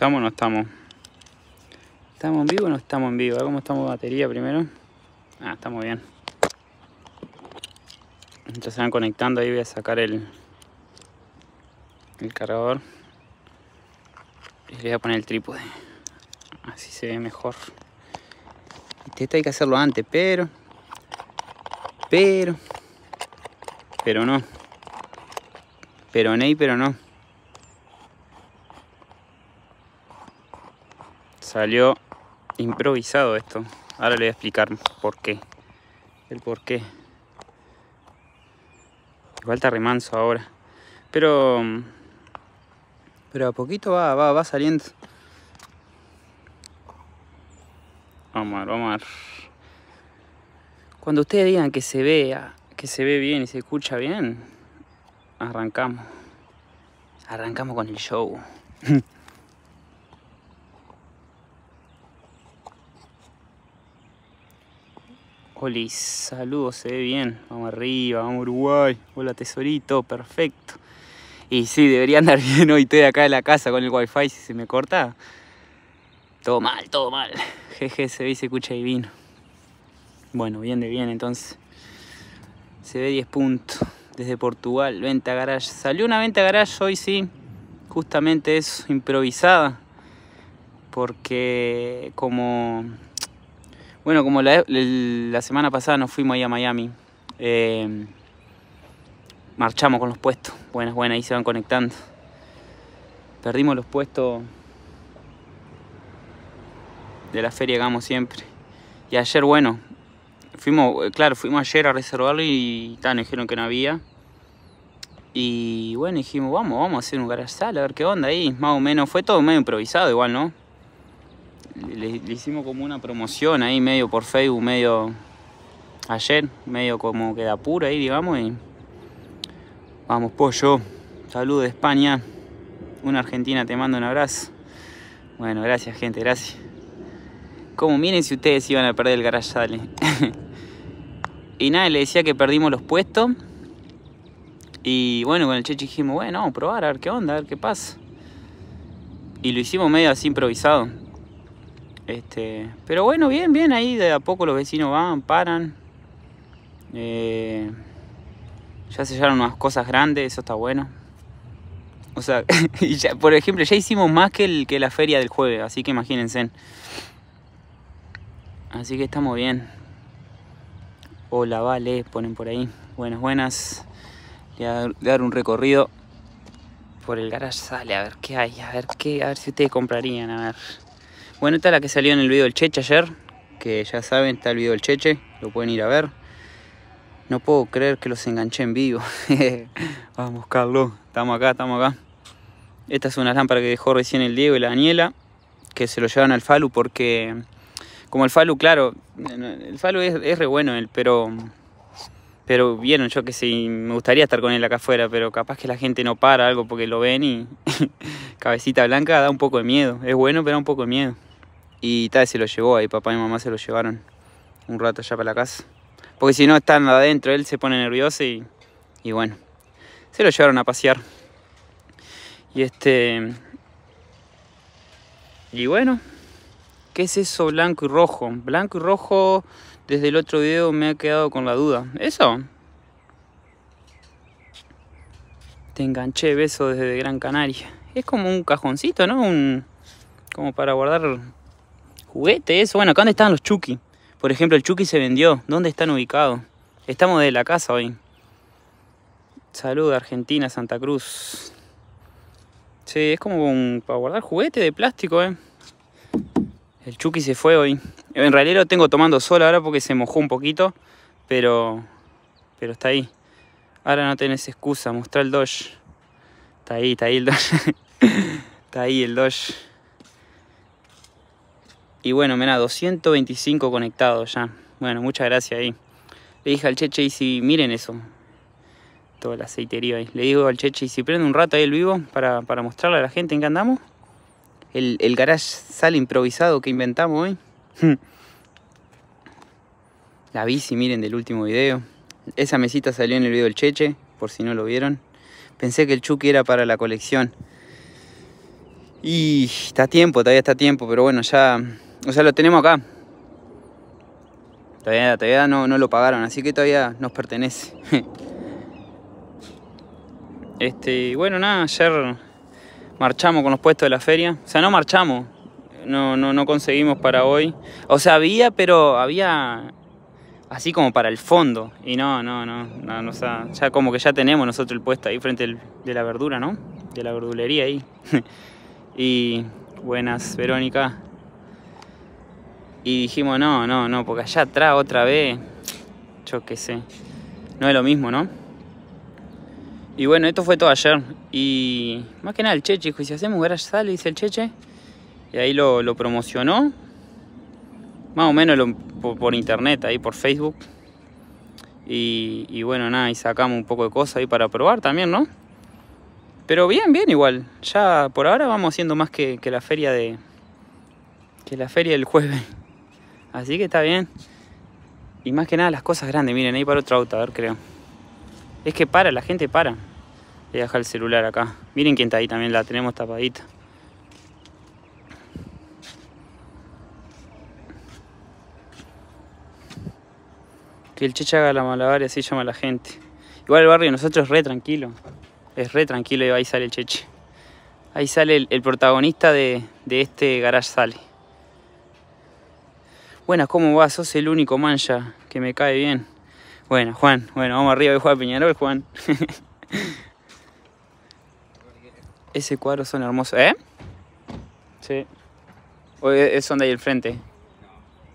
¿Estamos o no estamos? ¿Estamos en vivo o no estamos en vivo? A cómo estamos batería primero. Ah, estamos bien. Entonces se van conectando, ahí voy a sacar el, el cargador. Y le voy a poner el trípode. Así se ve mejor. Este, este hay que hacerlo antes, pero... Pero... Pero no. Pero ney, pero no. salió improvisado esto. Ahora le voy a explicar por qué. El por qué. falta remanso ahora. Pero... Pero a poquito va, va, va saliendo. Vamos a ver, vamos a ver. Cuando ustedes digan que se vea, que se ve bien y se escucha bien, arrancamos. Arrancamos con el show. Oli, saludos, se ve bien. Vamos arriba, vamos Uruguay. Hola tesorito, perfecto. Y sí, debería andar bien hoy. Estoy acá en la casa con el wifi. Si se me corta, todo mal, todo mal. Jeje, se ve y se escucha divino. Bueno, bien de bien entonces. Se ve 10 puntos. Desde Portugal, venta garage. Salió una venta garage hoy, sí. Justamente eso, improvisada. Porque como bueno, como la, semana pasada nos fuimos ahí a Miami, eh, marchamos con los puestos. Buenas, buenas, ahí se van conectando. Perdimos los puestos de la feria que siempre. Y ayer, bueno, fuimos, claro, fuimos ayer a reservarlo y tan, nos dijeron que no había. Y bueno, dijimos, vamos, vamos a hacer un garage a ver qué onda ahí. Más o menos, fue todo medio improvisado igual, ¿no? le, hicimos como una promoción ahí, medio por Facebook, medio ayer, medio como que pura ahí, digamos. Y vamos, pollo. Pues, Salud de España. Una Argentina te mando un abrazo. Bueno, gracias, gente, gracias. Como miren si ustedes iban a perder el garage y nada, le decía que perdimos los puestos. Y bueno, con el Chechi dijimos, bueno, vamos a probar, a ver qué onda, a ver qué pasa. Y lo hicimos medio así improvisado. Este, pero bueno, bien, bien, ahí de a poco los vecinos van, paran. Eh, ya sellaron unas cosas grandes, eso está bueno. O sea, por ejemplo, ya hicimos más que, el, que la feria del jueves, así que imagínense. Así que estamos bien. Hola, vale, ponen por ahí. Buenas, buenas. Le voy a dar un recorrido por el garage sale, a ver qué hay, a ver qué, a ver si ustedes comprarían, a ver. Bueno, esta es la que salió en el video del Cheche ayer, que ya saben, está el video del Cheche, lo pueden ir a ver. No puedo creer que los enganché en vivo. Vamos, Carlos, estamos acá, estamos acá. Esta es una lámpara que dejó recién el Diego y la Daniela, que se lo llevan al Falu porque... Como el Falu, claro, el Falu es, re bueno él, pero... Pero vieron, yo que sí, me gustaría estar con él acá afuera, pero capaz que la gente no para algo porque lo ven y... Cabecita blanca da un poco de miedo. Es bueno, pero da un poco de miedo. Y tal, se lo llevó ahí, papá y mamá se lo llevaron un rato allá para la casa. Porque si no están adentro, él se pone nervioso y, y bueno, se lo llevaron a pasear. Y este... Y bueno, ¿qué es eso blanco y rojo? Blanco y rojo desde el otro video me ha quedado con la duda. ¿Eso? Te enganché beso desde Gran Canaria. Es como un cajoncito, ¿no? Un, como para guardar juguete eso, bueno, acá dónde están los Chucky. Por ejemplo, el Chucky se vendió. ¿Dónde están ubicados? Estamos de la casa hoy. Salud, Argentina, Santa Cruz. Sí, es como un, para guardar juguete de plástico, eh. El Chucky se fue hoy. En realidad lo tengo tomando solo ahora porque se mojó un poquito. Pero, pero está ahí. Ahora no tenés excusa, mostrá el Dodge. Está ahí, está ahí el Dodge. está ahí el Dodge. Y bueno, da 225 conectados ya. Bueno, muchas gracias ahí. Le dije al Cheche, y si miren eso. Todo el aceitería ahí. Le digo al Cheche, y si prende un rato ahí el vivo para, mostrarle a la gente en qué andamos. El, el garage sale improvisado que inventamos hoy. la bici, miren, del último video. Esa mesita salió en el video del Cheche, por si no lo vieron. Pensé que el Chucky era para la colección. Y está tiempo, todavía está tiempo, pero bueno, ya o sea, lo tenemos acá. Todavía, todavía no, no lo pagaron, así que todavía nos pertenece. Este, bueno, nada, ayer marchamos con los puestos de la feria. O sea, no marchamos. No, no, no conseguimos para hoy. O sea, había, pero había así como para el fondo. Y no, no, no, no, o sea, ya como que ya tenemos nosotros el puesto ahí frente de la verdura, ¿no? De la verdulería ahí. y buenas, Verónica. Y dijimos, no, no, no, porque allá atrás otra vez, yo qué sé, no es lo mismo, ¿no? Y bueno, esto fue todo ayer. Y más que nada el Cheche dijo, ¿y si hacemos sale Dice el Cheche. Y ahí lo, promocionó. Más o menos por, internet, ahí por Facebook. Y, bueno, nada, y sacamos un poco de cosas ahí para probar también, ¿no? Pero bien, bien igual. Ya por ahora vamos haciendo más que, que la feria de... Que la feria del jueves. Así que está bien. Y más que nada las cosas grandes. Miren, ahí para otro auto, a ver, creo. Es que para, la gente para. Le deja el celular acá. Miren quién está ahí también, la tenemos tapadita. Que el Cheche haga la malabar y así llama la gente. Igual el barrio de nosotros es re tranquilo. Es re tranquilo y ahí sale el cheche. Ahí sale el, protagonista de, de este garage sale. Buenas, ¿cómo vas? Sos el único mancha que me cae bien. Bueno, Juan, bueno, vamos arriba, y a piñarol, Juan. Ese cuadro son hermosos, ¿eh? Sí. ¿O es eh, eh, donde ahí el frente?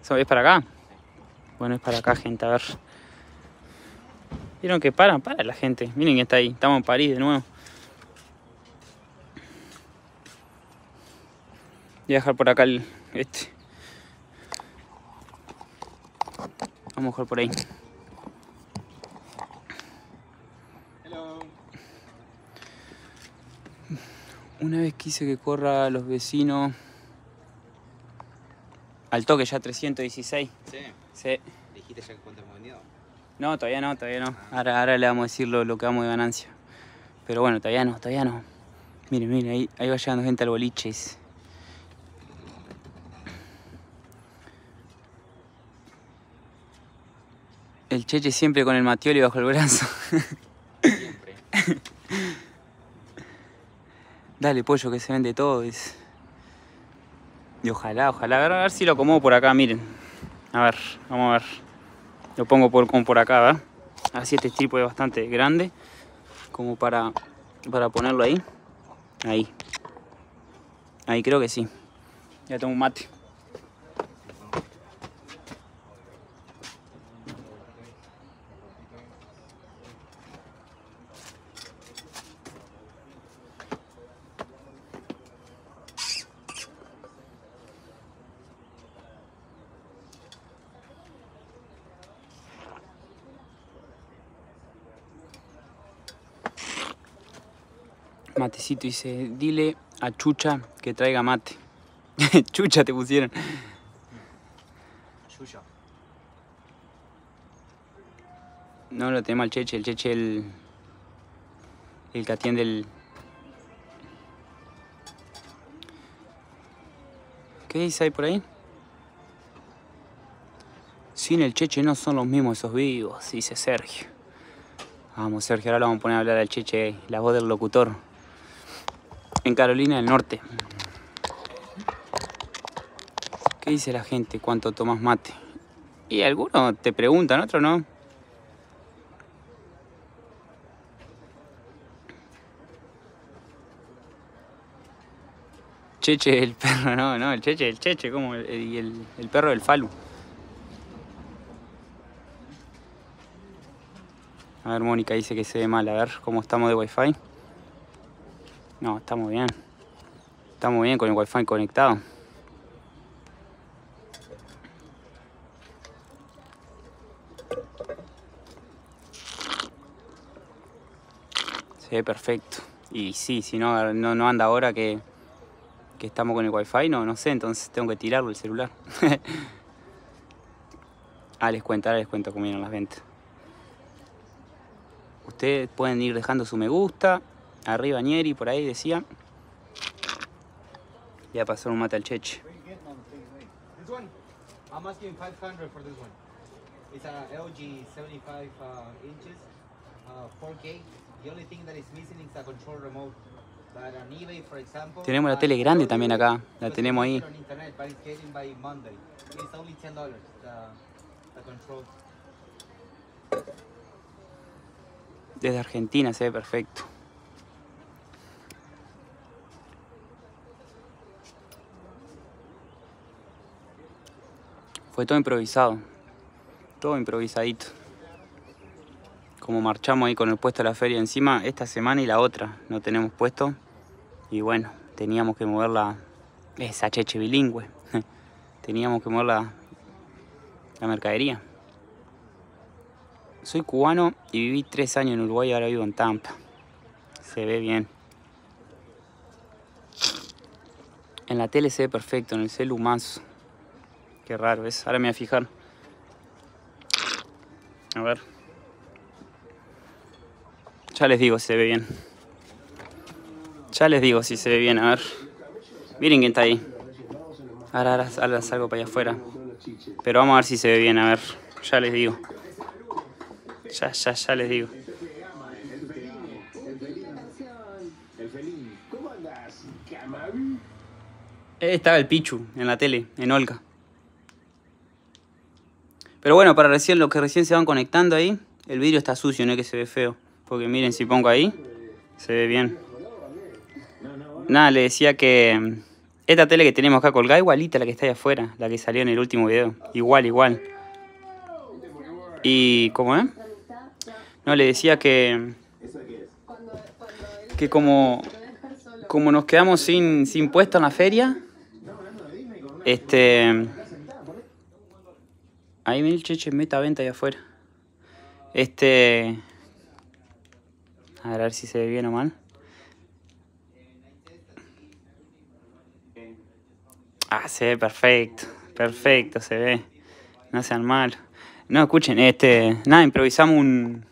¿Es para acá? Bueno, es para acá, gente, a ver. ¿Vieron que paran? Para la gente. Miren que está ahí. Estamos en París de nuevo. Voy a dejar por acá el, este. A lo mejor por ahí. Hello. Una vez quise que corra los vecinos. Al toque ya 316. Sí. Sí. ¿Dijiste ya cuánto hemos vendido? No, todavía no, todavía no. Ah. Ahora, ahora le vamos a decir lo, que vamos de ganancia. Pero bueno, todavía no, todavía no. Miren, miren, ahí, ahí va llegando gente al boliche. El Cheche siempre con el Matioli bajo el brazo. Siempre. Dale, pollo, que se vende todo. Es... Y ojalá, ojalá. A ver, si lo acomodo por acá, miren. A ver, vamos a ver. Lo pongo por, como por acá, ¿verdad? Así este tipo es bastante grande. Como para, para ponerlo ahí. Ahí. Ahí creo que sí. Ya tengo un mate. Dice, dile a Chucha que traiga mate. Chucha te pusieron. Chucha. No, lo tenemos al Cheche. El Cheche el... El que atiende el... ¿Qué dice ahí por ahí? Sin el Cheche no son los mismos esos vivos, dice Sergio. Vamos, Sergio, ahora lo vamos a poner a hablar al Cheche, la voz del locutor en Carolina del Norte. ¿Qué dice la gente cuánto tomas mate? Y algunos te preguntan, otros no. Cheche el perro, no, no, el cheche, el cheche, como el, el, el perro del falu. A ver, Mónica dice que se ve mal, a ver cómo estamos de wifi. No, está bien. estamos bien con el wifi conectado. Se ve perfecto. Y sí, si no, no, anda ahora que, que, estamos con el wifi, no, no sé, entonces tengo que tirarlo el celular. ah, les cuento, ahora les cuento cómo vienen las ventas. Ustedes pueden ir dejando su me gusta, Arriba Nieri, por ahí decía. Ya pasó un mate al cheche. I'm asking 500 for this one. It's a LG 75 inches, uh, 4K. The only thing that is missing is a control remote. But on eBay, for example, tenemos la tele grande también acá, la tenemos ahí. Internet, but it's getting by Monday. It's only $10, the, the control. Desde Argentina se ve perfecto. Fue todo improvisado, todo improvisadito. Como marchamos ahí con el puesto de la feria encima, esta semana y la otra no tenemos puesto. Y bueno, teníamos que mover la... esa cheche bilingüe. teníamos que mover la, la mercadería. Soy cubano y viví tres años en Uruguay y ahora vivo en Tampa. Se ve bien. En la tele se ve perfecto, en el celu más. Qué raro es. Ahora me voy a fijar. A ver. Ya les digo si se ve bien. Ya les digo si se ve bien. A ver. Miren quién está ahí. Ahora, ahora, ahora salgo para allá afuera. Pero vamos a ver si se ve bien. A ver. Ya les digo. Ya, ya, ya les digo. Eh, estaba el Pichu en la tele, en Olga. Pero bueno, para recién los que recién se van conectando ahí, el vidrio está sucio, no es que se ve feo. Porque miren, si pongo ahí, se ve bien. Nada, le decía que mm, esta tele que tenemos acá colgada, igualita la que está ahí afuera, la que salió en el último video. Igual, igual. Y, ¿cómo es? No, le decía que... Mm, que como, como nos quedamos sin, sin puesto en la feria, este mm, Ahí ven, el cheche, meta venta ahí afuera. Este. A ver, si se ve bien o mal. Ah, se ve perfecto. Perfecto, se ve. No sean mal. No, escuchen, este. Nada, improvisamos un.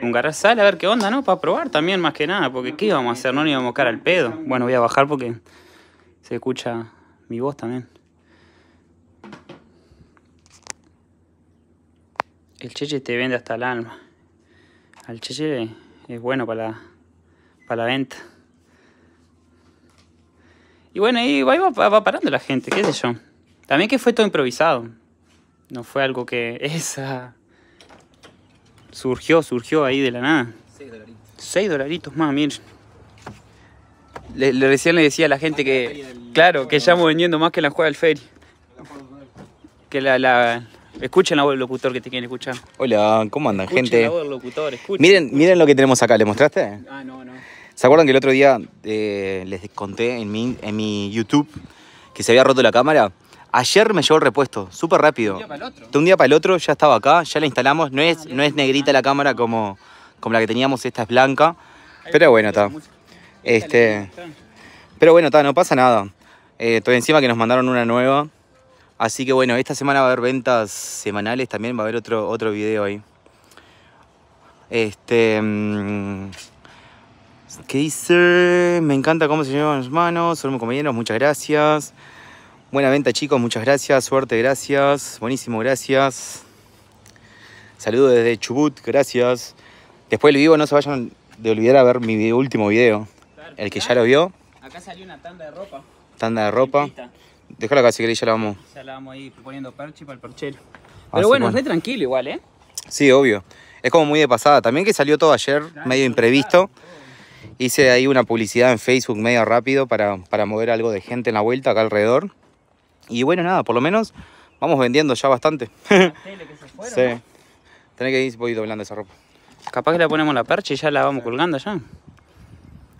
Un garrasal, a ver qué onda, ¿no? Para probar también, más que nada. Porque ¿qué íbamos a hacer? No, no íbamos a buscar al pedo. Bueno, voy a bajar porque se escucha mi voz también. el cheche te vende hasta el alma. Al cheche es bueno para, para la venta. Y bueno, ahí va, parando la gente, qué sé yo. También que fue todo improvisado. No fue algo que esa surgió, surgió ahí de la nada. 6 dolaritos. 6 dolaritos más, miren. Le, recién le decía a la gente que, claro, que ya vendiendo más que la juega del ferry. que la, la, Escuchen a vos el locutor que te quieren escuchar. Hola, ¿cómo andan, gente? locutor, Miren, miren lo que tenemos acá, ¿le mostraste? Ah, no, no. ¿Se acuerdan que el otro día eh, les conté en mi, en mi YouTube que se había roto la cámara? Ayer me llevó el repuesto, súper rápido. De un día para el otro. ya estaba acá, ya la instalamos. No es, ah, no es negrita la cámara como, como la que teníamos, esta es blanca. Este, pero bueno, está. Este, pero bueno, está, no pasa nada. Eh, estoy encima que nos mandaron una nueva. Así que bueno, esta semana va a haber ventas semanales, también va a haber otro, otro video ahí. Este... Mm, ¿Qué dice? Me encanta cómo se llevan las manos, son muy compañeros, muchas gracias. Buena venta chicos, muchas gracias, suerte, gracias. Buenísimo, gracias. Saludos desde Chubut, gracias. Después del vivo no se vayan de olvidar a ver mi último video. el que ya lo vio. Acá salió una tanda de ropa. Tanda de ropa. Déjala acá si querés, ya la vamos. Ya la vamos ahí poniendo perche para el perchero. Ah, Pero bueno, es tranquilo igual, ¿eh? Sí, obvio. Es como muy de pasada. También que salió todo ayer, medio imprevisto. Hice ahí una publicidad en Facebook medio rápido para, para mover algo de gente en la vuelta acá alrededor. Y bueno, nada, por lo menos vamos vendiendo ya bastante. que se sí. Tenés que ir voy doblando esa ropa. Capaz que la ponemos la percha y ya la vamos colgando ya.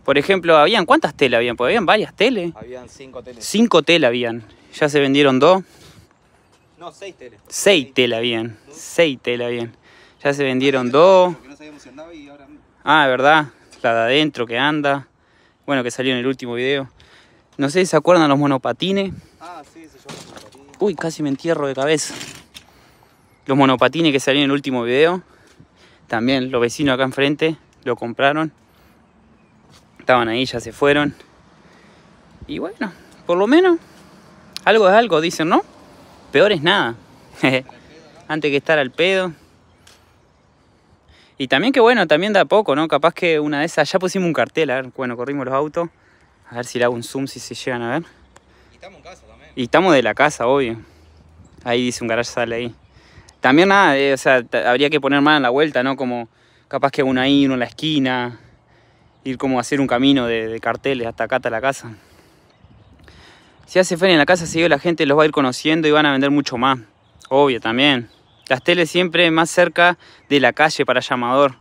Por ejemplo, habían ¿cuántas telas habían? habían varias teles. Habían cinco teles. Cinco telas habían. Ya se vendieron dos. No, seis teles. Seis, teles telas habían. Seis telas habían. Ya se vendieron dos. Ah, verdad. La de adentro que anda. Bueno, que salió en el último video. No sé si se acuerdan los monopatines. Ah, sí, los monopatines. Uy, casi me entierro de cabeza. Los monopatines que salieron en el último video. También los vecinos acá enfrente lo compraron estaban ahí, ya se fueron. Y bueno, por lo menos algo es algo, dicen, ¿no? Peor es nada. Antes que estar al pedo. Y también que bueno, también da poco, ¿no? Capaz que una de esas, ya pusimos un cartel, a ver, bueno, corrimos los autos. A ver si le hago un zoom, si se llegan a ver. Y estamos en casa también. Y estamos de la casa, obvio. Ahí dice un garage sale ahí. También nada, eh, o sea, habría que poner más en la vuelta, ¿no? Como capaz que uno ahí, uno en la esquina ir como a hacer un camino de, carteles hasta acá, hasta la casa. Si hace fe en la casa, sigue la gente los va a ir conociendo y van a vender mucho más. Obvio también. Las teles siempre más cerca de la calle para llamador.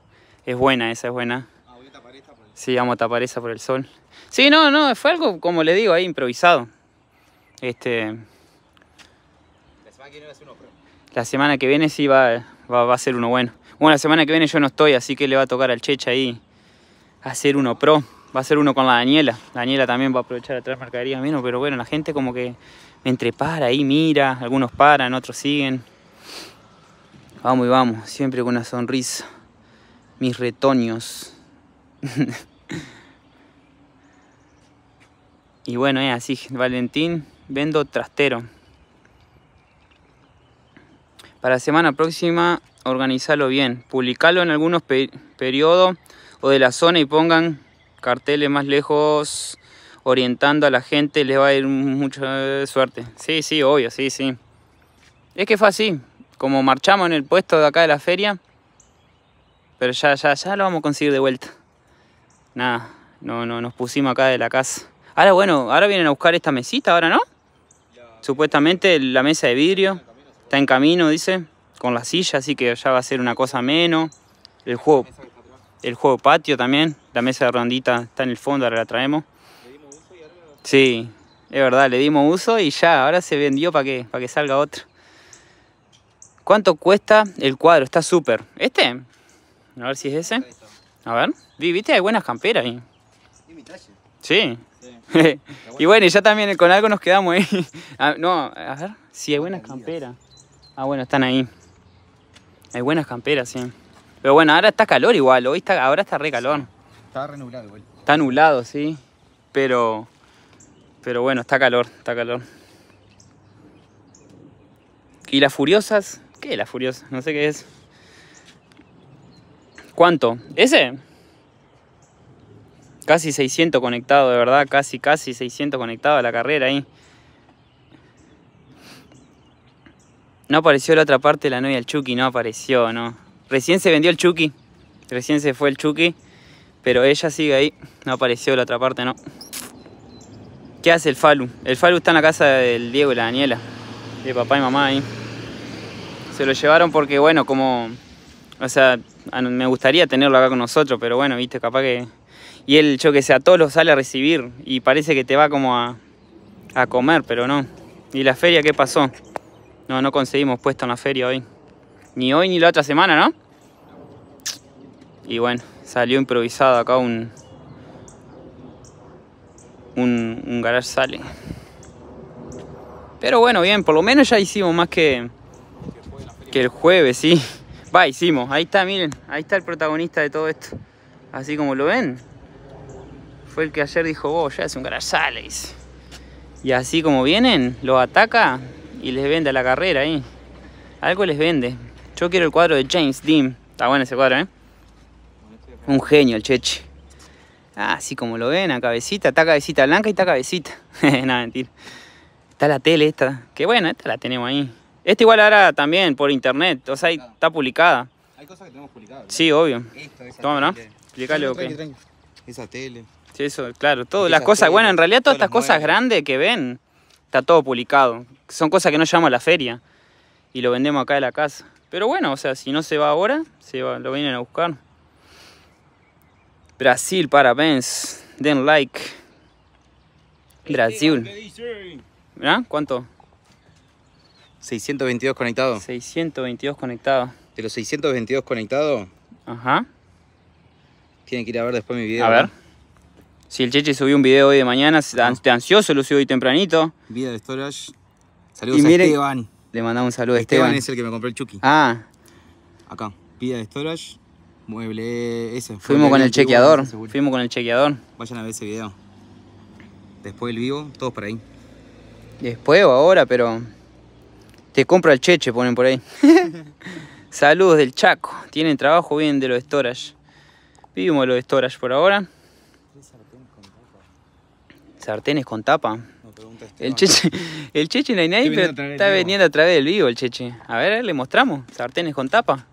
Es buena esa, es buena. Ah, voy a por el sol. Sí, vamos a tapar por el sol. Sí, no, no, fue algo, como le digo, ahí improvisado. Este... La semana que viene La semana que viene sí va, va, va a ser uno bueno. Bueno, la semana que viene yo no estoy, así que le va a tocar al Checha ahí hacer uno pro. Va a ser uno con la Daniela. Daniela también va a aprovechar atrás marcaría menos, pero bueno, la gente como que entre para y mira. Algunos paran, otros siguen. Vamos y vamos, siempre con una sonrisa. Mis retoños. y bueno, es así. Valentín, vendo trastero. Para la semana próxima, organizalo bien. Publicalo en algunos periodos o de la zona y pongan carteles más lejos orientando a la gente, les va a ir mucha suerte. Sí, sí, obvio, sí, sí. Es que fue así, como marchamos en el puesto de acá de la feria, pero ya, ya, ya lo vamos a conseguir de vuelta. Nada, no, no, nos pusimos acá de la casa. Ahora bueno, ahora vienen a buscar esta mesita, ahora no. Supuestamente la mesa de vidrio está en camino, dice, con la silla, así que ya va a ser una cosa menos. El juego el juego patio también, la mesa rondita está en el fondo, ahora la traemos. Le Sí, es verdad, le dimos uso y ya, ahora se vendió para que, para que salga otro. ¿Cuánto cuesta el cuadro? Está súper. ¿Este? A ver si es ese. A ver, viste, hay buenas camperas ahí. Sí. y bueno, ya también con algo nos quedamos ahí. Ah, no, a ver, sí, hay buenas camperas. Ah, bueno, están ahí. Hay buenas camperas, sí. Pero bueno, ahora está calor igual, hoy está, ahora está re calor. está re nublado igual. Está nublado, sí. Pero, pero bueno, está calor, está calor. ¿Y las furiosas? ¿Qué las furiosas? No sé qué es. ¿Cuánto? ¿Ese? Casi 600 conectado, de verdad. Casi, casi 600 conectado a la carrera ahí. No apareció la otra parte de la novia del Chucky, no apareció, no. Recién se vendió el Chucky. Recién se fue el Chucky. Pero ella sigue ahí. No apareció la otra parte, no. ¿Qué hace el Falu? El Falu está en la casa del Diego y la Daniela. De papá y mamá ahí. Se lo llevaron porque, bueno, como... O sea, me gustaría tenerlo acá con nosotros, pero bueno, viste, capaz que... Y él, yo que sé, a todos los sale a recibir. Y parece que te va como a, a comer, pero no. ¿Y la feria qué pasó? No, no conseguimos puesto en la feria hoy ni hoy ni la otra semana, ¿no? Y bueno, salió improvisado acá un, un, un garage sale. Pero bueno, bien, por lo menos ya hicimos más que, que el jueves, sí. Va, hicimos. Ahí está, miren. Ahí está el protagonista de todo esto. Así como lo ven. Fue el que ayer dijo, vos, ya es un garage sale. Y así como vienen, lo ataca y les vende a la carrera ahí. Algo les vende. Yo quiero el cuadro de James Dean. Está bueno ese cuadro, ¿eh? Un genio el Cheche. Ah, así como lo ven, a cabecita. Está cabecita blanca y está cabecita. nada mentira. Está la tele esta. Qué buena, esta la tenemos ahí. Esta igual ahora también por internet. O sea, está publicada. Hay cosas que tenemos publicadas. Sí, obvio. Toma, ¿no? Explícale lo que... Esa tele. Sí, eso, claro. Todas las cosas... Bueno, en realidad todas estas cosas grandes que ven, está todo publicado. Son cosas que no llevamos a la feria. Y lo vendemos acá de la casa. Pero bueno, o sea, si no se va ahora, se va, lo vienen a buscar. Brasil, parabéns. Den like. Brasil. ¿Verdad? ¿Ah? ¿Cuánto? 622 conectados. 622 conectados. De los 622 conectados. Ajá. Tienen que ir a ver después mi video. A ver. Si el Cheche subió un video hoy de mañana, está ansioso lo subió hoy tempranito. Vida de Storage. Saludos y a miren, le mandamos un saludo Esteban a Esteban. es el que me compró el Chucky. Ah. Acá, Vida de storage, mueble ese. Fuimos con el chequeador, fuimos con el chequeador. Vayan a ver ese video. Después el vivo, todos por ahí. Después o ahora, pero... Te compro el cheche, ponen por ahí. Saludos del Chaco. Tienen trabajo bien de los storage. Vivimos los storage por ahora sartenes con tapa. El cheche, el cheche no hay pero está vendiendo a través del vivo el cheche. A ver, le mostramos. Sartenes con tapa.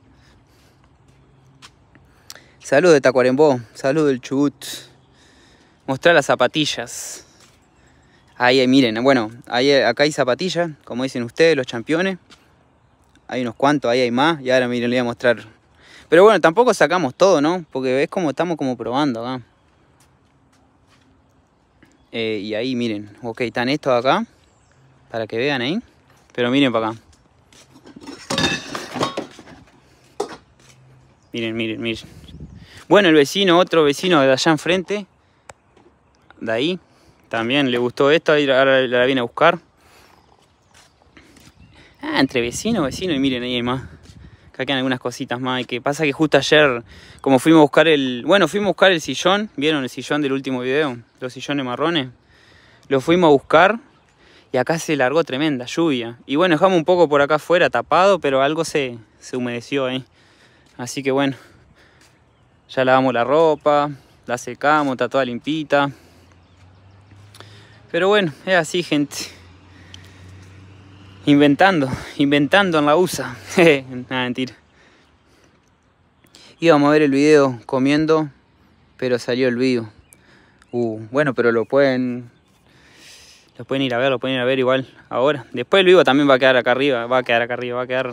Salud de Tacuarembó. Salud del Chubut. Mostrar las zapatillas. Ahí, miren, bueno, ahí, acá hay zapatillas, como dicen ustedes, los championes. Hay unos cuantos, ahí hay más. Y ahora miren, le voy a mostrar. Pero bueno, tampoco sacamos todo, ¿no? Porque ves como estamos como probando acá. Eh, y ahí miren, ok, están estos acá, para que vean ahí. ¿eh? Pero miren para acá. Miren, miren, miren. Bueno, el vecino, otro vecino de allá enfrente, de ahí, también le gustó esto, ahora la viene a buscar. Ah, entre vecino, vecino, y miren, ahí hay más quedan algunas cositas más. Y que pasa que justo ayer, como fuimos a buscar el. Bueno, fuimos a buscar el sillón. ¿Vieron el sillón del último video? Los sillones marrones. Lo fuimos a buscar. Y acá se largó tremenda lluvia. Y bueno, dejamos un poco por acá afuera tapado, pero algo se, se humedeció ahí. Así que bueno. Ya lavamos la ropa, la secamos, está toda limpita. Pero bueno, es así, gente. Inventando, inventando en la USA. Nada, mentira. Íbamos a ver el video comiendo, pero salió el vivo Uh, bueno, pero lo pueden. Lo pueden ir a ver, lo pueden ir a ver igual ahora. Después el vivo también va a quedar acá arriba, va a quedar acá arriba, va a quedar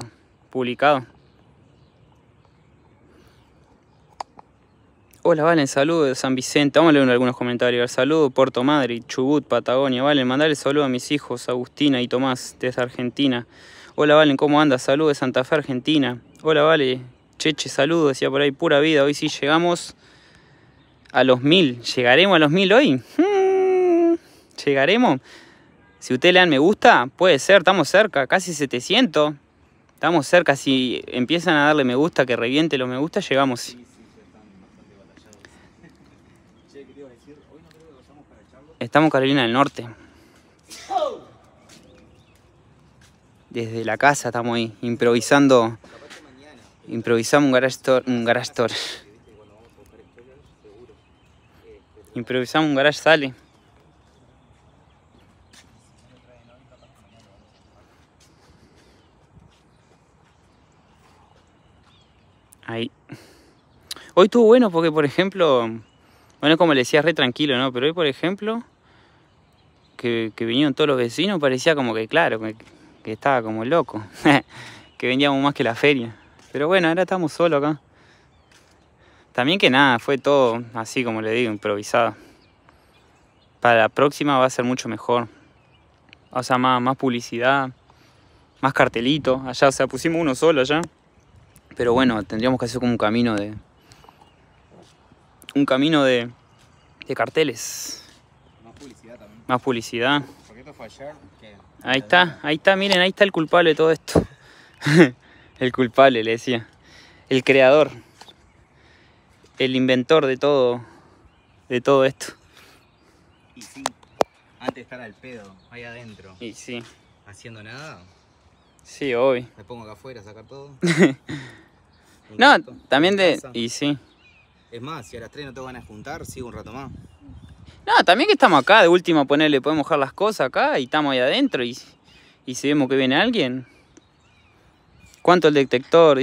publicado. Hola, Valen, saludos de San Vicente. Vamos a leer algunos comentarios. Saludos Puerto Madre, Chubut, Patagonia. Valen, mandarle saludo a mis hijos, Agustina y Tomás, desde Argentina. Hola, Valen, ¿cómo andas? Saludos de Santa Fe, Argentina. Hola, Vale. Cheche, saludos. Decía por ahí, pura vida. Hoy sí llegamos a los mil. ¿Llegaremos a los mil hoy? Hmm, ¿Llegaremos? Si ustedes le dan me gusta, puede ser, estamos cerca, casi 700. Estamos cerca, si empiezan a darle me gusta, que reviente los me gusta, llegamos. Estamos Carolina del Norte. Desde la casa estamos ahí, improvisando. Improvisamos un garage store. Un garage store. Improvisamos un garage sale. Ahí. Hoy estuvo bueno porque, por ejemplo, bueno, como le decía, re tranquilo, ¿no? Pero hoy, por ejemplo, que, vinieron todos los vecinos, parecía como que, claro, que, estaba como loco. que vendíamos más que la feria. Pero bueno, ahora estamos solos acá. También que nada, fue todo así como le digo, improvisado. Para la próxima va a ser mucho mejor. O sea, más, más publicidad, más cartelito. Allá, o sea, pusimos uno solo allá. Pero bueno, tendríamos que hacer como un camino de, un camino de, carteles. Más publicidad también. Más publicidad. Porque esto fue ayer, ahí está, ahí está, miren, ahí está el culpable de todo esto. el culpable, le decía. El creador. El inventor de todo. De todo esto. Y sí, antes de estar al pedo, ahí adentro. Y sí. Haciendo nada. Sí, hoy. Me pongo acá afuera a sacar todo. no, también de... Y sí. Es más, si a las 3 no te van a juntar, sigo un rato más. No, también que estamos acá, de última ponerle, podemos dejar las cosas acá y estamos ahí adentro y, si vemos que viene alguien. ¿Cuánto el detector?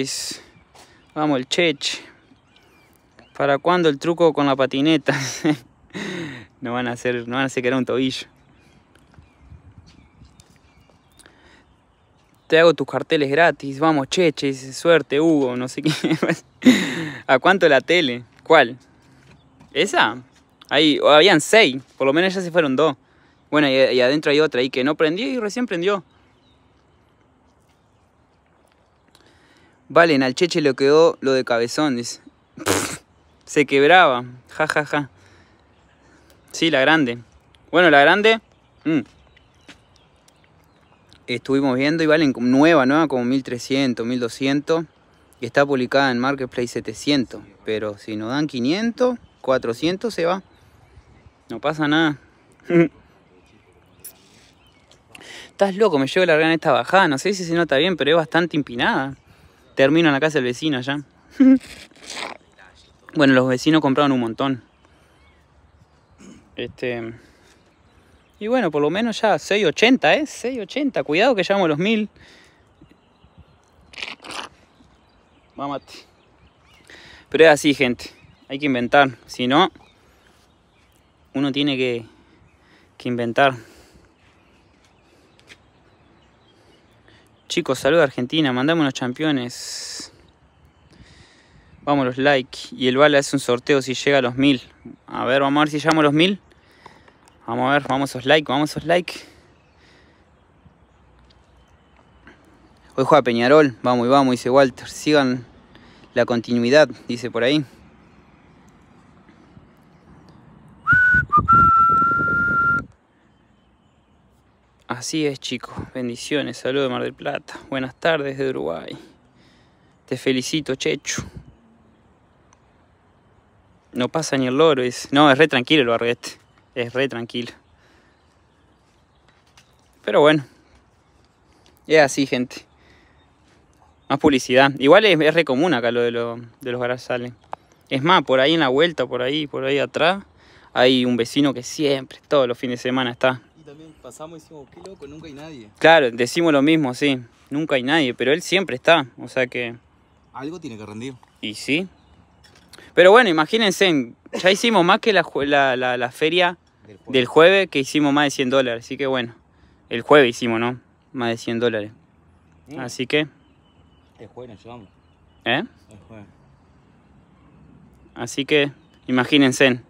vamos, el cheche. ¿Para cuándo el truco con la patineta? no van a hacer, no van a hacer que era un tobillo. te hago tus carteles gratis, vamos, cheche, suerte, Hugo, no sé qué. ¿A cuánto la tele? ¿Cuál? ¿Esa? Ahí, habían seis, por lo menos ya se fueron dos. Bueno, y, adentro hay otra ahí que no prendió y recién prendió. Valen, al Cheche le quedó lo de cabezón, se quebraba, ja, ja, ja. Sí, la grande. Bueno, la grande... Mm. Estuvimos viendo y valen nueva, nueva como 1300, 1200 está publicada en Marketplace 700. Pero si nos dan 500, 400 se va. No pasa nada. Estás loco, me llevo la en esta bajada. No sé si se nota bien, pero es bastante empinada. Termino en la casa del vecino ya. bueno, los vecinos compraron un montón. Este... Y bueno, por lo menos ya 6.80, ¿eh? 6.80. Cuidado que llevamos los 1000 mámate. Pero es así, gente. Hay que inventar. Si no, uno tiene que, que inventar. Chicos, salud Argentina, Mandamos los campeones. Vamos los likes Y el bala es un sorteo si llega a los mil. A ver, vamos a ver si llegamos a los mil. Vamos a ver, vamos a los likes vamos a los likes Hoy juega Peñarol, vamos y vamos, dice Walter. Sigan la continuidad, dice por ahí. Así es, chicos. Bendiciones, saludos de Mar del Plata. Buenas tardes de Uruguay. Te felicito, Checho. No pasa ni el loro, es... No, es re tranquilo el barguete. Es re tranquilo. Pero bueno. Es así, gente. Más publicidad. Igual es, es re común acá lo de, los de los garazales. Es más, por ahí en la vuelta, por ahí, por ahí atrás, hay un vecino que siempre, todos los fines de semana está. Y también pasamos y decimos, qué loco, nunca hay nadie. Claro, decimos lo mismo, sí. Nunca hay nadie, pero él siempre está. O sea que. Algo tiene que rendir. Y sí. Pero bueno, imagínense, ya hicimos más que la, la, la, feria del jueves. que hicimos más de 100 dólares. Así que bueno, el jueves hicimos, ¿no? Más de 100 dólares. Mm. Así que el jueves nos ¿Eh? jueves. Así que, imagínense,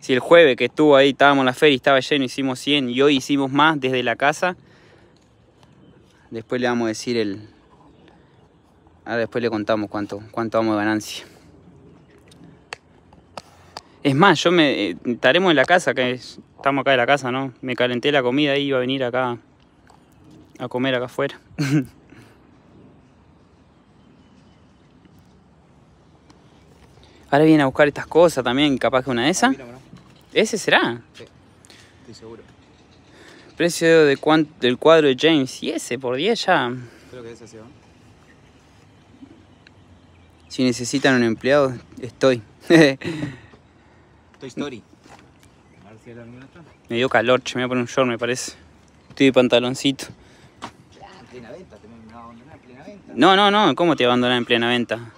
si el jueves que estuvo ahí, estábamos en la feria y estaba lleno, hicimos 100 y hoy hicimos más desde la casa. Después le vamos a decir el... Ah, después le contamos cuánto, cuánto vamos de ganancia. Es más, yo me... Eh, estaremos en la casa, que estamos acá de la casa, ¿no? Me calenté la comida y iba a venir acá a comer acá afuera. Ahora viene a buscar estas cosas también, capaz que una de esas. ¿Ese será? Sí, estoy seguro. Precio de del cuadro de James. ¿Y ese por 10 ya? Creo que ese se va. Si necesitan un empleado, estoy. Estoy Story. Me dio calor, che, me voy a poner un short, me parece. Estoy de pantaloncito. en plena venta, te me abandonar en plena venta. No, no, no, ¿cómo te abandonar en plena venta?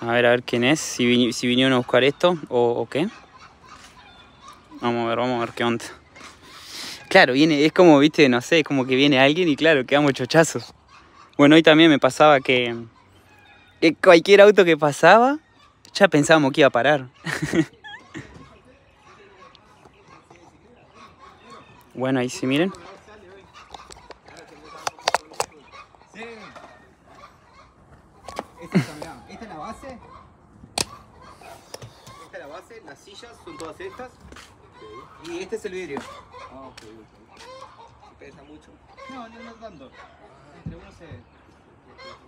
A ver, a ver quién es, si, si vinieron a buscar esto o, qué. Vamos a ver, vamos a ver qué onda. Claro, viene, es como, viste, no sé, es como que viene alguien y claro, quedamos chochazos. Bueno, hoy también me pasaba que, que cualquier auto que pasaba, ya pensábamos que iba a parar. bueno, ahí sí, miren. todas estas. Y este es el vidrio. Ah, ¿Pesa mucho? No, no, no tanto. Eh,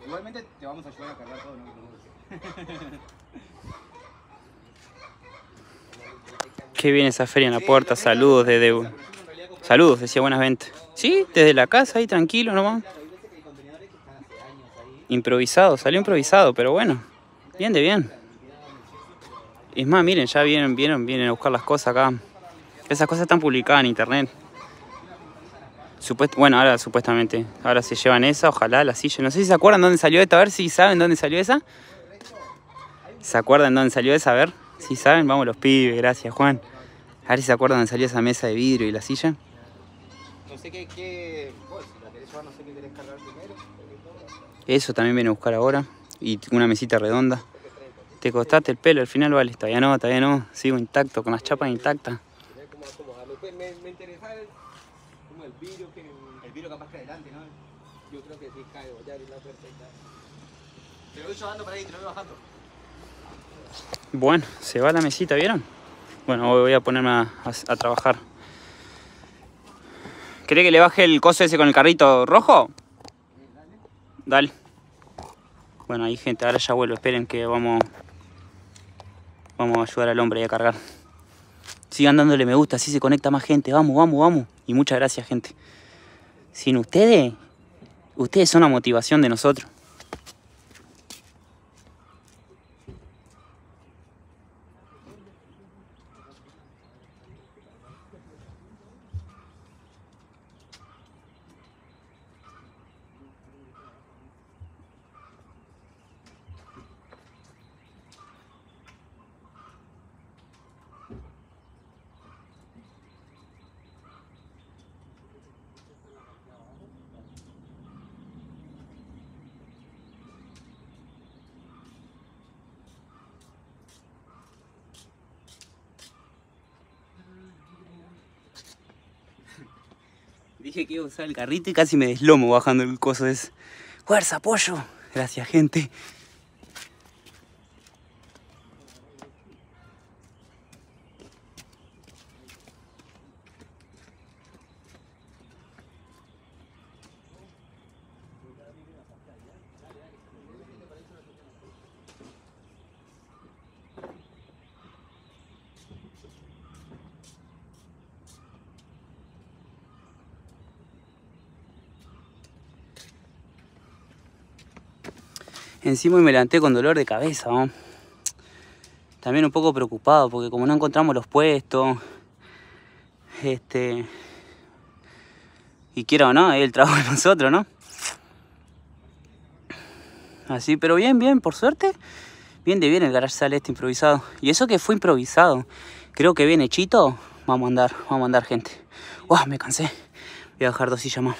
igualmente te vamos a ayudar a cargar todo, no Qué bien esa feria en la puerta, saludos desde... Saludos, decía buenas ventas. Sí, desde la casa ahí tranquilo nomás. Improvisado, salió improvisado, pero bueno, bien de bien. Es más, miren, ya vienen, vienen, vienen a buscar las cosas acá. Esas cosas están publicadas en internet. Supuest bueno, ahora supuestamente. Ahora se llevan esa, ojalá, la silla. No sé si se acuerdan dónde salió esta, a ver si saben dónde salió esa. ¿Se acuerdan dónde salió esa? A ver, si saben, vamos los pibes, gracias Juan. A ver si se acuerdan dónde salió esa mesa de vidrio y la silla. No sé qué, qué... la no sé qué primero. Eso también viene a buscar ahora. Y una mesita redonda. Te costaste el pelo, al final vale, todavía no, todavía no, sigo intacto, con las chapas intactas. Cómo, pues, Me, me interesa el, como el vidrio, que, el vidrio capaz que adelante, ¿no? Yo creo que sí cae, ya a puerta Te lo voy llevando para ahí, te lo voy bajando. Bueno, se va la mesita, ¿vieron? Bueno, voy a ponerme a, a, trabajar. ¿Cree que le baje el coso ese con el carrito rojo? Eh, dale. Dale. Bueno, ahí gente, ahora ya vuelvo. Esperen que vamos Vamos a ayudar al hombre a cargar. Sigan dándole me gusta, así se conecta más gente. Vamos, vamos, vamos. Y muchas gracias, gente. Sin ustedes, ustedes son la motivación de nosotros. usar el carrito y casi me deslomo bajando el coso. Es fuerza, apoyo. Gracias, gente. Encima y me levanté con dolor de cabeza. También un poco preocupado porque como no encontramos los puestos, este... Y quiero, no, es el trabajo de nosotros, ¿no? Así, pero bien, bien, por suerte. Bien de bien el garage sale este improvisado. Y eso que fue improvisado. Creo que viene chito Vamos a andar, vamos a andar, gente. Me cansé. Voy a dejar dos sillas más.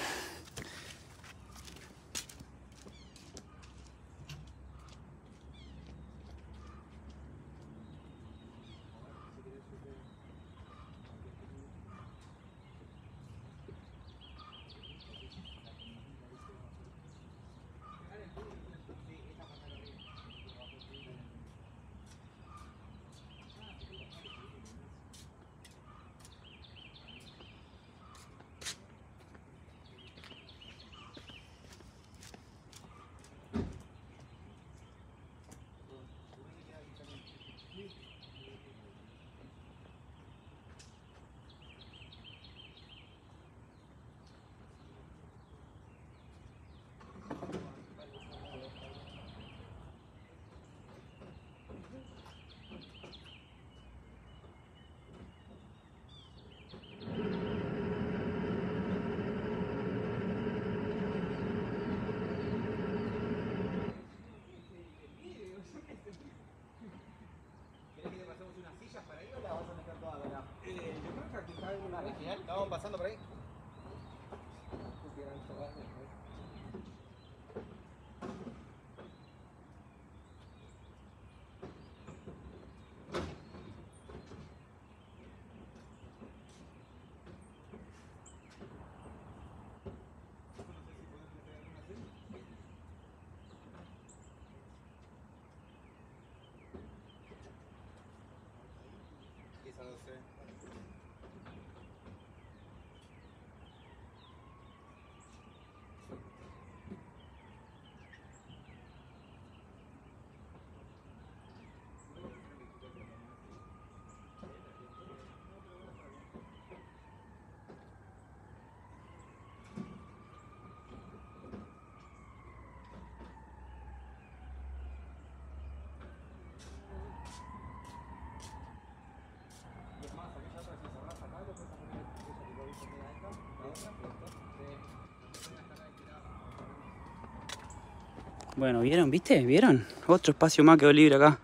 Bueno, ¿vieron? ¿Viste? ¿Vieron? Otro espacio más quedó libre acá.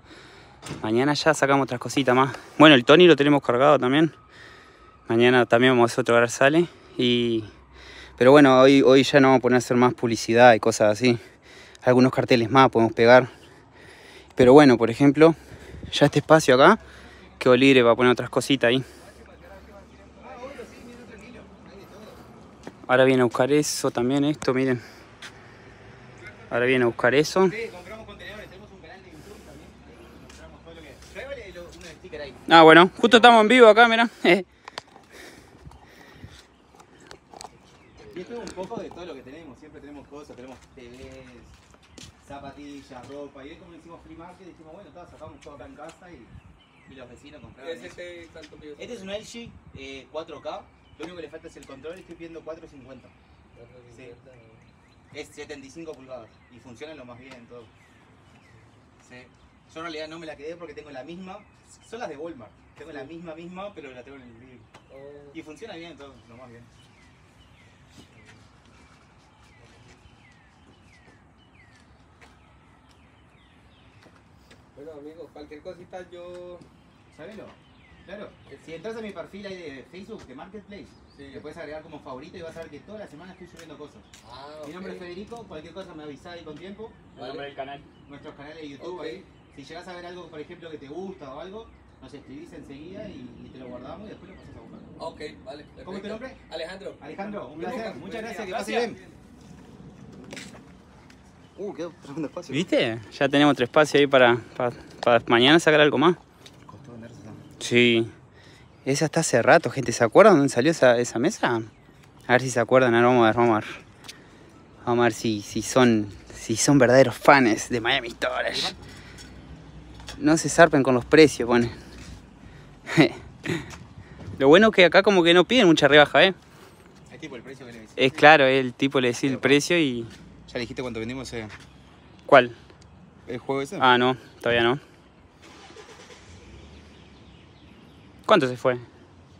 Mañana ya sacamos otras cositas más. Bueno, el Tony lo tenemos cargado también. Mañana también vamos a hacer otro sale. Y... Pero bueno, hoy, hoy ya no vamos a poner a hacer más publicidad y cosas así. Algunos carteles más podemos pegar. Pero bueno, por ejemplo, ya este espacio acá quedó libre a poner otras cositas ahí. Ahora viene a buscar eso también, esto, miren. Ahora viene a buscar eso. Sí, compramos contenedores, tenemos un canal de YouTube también. sticker ahí. Ah, bueno, justo estamos en vivo acá, mira. Y esto es un poco de todo lo que tenemos, siempre tenemos cosas, tenemos TVs, zapatillas, ropa, y es como hicimos free market, decimos bueno, sacamos todo acá en casa y, y los vecinos compraron. Este, es un LG eh, 4K, lo único que le falta es el control, y estoy pidiendo 450. 450 es 75 pulgadas y funciona lo más bien todo. Sí. Yo en realidad no me la quedé porque tengo la misma, son las de Walmart, tengo la misma misma, pero la tengo en el libro. Oh. Y funciona bien todo, lo más bien. Bueno amigos, cualquier cosita yo... Sabelo, claro. Si entras a mi perfil ahí de Facebook, de Marketplace, Sí. Le puedes agregar como favorito y vas a ver que toda la semana estoy subiendo cosas. Ah, Mi nombre es Federico, cualquier cosa me avisáis con tiempo. El nombre del canal. Nuestros canales de YouTube ahí. Si llegás a ver algo, por ejemplo, que te gusta o algo, nos escribís enseguida y, te lo guardamos y después lo pasas a buscar. Ok, vale. ¿Cómo es tu nombre? Alejandro. Alejandro, un placer. Muchas gracias, que pase bien. bien. Uh, quedó tremendo espacio. ¿Viste? Ya tenemos otro espacio ahí para, para mañana sacar algo más. Costó venderse también. Sí. Esa está hace rato, gente. ¿Se acuerdan dónde salió esa, esa mesa? A ver si se acuerdan. vamos a ver, vamos a ver. Vamos a ver si, son, si son verdaderos fans de Miami Storage. No se zarpen con los precios, pone Lo bueno es que acá como que no piden mucha rebaja, ¿eh? Es claro, el tipo le decís el precio y... ¿Ya dijiste cuánto vendimos? Eh. ¿Cuál? ¿El juego ese? Ah, no. Todavía no. ¿Cuánto se fue?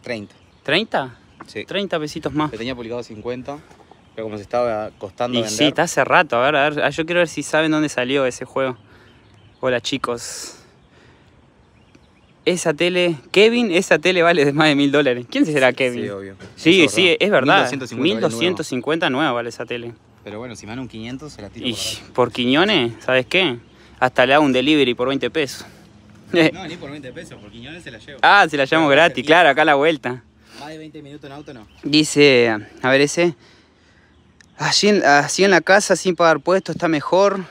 30. ¿30? Sí. 30 pesitos más. Se tenía publicado 50, pero como se estaba costando y Sí, está hace rato. A ver, a ver, ah, yo quiero ver si saben dónde salió ese juego. Hola, chicos. Esa tele, Kevin, esa tele vale más de mil dólares. ¿Quién será Kevin? Sí, obvio. Sí, es sí, es verdad. 1250 nueva vale esa tele. Pero bueno, si me dan un 500 se la tiro. Y por, por, Quiñones, ¿sabes qué? Hasta le hago un delivery por 20 pesos. No, ni por 20 pesos, por Quiñones se la llevo. Ah, se la llevamos gratis, claro, acá a la vuelta. Más de 20 minutos en auto no. Dice, a ver ese. Allí así en la casa sin pagar puesto está mejor.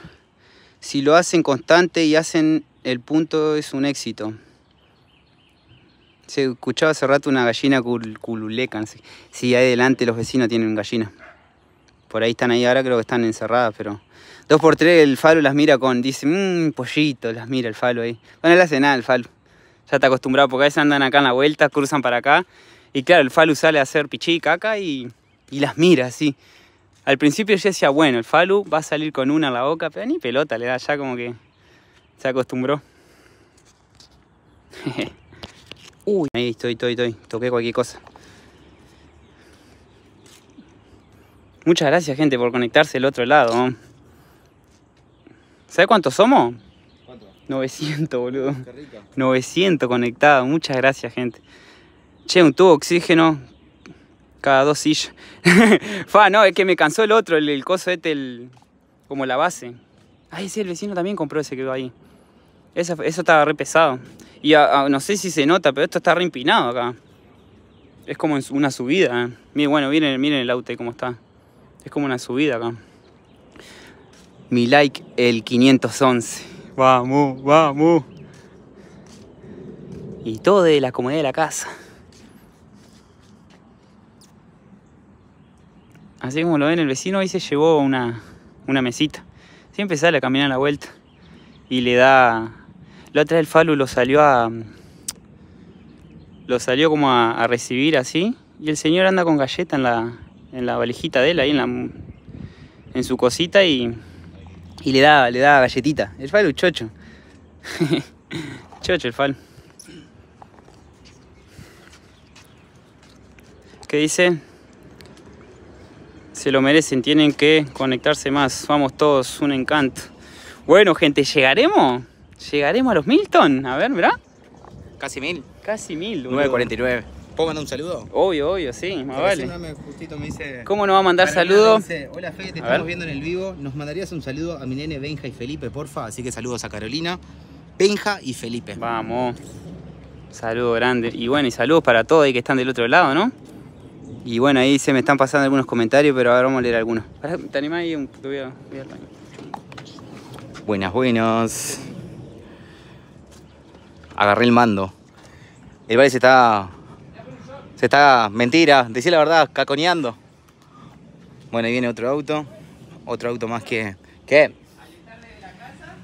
Si lo hacen constante y hacen el punto es un éxito. Se escuchaba hace rato una gallina cululeca. Sí, ahí adelante los vecinos tienen gallinas. Por ahí están ahí, ahora creo que están encerradas, pero... Dos por tres el falu las mira con, dice, mmm, pollito, las mira el falu ahí. Bueno, él hace nada el falo. Ya está acostumbrado porque a veces andan acá en la vuelta, cruzan para acá. Y claro, el falu sale a hacer pichí y caca y, y las mira así. Al principio yo decía, bueno, el falu va a salir con una en la boca, pero ni pelota le da ya como que se acostumbró. Uy, ahí estoy, estoy, estoy. Toqué cualquier cosa. Muchas gracias, gente, por conectarse del otro lado. ¿Sabes cuántos somos? 900, boludo. 900 conectados. Muchas gracias, gente. Che, un tubo de oxígeno. Cada dos sillas. Fa, no, es que me cansó el otro, el, coso este, como la base. Ay, sí, el vecino también compró ese que quedó ahí. Eso, estaba re pesado. Y no sé si se nota, pero esto está re empinado acá. Es como una subida. Eh. Miren, bueno, miren, miren el auto cómo está. Es como una subida acá. Mi like, el 511. Vamos, vamos. Y todo de la comodidad de la casa. Así como lo ven, el vecino ahí se llevó una, una mesita. Siempre sale a caminar a la vuelta. Y le da... Lo otra el Falu lo salió a... Lo salió como a, a, recibir así. Y el señor anda con galleta en la, en la valijita de él, ahí en, la, en su cosita y y le daba, le daba galletita. El Falu chocho. chocho el falo. ¿Qué dice? Se lo merecen, tienen que conectarse más. Vamos todos, un encanto. Bueno, gente, ¿llegaremos? ¿Llegaremos a los Milton? A ver, ¿verdad? Casi mil. Casi mil. 9.49. ¿Puedo mandar un saludo? Obvio, obvio, sí, ¿Cómo nos va a mandar saludos? Hola Fede, te estamos viendo en el vivo. ¿Nos mandarías un saludo a mi nene Benja y Felipe, porfa? Así que saludos a Carolina, Benja y Felipe. Vamos. Saludo grande. Y bueno, y saludos para todos ahí que están del otro lado, ¿no? Y bueno, ahí se me están pasando algunos comentarios, pero ahora vamos a leer algunos. ¿Te animás ahí? Un... Buenas, buenos. Agarré el mando. El baile se está se está, mentira, decir la verdad, caconeando. Bueno, ahí viene otro auto. Otro auto más que... ¿Qué? Al estar de la casa.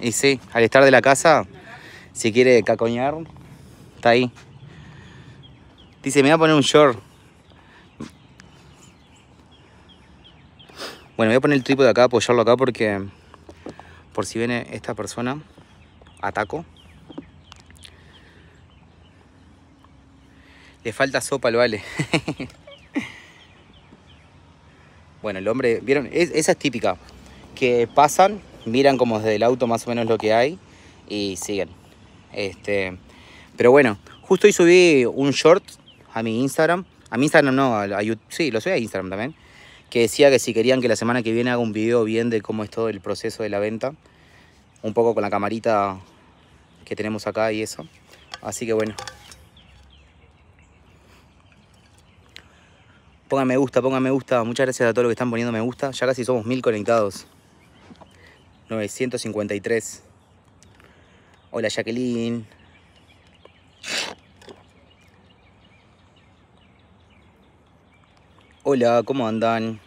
Y sí, al estar de la casa, si quiere cacoñar, está ahí. Dice, me voy a poner un short. Bueno, voy a poner el de acá, apoyarlo acá porque... Por si viene esta persona, ataco. Le falta sopa al vale. bueno, el hombre, ¿vieron? Es, esa es típica. Que pasan, miran como desde el auto más o menos lo que hay y siguen. Este, pero bueno, justo hoy subí un short a mi Instagram. A mi Instagram no, a YouTube, sí, lo subí a Instagram también. Que decía que si querían que la semana que viene haga un video bien de cómo es todo el proceso de la venta. Un poco con la camarita que tenemos acá y eso. Así que bueno, Pongan me gusta, pongan me gusta. Muchas gracias a todos los que están poniendo me gusta. Ya casi somos mil conectados. 953. Hola Jacqueline. Hola, ¿cómo andan?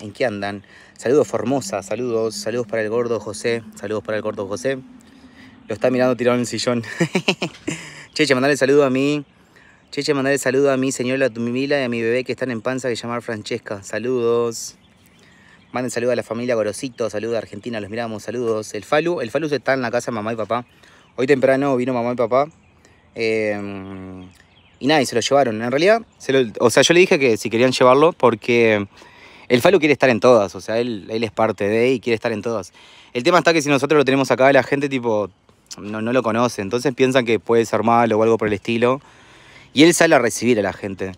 ¿En qué andan? Saludos Formosa, saludos, saludos para el gordo José, saludos para el gordo José. Lo está mirando tirado en el sillón. che, che, mandale saludo a mí. Cheche, el saludo a mi señora Tumimila y a mi bebé que están en panza que llamar Francesca. Saludos. Manden saludo a la familia Gorosito, Saludos a Argentina, los miramos, saludos. El Falu, el Falu está en la casa de mamá y papá. Hoy temprano vino mamá y papá. Em, y nada, y se lo llevaron. En realidad, o sea, yo le dije que si querían llevarlo porque el Falu quiere estar en todas, o sea, él, es parte de y quiere estar en todas. El tema está que si nosotros lo tenemos acá, la gente tipo no, no lo conoce, entonces piensan que puede ser malo o algo por el estilo. Y él sale a recibir a la gente.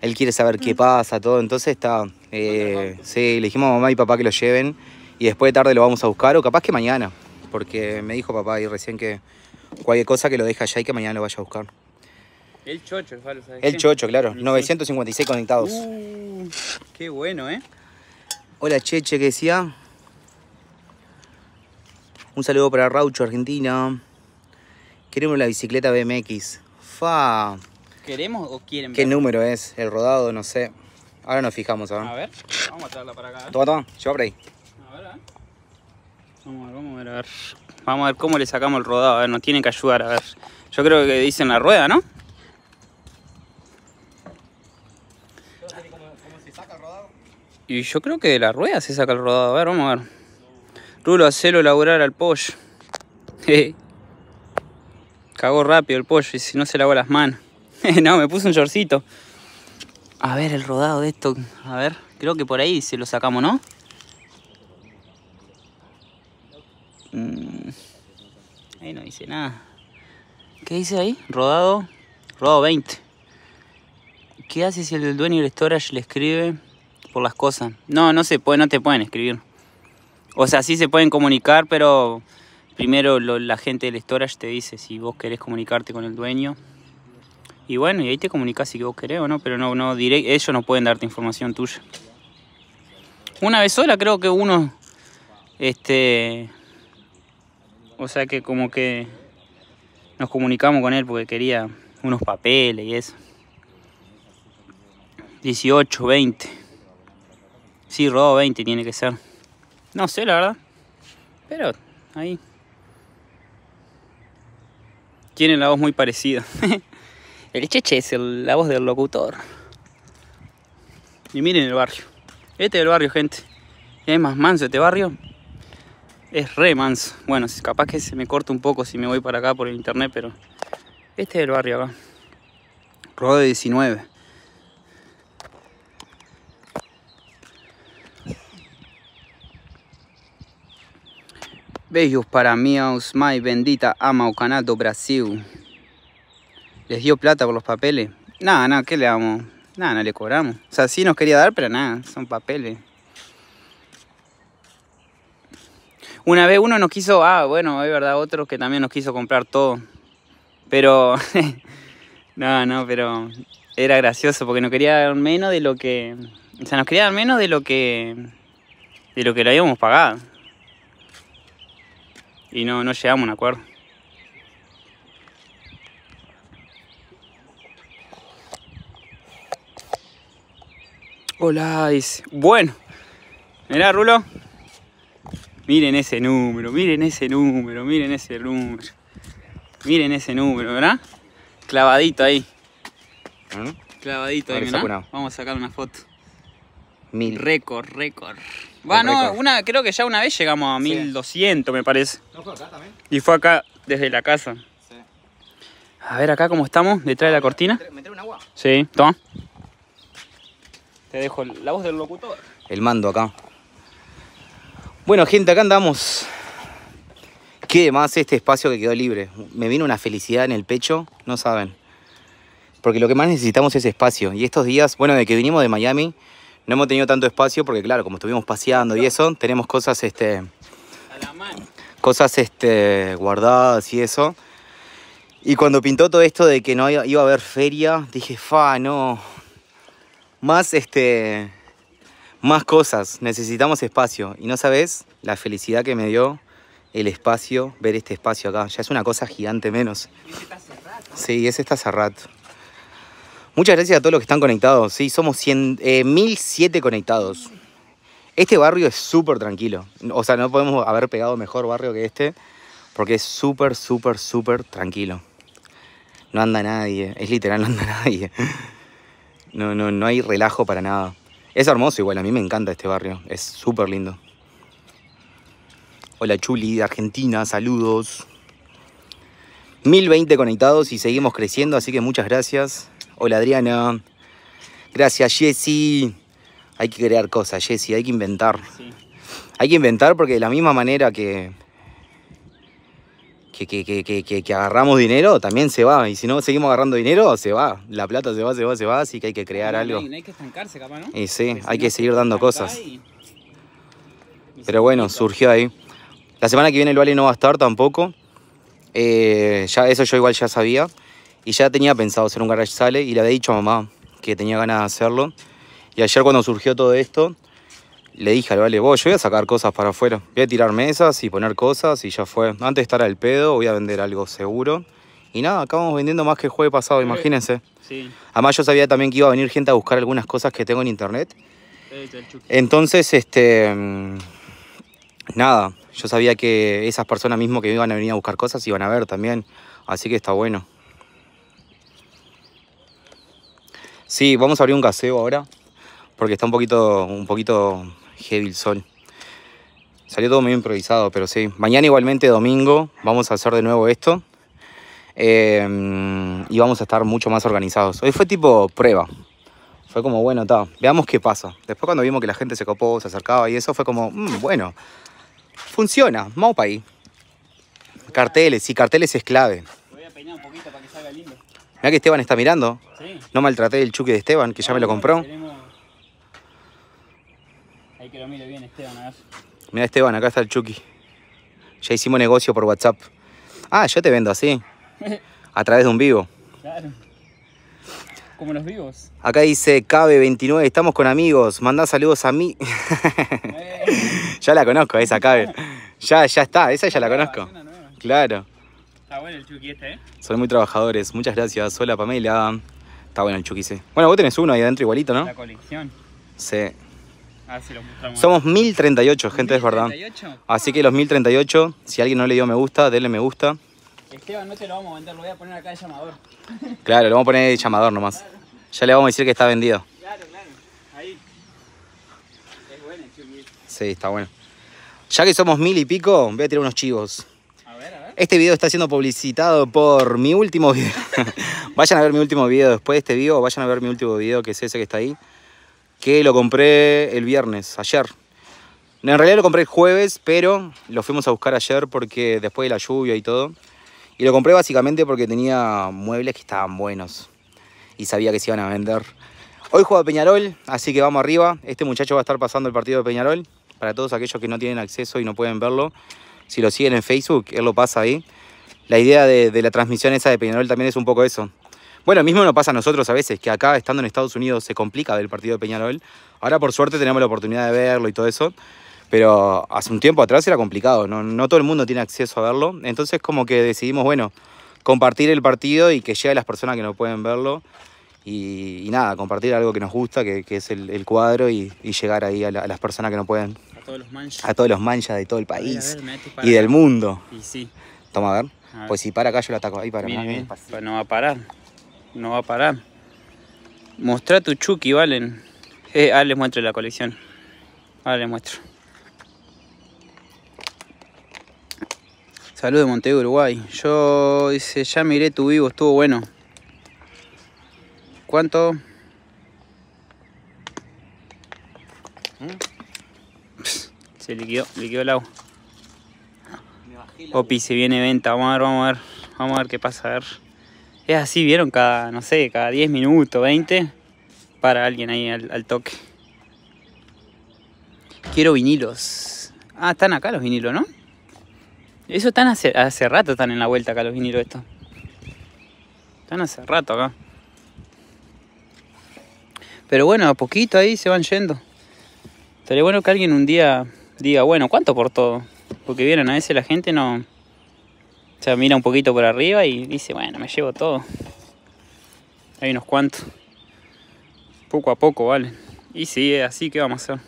Él quiere saber qué mm. pasa, todo. Entonces está. Eh, sí, le dijimos a mamá y papá que lo lleven. Y después de tarde lo vamos a buscar, o capaz que mañana. Porque me dijo papá ahí recién que cualquier cosa que lo deje allá y que mañana lo vaya a buscar. El chocho, el falo, El chocho, claro. 956 conectados. Uh, qué bueno, ¿eh? Hola, Cheche, ¿qué decía? Un saludo para Raucho, Argentina. Queremos la bicicleta BMX. Fa. ¿Queremos o quieren ver? ¿Qué número es? El rodado, no sé. Ahora nos fijamos, ¿ah? A ver, vamos a traerla para acá. ¿eh? Toma, toma, lleva por ahí. A ver, ¿eh? Vamos a ver, vamos a ver, a ver. Vamos a ver cómo le sacamos el rodado. A ver, nos tienen que ayudar, a ver. Yo creo que dicen la rueda, ¿no? ¿Cómo se saca el rodado? Y yo creo que de la rueda se saca el rodado. A ver, vamos a ver. Rulo, hacelo laburar al pollo. Cagó rápido el pollo y si no se lavó las manos. no, me puse un shortcito. A ver el rodado de esto. A ver, creo que por ahí se lo sacamos, ¿no? Mm. Ahí no dice nada. ¿Qué dice ahí? Rodado. Rodado 20. ¿Qué hace si el dueño del storage le escribe por las cosas? No, no se puede, no te pueden escribir. O sea, sí se pueden comunicar, pero primero la gente del storage te dice si vos querés comunicarte con el dueño y bueno, y ahí te comunicas si vos querés o no, pero no, no ellos no pueden darte información tuya. Una vez sola creo que uno, este, o sea que como que nos comunicamos con él porque quería unos papeles y eso. 18, 20. Sí, robo 20 tiene que ser. No sé, la verdad. Pero ahí. Tienen la voz muy parecida. El Cheche es la voz del locutor. Y miren el barrio. Este es el barrio, gente. Es más manso este barrio. Es re manso. Bueno, capaz que se me corta un poco si me voy para acá por el internet, pero... Este es el barrio acá. Rode 19. bellos para mí, my bendita ama o Brasil les dio plata por los papeles. Nada, nada, ¿qué le damos? Nada, no le cobramos. O sea, sí nos quería dar, pero nada, son papeles. Una vez uno nos quiso, ah, bueno, hay verdad, otro que también nos quiso comprar todo. Pero, no, no, pero era gracioso porque nos quería dar menos de lo que, o sea, nos quería dar menos de lo que, de lo que le habíamos pagado. Y no, no llegamos a un acuerdo. Hola, dice. Bueno, mirá, Rulo. Miren ese número, miren ese número, miren ese número. Miren ese número, ¿verdad? Clavadito ahí. ¿Mm? Clavadito ahí, ¿verdad? Vamos a sacar una foto. Mil. Récord, récord. bueno, creo que ya una vez llegamos a 1200, me parece. Y fue acá, desde la casa. A ver acá cómo estamos, detrás de la cortina. ¿Me un agua? Sí, toma. Te dejo la voz del locutor. El mando acá. Bueno, gente, acá andamos. Qué más este espacio que quedó libre. Me vino una felicidad en el pecho, no saben. Porque lo que más necesitamos es espacio. Y estos días, bueno, de que vinimos de Miami, no hemos tenido tanto espacio porque, claro, como estuvimos paseando y eso, tenemos cosas, este... A la mano. Cosas, este, guardadas y eso. Y cuando pintó todo esto de que no iba a haber feria, dije, fa, no, más este más cosas, necesitamos espacio y no sabes la felicidad que me dio el espacio, ver este espacio acá, ya es una cosa gigante menos. ese está Sí, ese está cerrado. Muchas gracias a todos los que están conectados, sí, somos 100, 1007 eh, conectados. Este barrio es súper tranquilo, o sea, no podemos haber pegado mejor barrio que este, porque es súper, súper, súper tranquilo. No anda nadie, es literal, no anda nadie. No, no, no hay relajo para nada. Es hermoso igual, a mí me encanta este barrio. Es súper lindo. Hola Chuli de Argentina, saludos. 1020 conectados y seguimos creciendo, así que muchas gracias. Hola Adriana. Gracias Jessie. Hay que crear cosas, Jessy, hay que inventar. Hay que inventar porque de la misma manera que que, que, agarramos dinero, también se va. Y si no seguimos agarrando dinero, se va. La plata se va, se va, se va. Así que hay que crear algo. hay que estancarse, capaz, ¿no? Y sí, hay que seguir dando cosas. Pero bueno, surgió ahí. La semana que viene el Vale no va a estar tampoco. Eh, ya, eso yo igual ya sabía. Y ya tenía pensado hacer un garage sale y le había dicho a mamá que tenía ganas de hacerlo. Y ayer cuando surgió todo esto, le dije al vale, vos, yo voy a sacar cosas para afuera. Voy a tirar mesas y poner cosas y ya fue. Antes de estar al pedo, voy a vender algo seguro. Y nada, acabamos vendiendo más que el jueves pasado, imagínense. Sí. Además yo sabía también que iba a venir gente a buscar algunas cosas que tengo en internet. Entonces, este... Mm, nada, yo sabía que esas personas mismo que iban a venir a buscar cosas iban a ver también. Así que está bueno. Sí, vamos a abrir un caseo ahora. Porque está un poquito, un poquito heavy sol. Salió todo muy improvisado, pero sí. Mañana igualmente domingo vamos a hacer de nuevo esto. Em, y vamos a estar mucho más organizados. Hoy fue tipo prueba. Fue como, bueno, está. veamos qué pasa. Después cuando vimos que la gente se copó, se acercaba y eso, fue como, mm, bueno, funciona, vamos para ahí. Carteles, sí, carteles es clave. Voy a peinar un poquito para que salga lindo. Mira que Esteban está mirando. No maltraté el chuque de Esteban, que ya me lo compró que lo mire bien Esteban. Mira Esteban, acá está el Chucky. Ya hicimos negocio por WhatsApp. Ah, yo te vendo así. a través de un vivo. Claro. Como los vivos. Acá dice Cabe29, estamos con amigos. Mandá saludos a mí. ya la conozco, esa Cabe. Ya, ya está, esa ya la conozco. Claro. Está bueno el Chucky este, ¿eh? Son muy trabajadores. Muchas gracias. Hola Pamela. Está bueno el Chucky, sí. Bueno, vos tenés uno ahí adentro igualito, ¿no? La colección. Sí. Ah, somos 1038, gente, es verdad. Así que los 1038, si alguien no le dio me gusta, denle me gusta. Esteban, no te lo vamos a vender, lo voy a poner acá de llamador. Claro, lo vamos a poner de llamador nomás. Ya le vamos a decir que está vendido. Claro, claro. Ahí. Es bueno mil Sí, está bueno. Ya que somos mil y pico, voy a tirar unos chivos. A Este video está siendo publicitado por mi último video. vayan a ver mi último video después de este video, vayan a ver mi último video que es ese que está ahí que lo compré el viernes, ayer. En realidad lo compré el jueves, pero lo fuimos a buscar ayer porque después de la lluvia y todo. Y lo compré básicamente porque tenía muebles que estaban buenos y sabía que se iban a vender. Hoy juega Peñarol, así que vamos arriba. Este muchacho va a estar pasando el partido de Peñarol. Para todos aquellos que no tienen acceso y no pueden verlo, si lo siguen en Facebook, él lo pasa ahí. La idea de, de la transmisión esa de Peñarol también es un poco eso. Bueno, mismo nos pasa a nosotros a veces, que acá estando en Estados Unidos se complica ver el partido de Peñarol. Ahora por suerte tenemos la oportunidad de verlo y todo eso. Pero hace un tiempo atrás era complicado, no, todo el mundo tiene acceso a verlo. Entonces como que decidimos, bueno, compartir el partido y que llegue a las personas que no pueden verlo. Y, nada, compartir algo que nos gusta, que, es el, cuadro y, llegar ahí a, las personas que no pueden. A todos los manchas. A todos los manchas de todo el país y del mundo. Y sí. Toma, a ver. Pues si para acá yo lo ataco. Ahí para. Mira, pues no va a parar no va a parar. Mostrá tu Chucky, Valen. Eh, ahora les muestro la colección. Ahora les muestro. Salud de Montego, Uruguay. Yo, dice, ya miré tu vivo, estuvo bueno. ¿Cuánto? ¿Mm? se liquidó, liquidó el agua. Opi, se viene venta. Vamos a ver, vamos a ver. Vamos a ver qué pasa, a ver es así, vieron, cada, no sé, cada 10 minutos, 20, para alguien ahí al, toque. Quiero vinilos. Ah, están acá los vinilos, ¿no? Eso están hace, hace rato, están en la vuelta acá los vinilos estos. Están hace rato acá. Pero bueno, a poquito ahí se van yendo. Estaría bueno que alguien un día diga, bueno, ¿cuánto por todo? Porque vieron, a veces la gente no, o sea, mira un poquito por arriba y dice, bueno, me llevo todo. Hay unos cuantos. Poco a poco, vale. Y si es así, ¿qué vamos a hacer?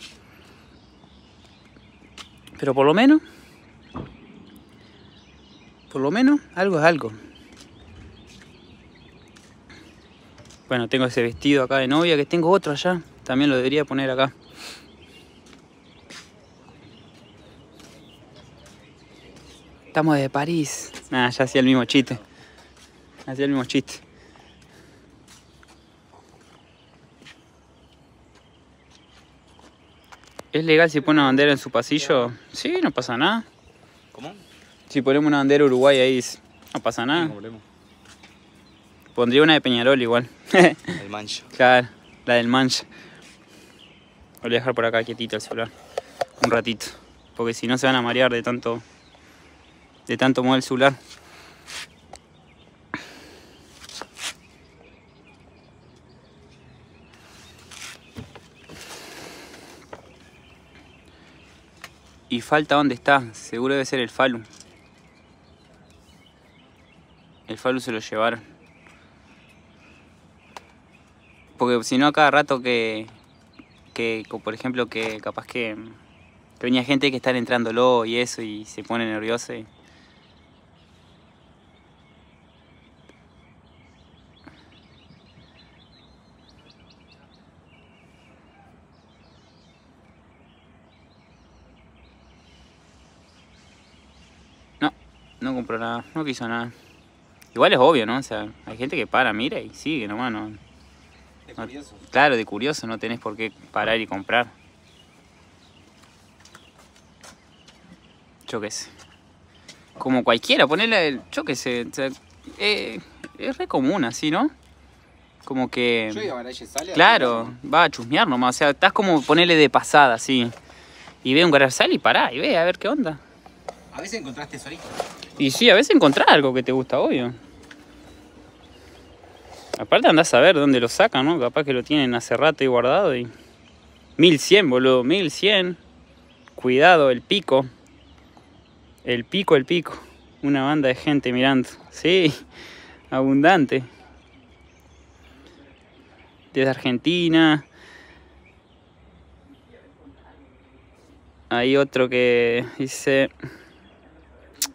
Pero por lo menos... Por lo menos, algo es algo. Bueno, tengo ese vestido acá de novia, que tengo otro allá. También lo debería poner acá. Estamos de París. Nah, ya hacía el mismo chiste. Hacía el mismo chiste. ¿Es legal si pone una bandera en su pasillo? Sí, no pasa nada. ¿Cómo? Si ponemos una bandera Uruguay ahí, no pasa nada. No Pondría una de Peñarol igual. La del mancha. Claro, la del mancha. Voy a dejar por acá quietito el celular. Un ratito. Porque si no se van a marear de tanto de tanto mover el celular. Y falta dónde está, seguro debe ser el falu. El falu se lo llevaron. Porque si no cada rato que, que por ejemplo, que capaz que, que venía gente que están entrándolo y eso y se pone nervioso. Y... compró nada, no quiso nada. Igual es obvio, ¿no? O sea, hay gente que para, mira y sigue nomás, ¿no? De curioso. claro, de curioso, no tenés por qué parar y comprar. choques Como cualquiera, ponerle el. choque qué eh, es re común así, ¿no? Como que. Yo iba a ver, sale claro, va a chusmear nomás. O sea, estás como ponerle de pasada así. Y ve un garrafal y pará, y ve a ver qué onda. A veces eso tesoritos. Y sí, a veces encontrás algo que te gusta, obvio. Aparte andás a ver dónde lo sacan, ¿no? Capaz que lo tienen hace rato y guardado y... 1100, boludo, 1100. Cuidado, el pico. El pico, el pico. Una banda de gente mirando. Sí, abundante. Desde Argentina. Hay otro que dice...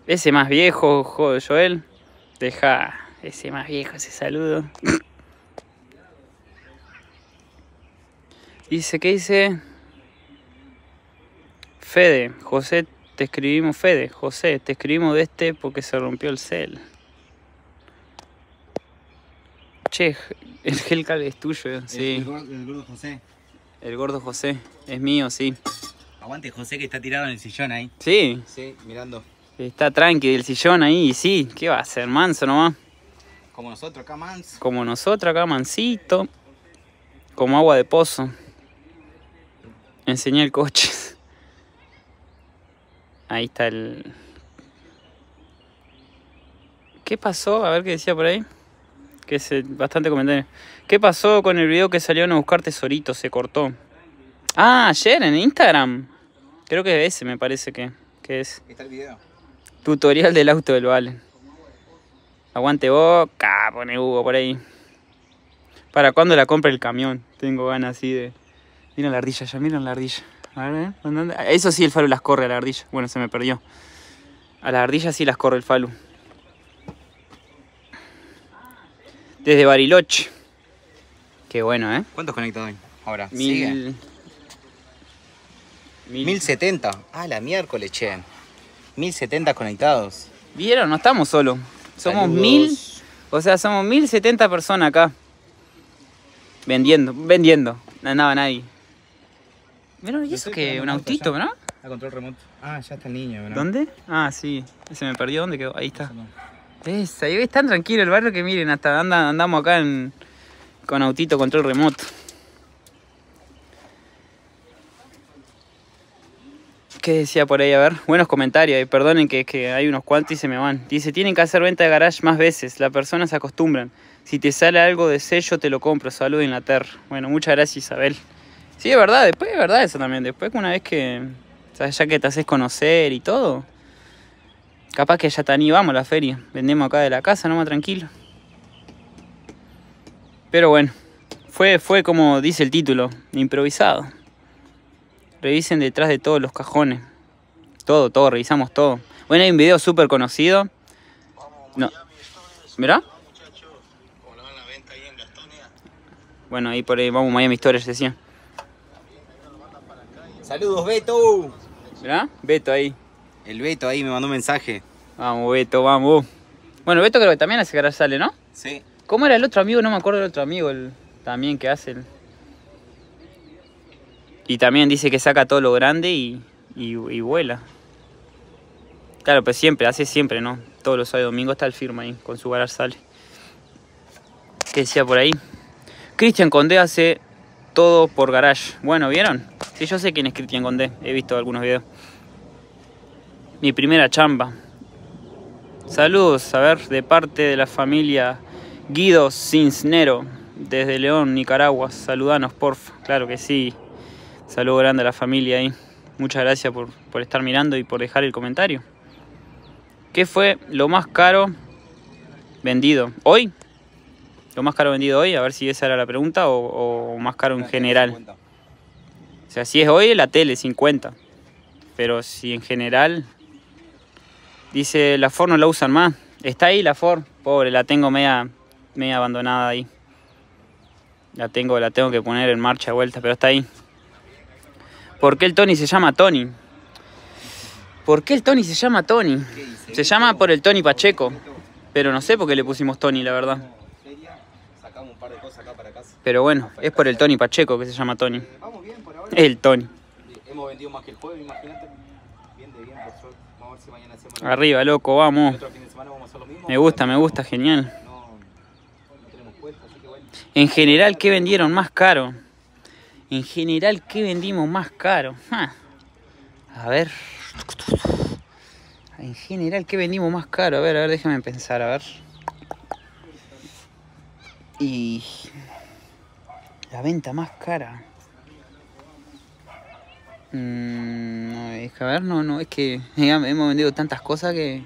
Ese más viejo, Joel. Deja ese más viejo, ese saludo. dice, ¿qué dice? Fede, José, te escribimos, Fede, José, te escribimos de este porque se rompió el cel. Che, el cal es tuyo, sí. el, gordo, José. El gordo José, es mío, sí. Aguante José que está tirado en el sillón ahí. Sí. Sí, mirando. Está tranqui el sillón ahí, sí, ¿qué va a hacer? Manso nomás. Como nosotros acá, manso. Como nosotros acá, mansito. Como agua de pozo. Enseñé el coche. Ahí está el... ¿Qué pasó? A ver qué decía por ahí. Que es eh, bastante comentario. ¿Qué pasó con el video que salió a buscar tesoritos? Se cortó. Ah, ayer en Instagram. Creo que es ese, me parece que, que es. Está el video. Tutorial del auto del Valen. Aguante boca, pone Hugo por ahí. ¿Para cuándo la compra el camión? Tengo ganas así de... Mira la ardilla ya, mira la ardilla. A ver, ¿eh? Eso sí el falu las corre a la ardilla. Bueno, se me perdió. A la ardilla sí las corre el falu. Desde Bariloche. Qué bueno, ¿eh? ¿Cuántos conectados hay ahora? Mil... Sigue. 1070. Ah, la miércoles, che. 1070 conectados. ¿Vieron? No estamos solos. Somos mil, o sea, somos 1070 personas acá. Vendiendo, vendiendo. No andaba nadie. ¿Y eso que Un autito, ¿no? A ah, control remoto. Ah, ya está el niño, ¿no? ¿Dónde? Ah, sí. Se me perdió. ¿Dónde quedó? Ahí está. ¿Ves? Ahí es tan tranquilo el barrio que miren, hasta andamos acá con autito control remoto. ¿Qué decía por ahí? A ver, buenos comentarios. Y perdonen que, que hay unos cuantos y se me van. Dice, tienen que hacer venta de garage más veces. Las personas se acostumbran. Si te sale algo de sello, te lo compro. Salud, ter Bueno, muchas gracias, Isabel. Sí, es verdad. Después es verdad eso también. Después que una vez que... ya que te haces conocer y todo. Capaz que ya tan y vamos a la feria. Vendemos acá de la casa, más tranquilo. Pero bueno, fue, fue como dice el título, improvisado. Revisen detrás de todos los cajones. Todo, todo, revisamos todo. Bueno, hay un video súper conocido. No. Bueno, ahí por ahí vamos Miami Stories, decía. Saludos, Beto. ¿Verdad? Beto ahí. El Beto ahí me mandó un mensaje. Vamos, Beto, vamos. Bueno, Beto creo que también hace que sale, ¿no? Sí. ¿Cómo era el otro amigo? No me acuerdo del otro amigo, el también que hace el... Y también dice que saca todo lo grande y, y, vuela. Claro, pues siempre, hace siempre, ¿no? Todos los sábados y domingos está el firma ahí, con su sale Que decía por ahí? Cristian Condé hace todo por garage. Bueno, ¿vieron? Sí, yo sé quién es Cristian Condé. He visto algunos videos. Mi primera chamba. Saludos, a ver, de parte de la familia Guido Cisnero. desde León, Nicaragua. Saludanos, porfa. Claro que sí. Saludo grande a la familia ahí. Muchas gracias por, por estar mirando y por dejar el comentario. ¿Qué fue lo más caro vendido hoy? Lo más caro vendido hoy, a ver si esa era la pregunta o, más caro en general. O sea, si es hoy la tele 50, pero si en general dice la Ford no la usan más. Está ahí la Ford, pobre, la tengo media, media abandonada ahí. La tengo, la tengo que poner en marcha de vuelta, pero está ahí. ¿Por qué el Tony se llama Tony? ¿Por qué el Tony se llama Tony? Se llama por el Tony Pacheco. Pero no sé por qué le pusimos Tony, la verdad. Pero bueno, es por el Tony Pacheco que se llama Tony. El Tony. Arriba, loco, vamos. Me gusta, me gusta, genial. En general, ¿qué vendieron más caro? En general, ¿qué vendimos más caro? a ver. En general, ¿qué vendimos más caro? A ver, a ver, déjame pensar, a ver. Y. La venta más cara. Mm, a ver, no, no, es que hemos vendido tantas cosas que.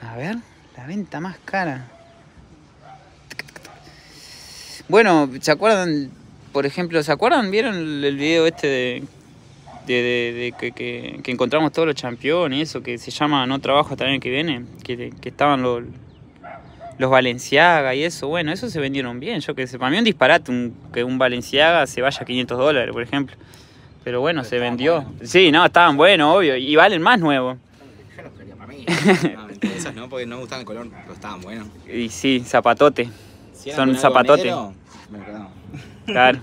A ver, la venta más cara. Bueno, ¿se acuerdan? por ejemplo, ¿se acuerdan? ¿Vieron el video este de, que, encontramos todos los campeones y eso, que se llama No Trabajo hasta el que viene? Que, estaban los, los Valenciaga y eso. Bueno, eso se vendieron bien, yo que sé. Para mí un disparate que un Valenciaga se vaya a 500 dólares, por ejemplo. Pero bueno, se vendió. Sí, no, estaban buenos, obvio. Y valen más nuevos. Yo para mí. esas no, porque no me gustaban el color, pero estaban buenos. Y sí, zapatote. Son zapatote. Claro.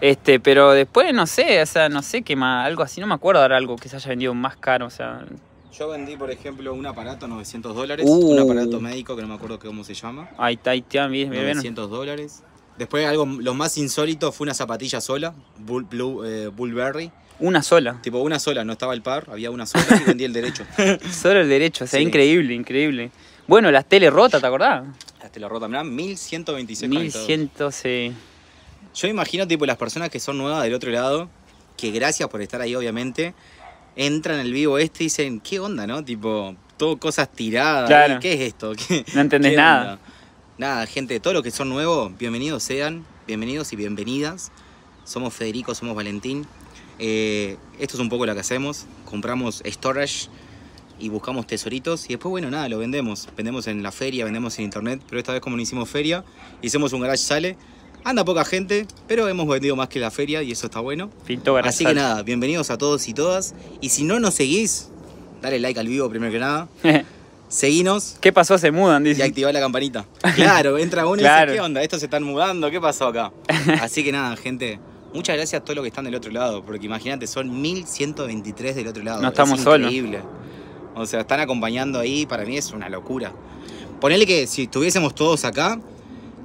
Este, pero después no sé, o sea, no sé qué más, algo así, no me acuerdo ahora algo que se haya vendido más caro, o sea. Yo vendí, por ejemplo, un aparato a 900 dólares, uh. un aparato médico que no me acuerdo cómo se llama. Ahí está, ahí está, bien, 900 dólares. Después algo, lo más insólito fue una zapatilla sola, Blue, eh, Bullberry. Una sola. Tipo, una sola, no estaba el par, había una sola y vendí el derecho. Solo el derecho, o sea, increíble, increíble. Bueno, las tele rotas, ¿te acordás? Ah, te lo rotan, mirá, 1126 1100, sí. Yo imagino, tipo, las personas que son nuevas del otro lado, que gracias por estar ahí, obviamente, entran al vivo este y dicen, ¿qué onda, no? Tipo, todo cosas tiradas. Claro. ¿Qué es esto? no entendés nada. Nada, gente, todos los que son nuevos, bienvenidos sean, bienvenidos y bienvenidas. Somos Federico, somos Valentín. Eh, esto es un poco lo que hacemos. Compramos storage y buscamos tesoritos y después, bueno, nada, lo vendemos. Vendemos en la feria, vendemos en internet, pero esta vez como no hicimos feria, hicimos un garage sale. Anda poca gente, pero hemos vendido más que la feria y eso está bueno. Así que nada, bienvenidos a todos y todas. Y si no nos seguís, dale like al vivo primero que nada. Seguinos. ¿Qué pasó? Se mudan, dice. Y activar la campanita. Claro, entra uno y dice, ¿qué onda? Estos se están mudando, ¿qué pasó acá? Así que nada, gente, muchas gracias a todos los que están del otro lado, porque imagínate, son 1123 del otro lado. No estamos es increíble. O sea, están acompañando ahí, para mí es una locura. Ponele que si estuviésemos todos acá,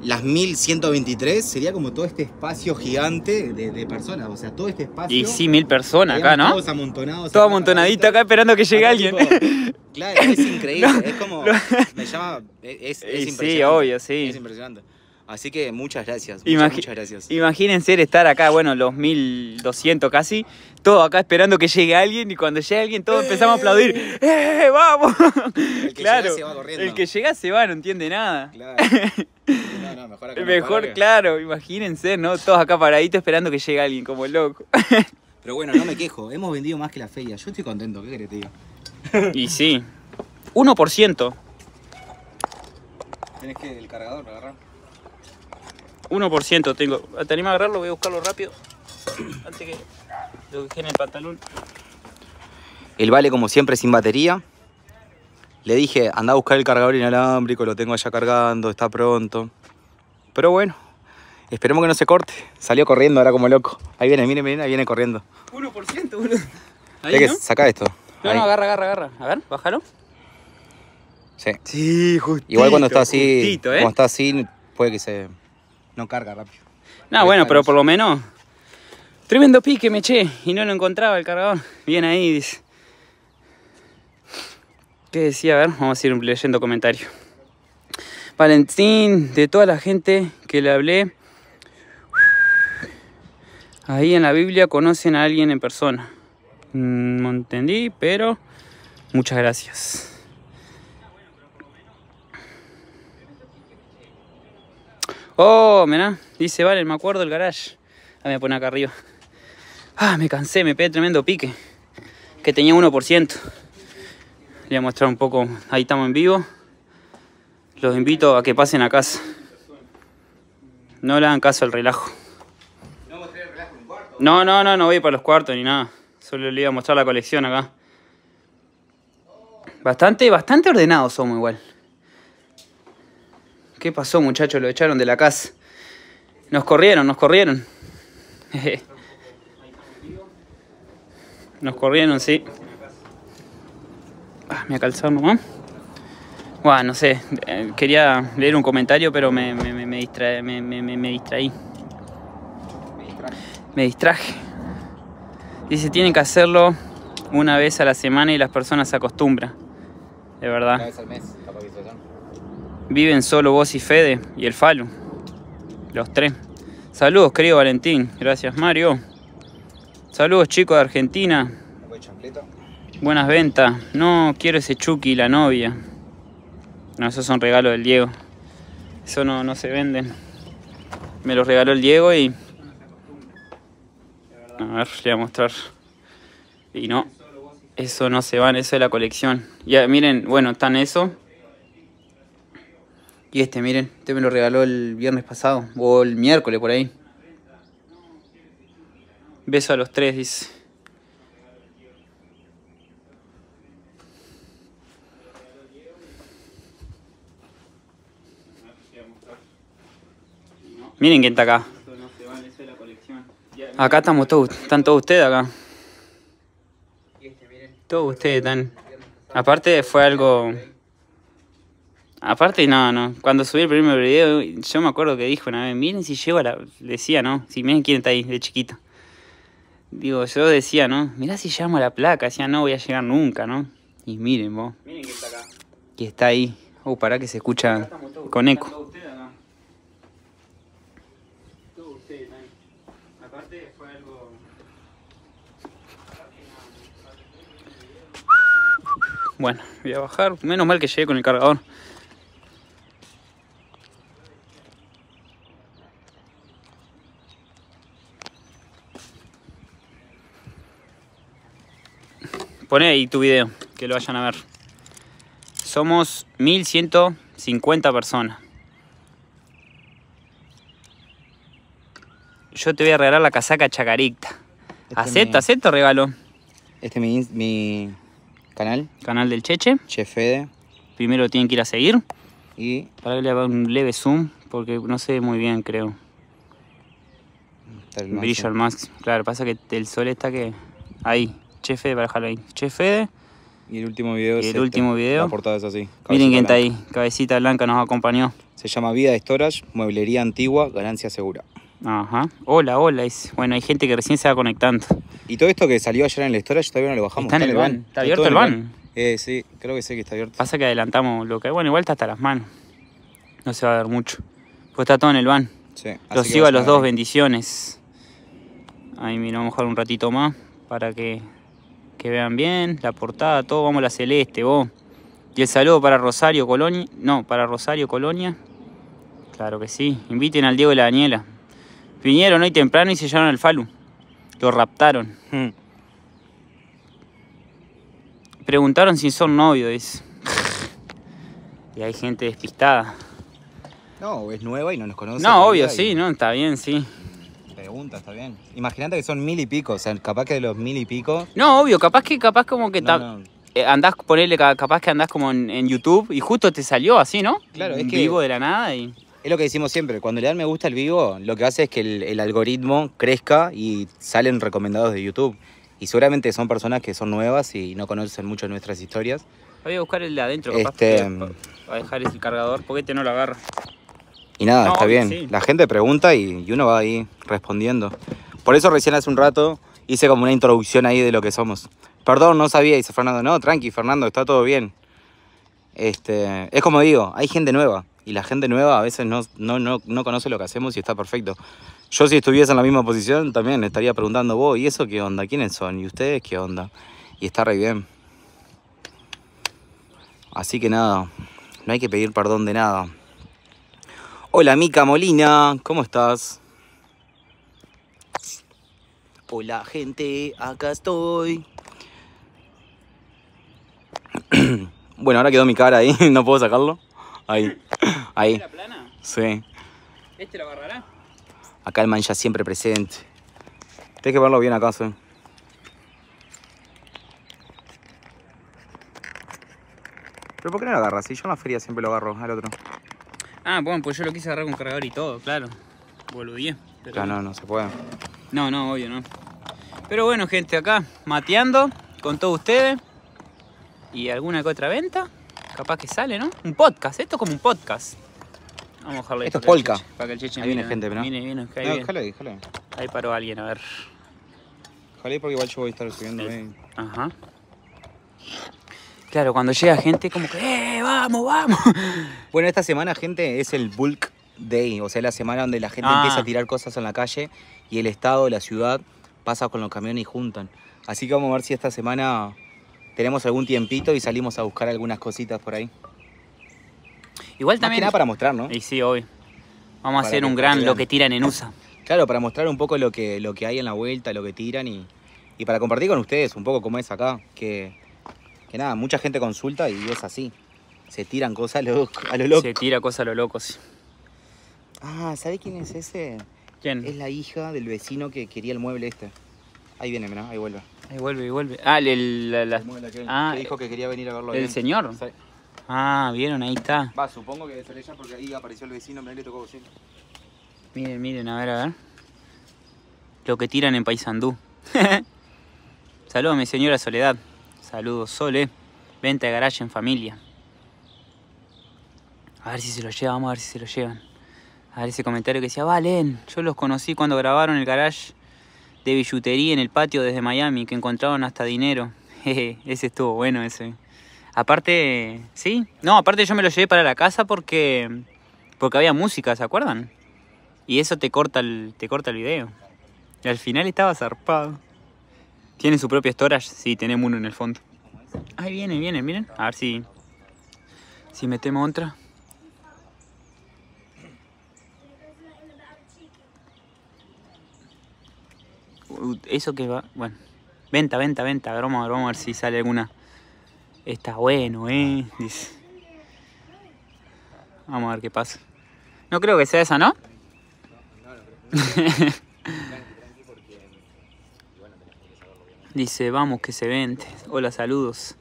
las 1123 sería como todo este espacio gigante de, personas. O sea, todo este espacio. Y sí, mil personas acá, ¿no? Todos amontonados. Todo amontonadito acá esperando que llegue alguien. claro, es increíble. es como. Me llama. impresionante. Sí, obvio, sí. Es impresionante. Así que muchas gracias. gracias. Imagínense estar acá, bueno, los 1200 casi, todos acá esperando que llegue alguien y cuando llegue alguien todos empezamos a aplaudir. ¡Eh, ¡Eh vamos! El que claro, llega se va corriendo. El que llega se va, no entiende nada. Claro. No, no, mejor Mejor, claro, imagínense, ¿no? Todos acá paraditos esperando que llegue alguien como loco. Pero bueno, no me quejo, hemos vendido más que la feria. Yo estoy contento, ¿qué querés, tío? Y sí, 1%. Tienes que el cargador, agarrar. 1% tengo. ¿Te anima a agarrarlo? Voy a buscarlo rápido. Antes que lo que en el pantalón. El vale, como siempre, sin batería. Le dije, anda a buscar el cargador inalámbrico, lo tengo allá cargando, está pronto. Pero bueno, esperemos que no se corte. Salió corriendo ahora como loco. Ahí viene, miren, miren, ahí viene corriendo. 1%, boludo. Hay que esto. No, no, agarra, agarra, agarra. A ver, bájalo. Sí. Sí, Justo. Igual cuando está así, ¿eh? cuando está así, puede que se... No carga rápido. No, bueno, pero por lo menos. Tremendo pique me eché y no lo encontraba el cargador. Bien ahí, dice. ¿Qué decía? A ver, vamos a ir leyendo comentarios. Valentín, de toda la gente que le hablé, ahí en la Biblia conocen a alguien en persona. Mm, no entendí, pero muchas gracias. Oh, mirá, dice vale, me acuerdo el garage. Ah, me pone acá arriba. Ah, me cansé, me pegué tremendo pique. Que tenía 1%. Le voy a mostrar un poco. Ahí estamos en vivo. Los invito a que pasen a casa. No le hagan caso al relajo. No, no, no, no voy para los cuartos ni nada. Solo le voy a mostrar la colección acá. Bastante, bastante ordenados somos igual. ¿Qué pasó, muchachos? Lo echaron de la casa. Nos corrieron, nos corrieron. Nos corrieron, sí. Ah, me ha calzado mamá. Bueno, no sé. Eh, quería leer un comentario, pero me, me, me, me distraí. Me distraje. Dice, tienen que hacerlo una vez a la semana y las personas se acostumbran. De verdad. Una vez al mes. Viven solo vos y Fede y el Falo. Los tres. Saludos, querido Valentín. Gracias, Mario. Saludos, chicos de Argentina. Buenas ventas. No, quiero ese Chucky, la novia. No, esos son regalos del Diego. Eso no, se venden. Me los regaló el Diego y... A ver, le voy a mostrar. Y no, eso no se va, eso es la colección. Ya, miren, bueno, están eso este, miren, este me lo regaló el viernes pasado, o el miércoles por ahí. Beso a los tres, dice. Miren quién está acá. Acá estamos todos, están todos ustedes acá. Todos ustedes están. Aparte fue algo Aparte, no, no. Cuando subí el primer video, yo me acuerdo que dijo una vez, miren si llego a la... Decía, ¿no? Si miren quién está ahí, de chiquito. Digo, yo decía, ¿no? Mirá si llamo a la placa. Decía, no voy a llegar nunca, ¿no? Y miren vos. Miren que está acá. Que está ahí. Oh, pará que se escucha con eco. Bueno, voy a bajar. Menos mal que llegué con el cargador. Poné ahí tu video, que lo vayan a ver. Somos 1150 personas. Yo te voy a regalar la casaca chacarita. Este acepta, acepta este regalo. Este es mi, mi canal. Canal del Cheche. Chefede. Primero tienen que ir a seguir. Y. Para que le haga un leve zoom, porque no se ve muy bien, creo. Brillo al máximo. Claro, pasa que el sol está que. Ahí. Chef Fede para Halloween. Che Fede. Y el último video el este. último video. Miren quién está ahí. Cabecita Blanca nos acompañó. Se llama Vida de Storage, Mueblería Antigua, Ganancia Segura. Ajá. Hola, hola. Bueno, hay gente que recién se va conectando. Y todo esto que salió ayer en el storage todavía no lo bajamos. Está en el van. Está abierto el van. Eh, sí, creo que sí que está abierto. Pasa que adelantamos lo que... Bueno, igual está hasta las manos. No se va a ver mucho. Pues está todo en el van. Sí. Los sigo a los dos. Bendiciones. Ahí mira, vamos a mejor un ratito más para que vean bien, la portada, todo, vamos a la celeste, vos. Y el saludo para Rosario Colonia, no, para Rosario Colonia. Claro que sí, inviten al Diego y la Daniela. Vinieron hoy temprano y se llevaron al Falu. Lo raptaron. Hmm. Preguntaron si son novios, Y hay gente despistada. No, es nueva y no nos conoce. No, obvio, sí, no, está bien, sí pregunta, Imagínate que son mil y pico, o sea, capaz que de los mil y pico. No, obvio, capaz que, capaz como que. Eh, andás, capaz que andás como en, YouTube y justo te salió así, ¿no? Claro, es que. Vivo de la nada y. Es lo que decimos siempre, cuando le dan me gusta el vivo, lo que hace es que el, algoritmo crezca y salen recomendados de YouTube. Y seguramente son personas que son nuevas y no conocen mucho nuestras historias. Voy a buscar el de adentro, capaz. Este... a dejar el cargador, porque este no lo agarra. Y nada, está bien. La gente pregunta y, uno va ahí respondiendo. Por eso recién hace un rato hice como una introducción ahí de lo que somos. Perdón, no sabía, dice Fernando. No, tranqui, Fernando, está todo bien. Este, es como digo, hay gente nueva. Y la gente nueva a veces no, no, no conoce lo que hacemos y está perfecto. Yo si estuviese en la misma posición también estaría preguntando, vos, ¿y eso qué onda? ¿Quiénes son? ¿Y ustedes qué onda? Y está re bien. Así que nada, no hay que pedir perdón de nada. Hola Mica Molina, ¿cómo estás? Hola gente, acá estoy. Bueno, ahora quedó mi cara ahí, no puedo sacarlo. Ahí. Ahí. ¿La plana? Sí. ¿Este lo agarrará? Acá el man ya siempre presente. Tienes que verlo bien acá, sí. ¿Pero por qué no lo agarras? Si yo en la feria siempre lo agarro al otro. Ah, bueno, pues yo lo quise agarrar con cargador y todo, claro. Boludié. Pero... Claro, no, no se puede. No, no, obvio, no. Pero bueno, gente, acá mateando con todos ustedes. Y alguna que otra venta. Capaz que sale, ¿no? Un podcast, esto es como un podcast. Vamos a dejarlo Esto es polka. ahí viene, gente, ¿no? Viene, viene, ahí no, Jale, Ahí paró alguien, a ver. Jale porque igual yo voy a estar subiendo ahí. Ajá. Claro, cuando llega gente como que, ¡eh, vamos, vamos! Bueno, esta semana, gente, es el Bulk Day, o sea, la semana donde la gente ah. empieza a tirar cosas en la calle y el Estado, la ciudad, pasa con los camiones y juntan. Así que vamos a ver si esta semana tenemos algún tiempito y salimos a buscar algunas cositas por ahí. Igual también... Más para mostrar, ¿no? Y sí, hoy. Vamos a hacer un gran lo que tiran en USA. Claro, para mostrar un poco lo que, lo que hay en la vuelta, lo que tiran y, y para compartir con ustedes un poco cómo es acá, que nada, mucha gente consulta y es así. Se tiran cosas a lo, a loco. Se tira cosas a lo loco, Ah, ¿sabés quién es ese? ¿Quién? Es la hija del vecino que quería el mueble este. Ahí viene, mira ahí vuelve. Ahí vuelve, ahí vuelve. Ah, el, la, ah, que dijo que quería venir a verlo. ¿El señor? Ah, vieron, ahí está. Va, supongo que debe ser ella porque ahí apareció el vecino, mirá, le tocó Miren, miren, a ver, a ver. Lo que tiran en Paysandú. mi señora Soledad. Saludos, Sole. Venta de garage en familia. A ver si se lo llevan, vamos a ver si se lo llevan. A ver ese comentario que decía, Valen, yo los conocí cuando grabaron el garage de billutería en el patio desde Miami, que encontraron hasta dinero. ese estuvo bueno ese. Aparte, sí, no, aparte yo me lo llevé para la casa porque porque había música, ¿se acuerdan? Y eso te corta el te corta el video. Y al final estaba zarpado. ¿Tiene su propio storage? Sí, tenemos uno en el fondo. Ahí viene, viene, miren. A ver si, si metemos otra. Uh, eso que va, bueno. Venta, venta, venta. vamos, a ver, si sale alguna. Está bueno, eh. Vamos a ver qué pasa. No creo que sea esa, ¿no? no Dice, vamos que se vende. Hola, saludos.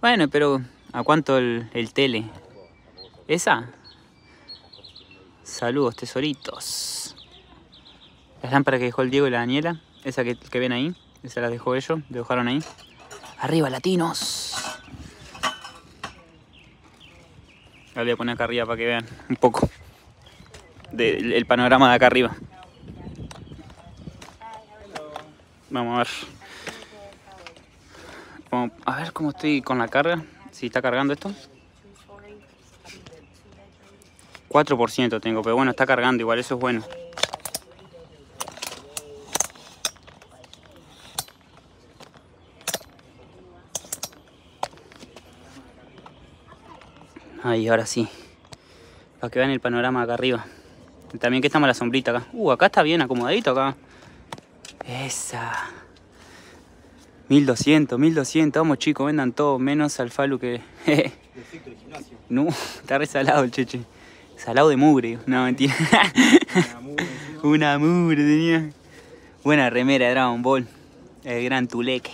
Bueno, pero ¿a cuánto el, tele? ¿Esa? Saludos, tesoritos. Las lámparas que dejó el Diego y la Daniela, esa que, que ven ahí, esa las dejó ellos, dejaron ahí. Arriba, latinos. La voy a poner acá arriba para que vean un poco del panorama de acá arriba. Vamos a ver a ver cómo estoy con la carga, si está cargando esto. 4% tengo, pero bueno, está cargando igual, eso es bueno. Ahí, ahora sí. Para que vean el panorama acá arriba. También que estamos a la sombrita acá. Uh, acá está bien acomodadito acá. Esa. 1200, 1200, vamos chicos, vendan todo, menos al Falu que... no, está resalado el cheche. Salado de mugre, no mentira. Una mugre tenía. Buena remera de Dragon Ball. El gran Tuleque.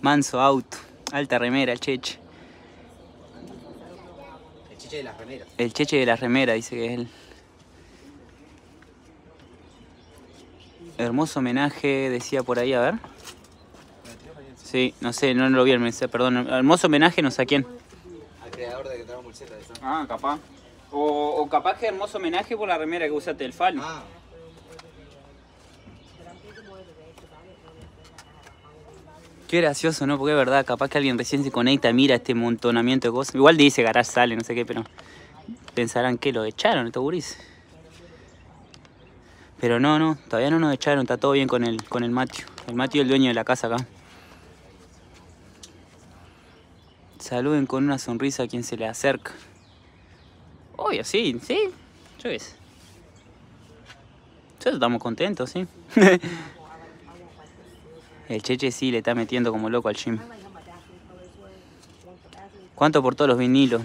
Manso auto. Alta remera, el cheche. El cheche de las remeras. El cheche de las remeras, dice que es él. Hermoso homenaje, decía por ahí, a ver. Sí, no sé, no lo vi el mensaje, perdón. Hermoso homenaje, no sé a quién. Al creador de que trajo de eso. Ah, capaz. O, capaz que hermoso homenaje por la remera que usaste el Fal. Ah. Qué gracioso, ¿no? Porque es verdad, capaz que alguien recién se conecta, mira este montonamiento de cosas. Igual dice Garage sale, no sé qué, pero pensarán que lo echaron estos gurises. Pero no, no, todavía no nos echaron, está todo bien con el, con el Matio. El Matio es el dueño de la casa acá. Saluden con una sonrisa a quien se le acerca. Obvio, sí, sí. Yo qué estamos contentos, sí. El Cheche sí le está metiendo como loco al gym. ¿Cuánto por todos los vinilos?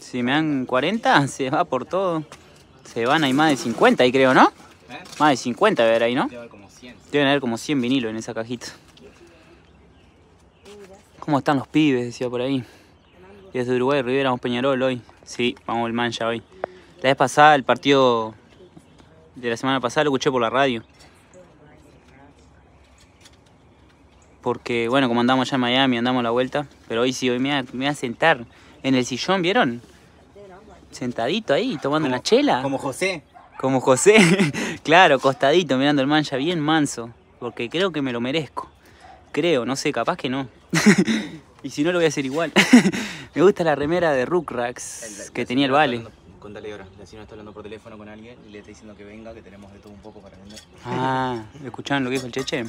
Si me dan 40, se va por todo. Se van, ahí más de 50 ahí creo, ¿no? ¿Eh? Más de 50 a ver ahí, ¿no? Deben haber como 100 vinilos en esa cajita. ¿Cómo están los pibes? Decía por ahí. Desde Uruguay, Rivera, vamos Peñarol hoy. Sí, vamos el Mancha hoy. La vez pasada, el partido de la semana pasada lo escuché por la radio. Porque, bueno, como andamos allá en Miami, andamos la vuelta. Pero hoy sí, hoy me voy a, sentar en el sillón, ¿vieron? Sentadito ahí, tomando una chela. Como José. Como José. claro, costadito, mirando el Mancha, bien manso. Porque creo que me lo merezco. Creo, no sé, capaz que no. y si no, lo voy a hacer igual. me gusta la remera de Rukrax que tenía el Vale. Contale ahora, la señora está hablando por teléfono con alguien y le está diciendo que venga, que tenemos de todo un poco para vender. Ah, ¿escucharon lo que dijo el Cheche?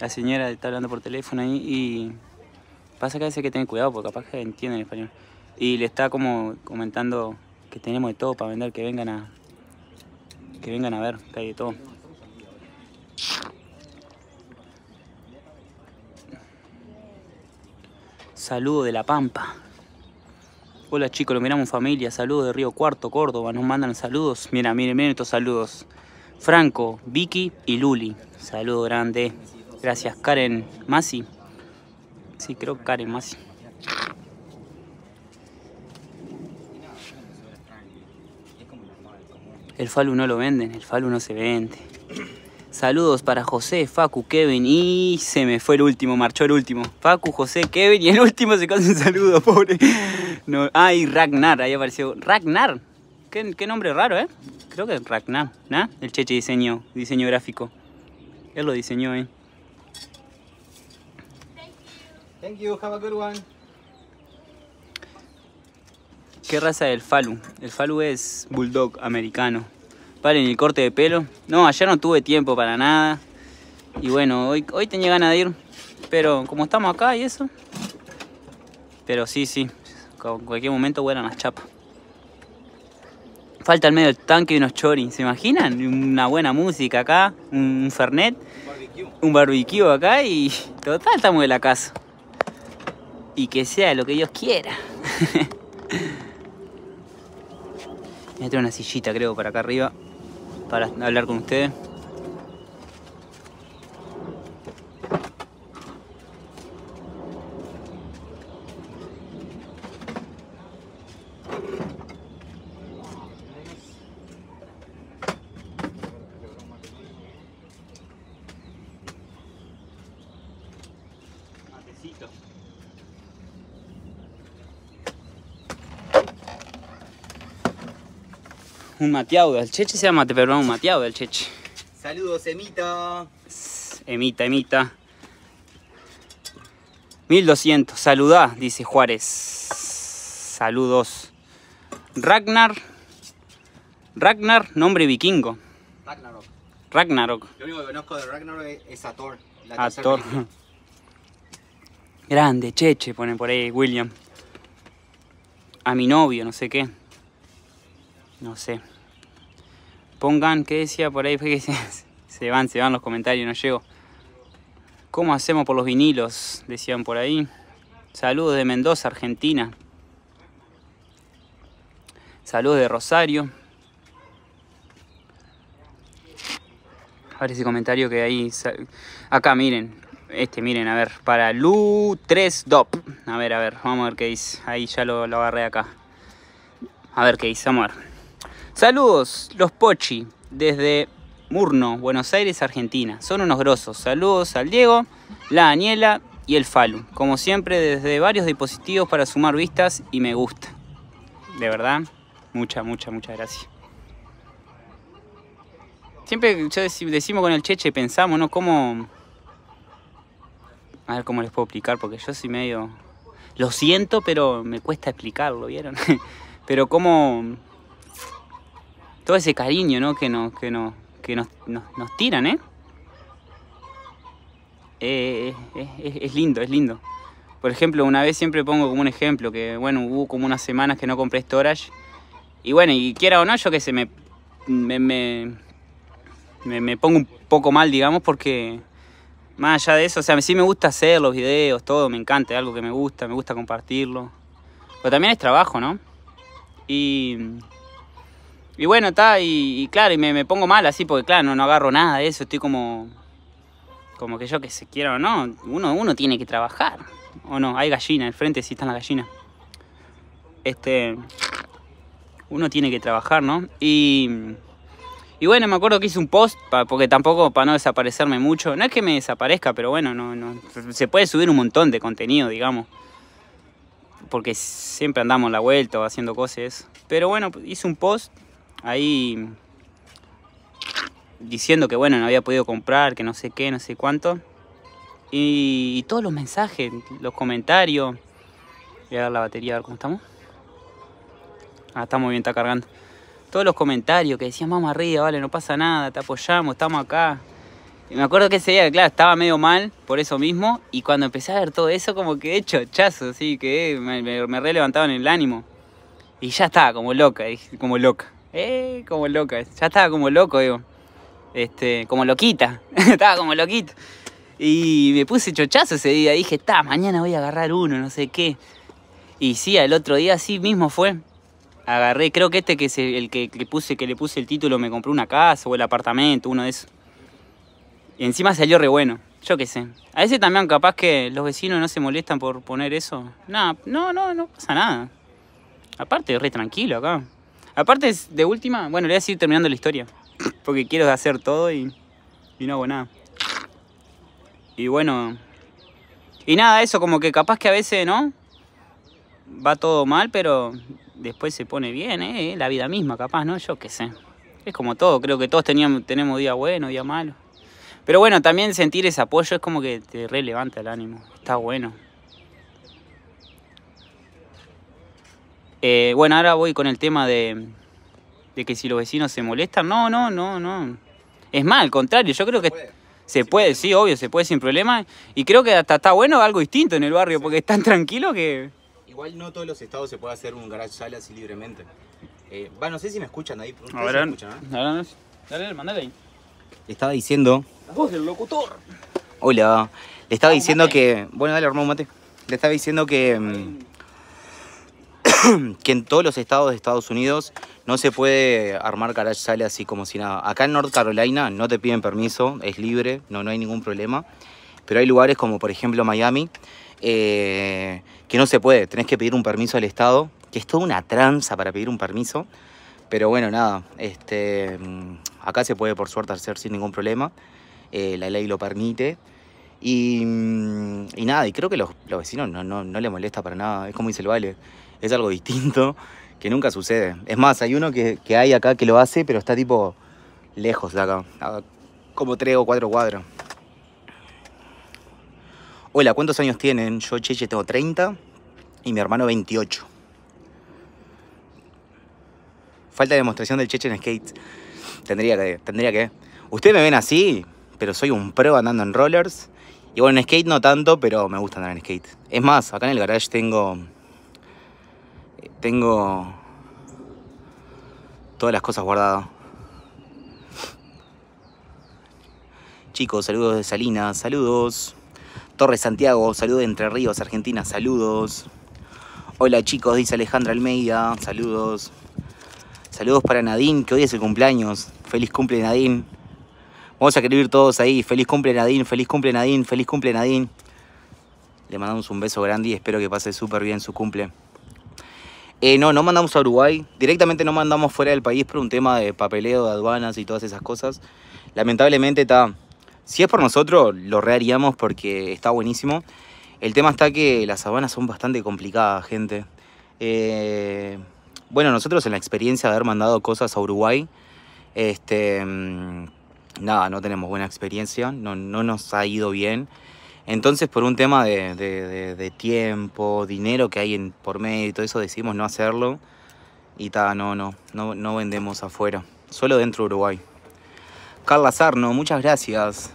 La señora está hablando por teléfono ahí y... Pasa que a veces hay que tener cuidado porque capaz que entiende español. Y le está como comentando que tenemos de todo para vender, que vengan a... Que vengan a ver, que hay de todo. Saludo de La Pampa. Hola chicos, lo miramos familia. Saludos de Río Cuarto, Córdoba. Nos mandan saludos. Mira, miren, miren estos saludos. Franco, Vicky y Luli. Saludo grande. Gracias, Karen Masi. Sí, creo Karen Masi. El Falu no lo venden, el Falu no se vende. Saludos para José, Facu, Kevin y se me fue el último, marchó el último. Facu, José, Kevin y el último se conoce un saludo, pobre. No. Ah, Ragnar, ahí apareció. Ragnar, ¿Qué, nombre raro, ¿eh? Creo que es Ragnar, ¿no? El Cheche diseño, diseño gráfico. Él lo diseñó, ¿eh? Thank you, a good ¿Qué raza es el Falu? El Falu es bulldog americano. Paren el corte de pelo. No, ayer no tuve tiempo para nada. Y bueno, hoy, hoy tenía ganas de ir. Pero como estamos acá y eso. Pero sí, sí. En cualquier momento vuelan las chapas. Falta el medio el tanque y unos choris. ¿Se imaginan? Una buena música acá. Un fernet. Un barbecue acá y total estamos de la casa. Y que sea lo que Dios quiera. Voy una sillita creo para acá arriba para hablar con ustedes. un mateado del cheche, se llama perdón, un mateado del cheche. Saludos, Emita. Emita, Emita. 1200, saludá, dice Juárez. Saludos. Ragnar. Ragnar, nombre vikingo. Ragnarok. Ragnarok. Lo único que conozco de Ragnarok es a Thor. a Thor. Grande, cheche, pone por ahí William. A mi novio, no sé qué. No sé. Pongan, ¿qué decía por ahí? Porque se, van, se van los comentarios, no llego. ¿Cómo hacemos por los vinilos? Decían por ahí. Saludos de Mendoza, Argentina. Saludos de Rosario. A ver ese comentario que ahí Acá, miren. Este, miren, a ver. Para Lu3Dop. A ver, a ver. Vamos a ver qué dice. Ahí ya lo, lo agarré acá. A ver qué dice, vamos a ver. Saludos, los Pochi, desde Murno, Buenos Aires, Argentina. Son unos grosos. Saludos al Diego, la Daniela y el Falu. Como siempre, desde varios dispositivos para sumar vistas y me gusta. De verdad, mucha, muchas, muchas gracias. Siempre decimos con el cheche, pensamos, ¿no? ¿Cómo...? A ver cómo les puedo explicar, porque yo soy medio... Lo siento, pero me cuesta explicarlo, ¿vieron? pero cómo todo ese cariño ¿no? que, no, que, no, que nos, tiran, ¿eh? eh, eh, eh es, lindo, es lindo. Por ejemplo, una vez siempre pongo como un ejemplo, que bueno, hubo como unas semanas que no compré storage. Y bueno, y quiera o no, yo que sé. me me, pongo un poco mal, digamos, porque más allá de eso, o sea, sí me gusta hacer los videos, todo, me encanta, es algo que me gusta, me gusta compartirlo. Pero también es trabajo, ¿no? Y y bueno, está, y, claro, y me, pongo mal así, porque claro, no, no, agarro nada de eso, estoy como. Como que yo que se quiera o no, uno, tiene que trabajar. O no, hay gallina, al frente sí están la gallina. Este. Uno tiene que trabajar, ¿no? Y. Y bueno, me acuerdo que hice un post, porque tampoco para no desaparecerme mucho. No es que me desaparezca, pero bueno, no, no, se puede subir un montón de contenido, digamos. Porque siempre andamos la vuelta haciendo cosas. Pero bueno, hice un post ahí diciendo que bueno, no había podido comprar, que no sé qué, no sé cuánto. Y, todos los mensajes, los comentarios. Voy a ver la batería a ver cómo estamos. Ah, está muy bien, está cargando. Todos los comentarios que decían, vamos arriba, vale, no pasa nada, te apoyamos, estamos acá. Y me acuerdo que ese día, claro, estaba medio mal por eso mismo. Y cuando empecé a ver todo eso, como que hecho chazo, así que me, me, re en el ánimo. Y ya estaba como loca, como loca. Eh, como loca. Ya estaba como loco, digo. Este, como loquita. estaba como loquita Y me puse chochazo ese día. Dije, está, mañana voy a agarrar uno, no sé qué. Y sí, al otro día sí mismo fue. Agarré, creo que este que es el que, puse, que le puse el título, me compró una casa o el apartamento, uno de esos. Y encima salió re bueno. Yo qué sé. A veces también capaz que los vecinos no se molestan por poner eso. Nada, no, no, no pasa nada. Aparte, re tranquilo acá. Aparte, de última, bueno, le voy a seguir terminando la historia. Porque quiero hacer todo y, no hago nada. Y bueno. Y nada, eso, como que capaz que a veces, ¿no? Va todo mal, pero después se pone bien, ¿eh? La vida misma, capaz, ¿no? Yo qué sé. Es como todo, creo que todos teníamos, tenemos día bueno, día malo. Pero bueno, también sentir ese apoyo es como que te relevanta el ánimo. Está bueno. Eh, bueno, ahora voy con el tema de, que si los vecinos se molestan. No, no, no, no. Es más, al contrario, yo creo que se puede, sí, obvio, se puede sin problema. Y creo que hasta está bueno algo distinto en el barrio, porque es tan tranquilo que... Igual no todos los estados se puede hacer un garage sale así libremente. Eh, va, no sé si me escuchan ahí. A ver, escuchan, ¿eh? a ver, dale, mandale ahí. Le estaba diciendo... La voz del locutor. Hola. Le estaba ah, diciendo que... Bueno, dale, hermano, mate. Le estaba diciendo que... Mm, que en todos los estados de Estados Unidos no se puede armar garage sale así como si nada. Acá en North Carolina no te piden permiso, es libre, no, hay ningún problema. Pero hay lugares como por ejemplo Miami eh, que no se puede, tenés que pedir un permiso al estado, que es toda una tranza para pedir un permiso. Pero bueno, nada, este, mm, acá se puede por suerte hacer sin ningún problema, eh, la ley lo permite. Mm, y, nada, y creo que los, los vecinos no, les le molesta para nada, es como dice el Vale es algo distinto que nunca sucede. Es más, hay uno que, hay acá que lo hace, pero está tipo lejos de acá, como tres o cuatro cuadros. Hola, ¿cuántos años tienen? Yo, Cheche, tengo 30 y mi hermano 28. Falta de demostración del Cheche en skate. Tendría que, tendría que. Ustedes me ven así, pero soy un pro andando en rollers. Y bueno, en skate no tanto, pero me gusta andar en skate. Es más, acá en el garage tengo tengo todas las cosas guardadas. Chicos, saludos de Salinas, saludos. Torres Santiago, saludos de Entre Ríos, Argentina, saludos. Hola chicos, dice Alejandra Almeida, saludos. Saludos para Nadine, que hoy es el cumpleaños. Feliz cumple Nadine. Vamos a escribir todos ahí. Feliz cumple Nadine, feliz cumple Nadine, feliz cumple Nadine. Le mandamos un beso grande y espero que pase súper bien su cumple. Eh, no, no mandamos a Uruguay, directamente no mandamos fuera del país por un tema de papeleo, de aduanas y todas esas cosas. Lamentablemente está... Si es por nosotros, lo rearíamos porque está buenísimo. El tema está que las aduanas son bastante complicadas, gente. Eh, bueno, nosotros en la experiencia de haber mandado cosas a Uruguay, este, mm, nada, no tenemos buena experiencia, no nos ha ido bien. Entonces, por un tema de, tiempo, dinero que hay en, por medio y todo eso, decidimos no hacerlo. Y está, no, no, no, vendemos afuera, solo dentro de Uruguay. Carla Sarno, muchas gracias.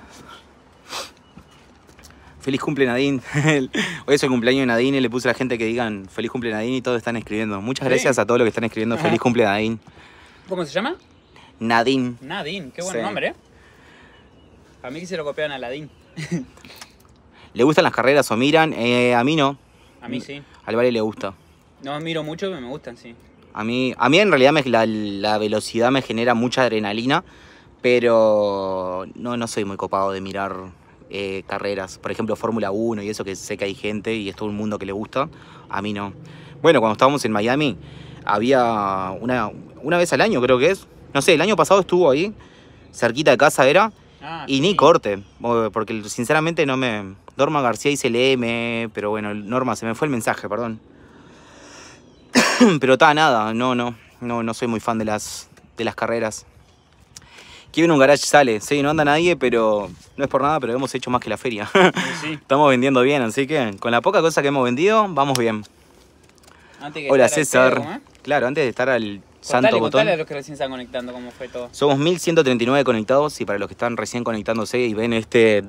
Feliz cumple Nadine. Hoy es el cumpleaños de Nadine y le puse a la gente que digan feliz cumple Nadine y todos están escribiendo. Muchas gracias a todos los que están escribiendo feliz cumple Nadine. ¿Cómo se llama? Nadine. Nadine, qué buen nombre, ¿eh? A mí quisiera se lo a Nadine. ¿Le gustan las carreras o miran? Eh, a mí no. A mí sí. Al le gusta. No, miro mucho, pero me gustan, sí. A mí, a mí en realidad la, velocidad me genera mucha adrenalina, pero no, no soy muy copado de mirar eh, carreras. Por ejemplo, Fórmula 1 y eso que sé que hay gente y es todo un mundo que le gusta. A mí no. Bueno, cuando estábamos en Miami, había una, una vez al año, creo que es. No sé, el año pasado estuvo ahí, cerquita de casa era, Ah, y ni corte, porque sinceramente no me... Norma García dice M, pero bueno, Norma, se me fue el mensaje, perdón. pero está, nada, no, no, no, no soy muy fan de las, de las carreras. Quiero en un garage sale, sí, no anda nadie, pero no es por nada, pero hemos hecho más que la feria. Estamos vendiendo bien, así que con la poca cosa que hemos vendido, vamos bien. Hola César. ¿eh? Claro, antes de estar al Santo contale, a los que recién están conectando cómo fue todo. Somos 1139 conectados y para los que están recién conectándose y ven este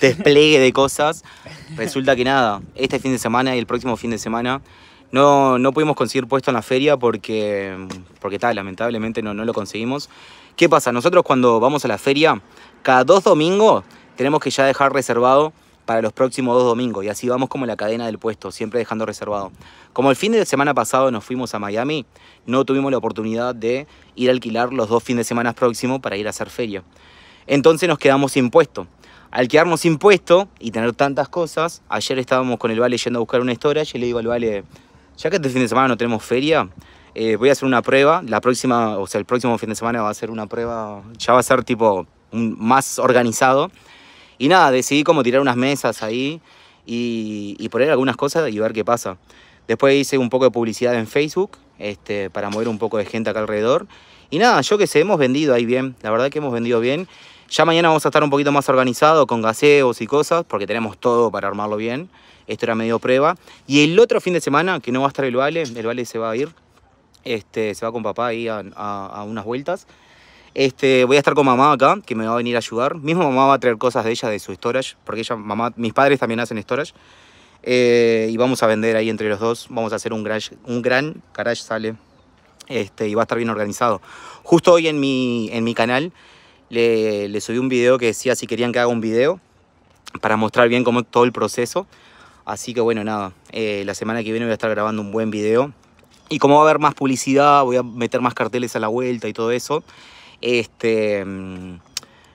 despliegue de cosas, resulta que nada, este fin de semana y el próximo fin de semana no, no pudimos conseguir puesto en la feria porque, porque tal, lamentablemente no, no lo conseguimos. ¿Qué pasa? Nosotros cuando vamos a la feria, cada dos domingos tenemos que ya dejar reservado para los próximos dos domingos. Y así vamos como la cadena del puesto, siempre dejando reservado. Como el fin de semana pasado nos fuimos a Miami, no tuvimos la oportunidad de ir a alquilar los dos fines de semana próximos para ir a hacer feria. Entonces nos quedamos sin puesto. Al quedarnos sin puesto y tener tantas cosas, ayer estábamos con el Vale yendo a buscar una historia y le digo al Vale, ya que este fin de semana no tenemos feria, eh, voy a hacer una prueba. La próxima, o sea, el próximo fin de semana va a ser una prueba, ya va a ser tipo más organizado y nada, decidí como tirar unas mesas ahí y, poner algunas cosas y ver qué pasa. Después hice un poco de publicidad en Facebook este, para mover un poco de gente acá alrededor. Y nada, yo que sé, hemos vendido ahí bien. La verdad que hemos vendido bien. Ya mañana vamos a estar un poquito más organizado con gaseos y cosas, porque tenemos todo para armarlo bien. Esto era medio prueba. Y el otro fin de semana, que no va a estar el vale, el vale se va a ir. Este, se va con papá ahí a, a unas vueltas. Este, voy a estar con mamá acá, que me va a venir a ayudar. Mismo mamá va a traer cosas de ella, de su storage, porque ella, mamá, mis padres también hacen storage. Eh, y vamos a vender ahí entre los dos. Vamos a hacer un garage, un gran garage sale. Este, y va a estar bien organizado. Justo hoy en mi, en mi canal le, subí un video que decía si querían que haga un video para mostrar bien cómo todo el proceso. Así que bueno, nada, eh, la semana que viene voy a estar grabando un buen video. Y como va a haber más publicidad, voy a meter más carteles a la vuelta y todo eso. Este, mm,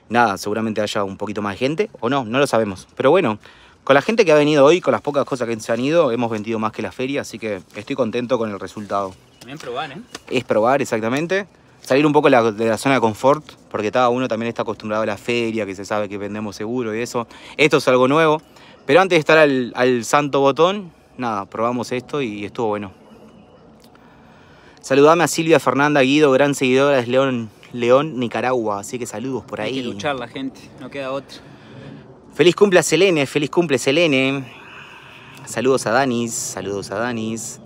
nada, seguramente haya un poquito más de gente, o no, no lo sabemos. Pero bueno, con la gente que ha venido hoy, con las pocas cosas que se han ido, hemos vendido más que la feria, así que estoy contento con el resultado. También probar, ¿eh? Es probar, exactamente. Salir un poco de la zona de confort, porque cada uno también está acostumbrado a la feria, que se sabe que vendemos seguro y eso. Esto es algo nuevo. Pero antes de estar al, santo botón, nada, probamos esto y estuvo bueno. Saludame a Silvia Fernanda Guido, gran seguidora de León León, Nicaragua. Así que saludos por ahí. Hay que luchar la gente, no queda otro Feliz cumple a Selene, feliz cumple Selene. Saludos a Danis, saludos a Danis.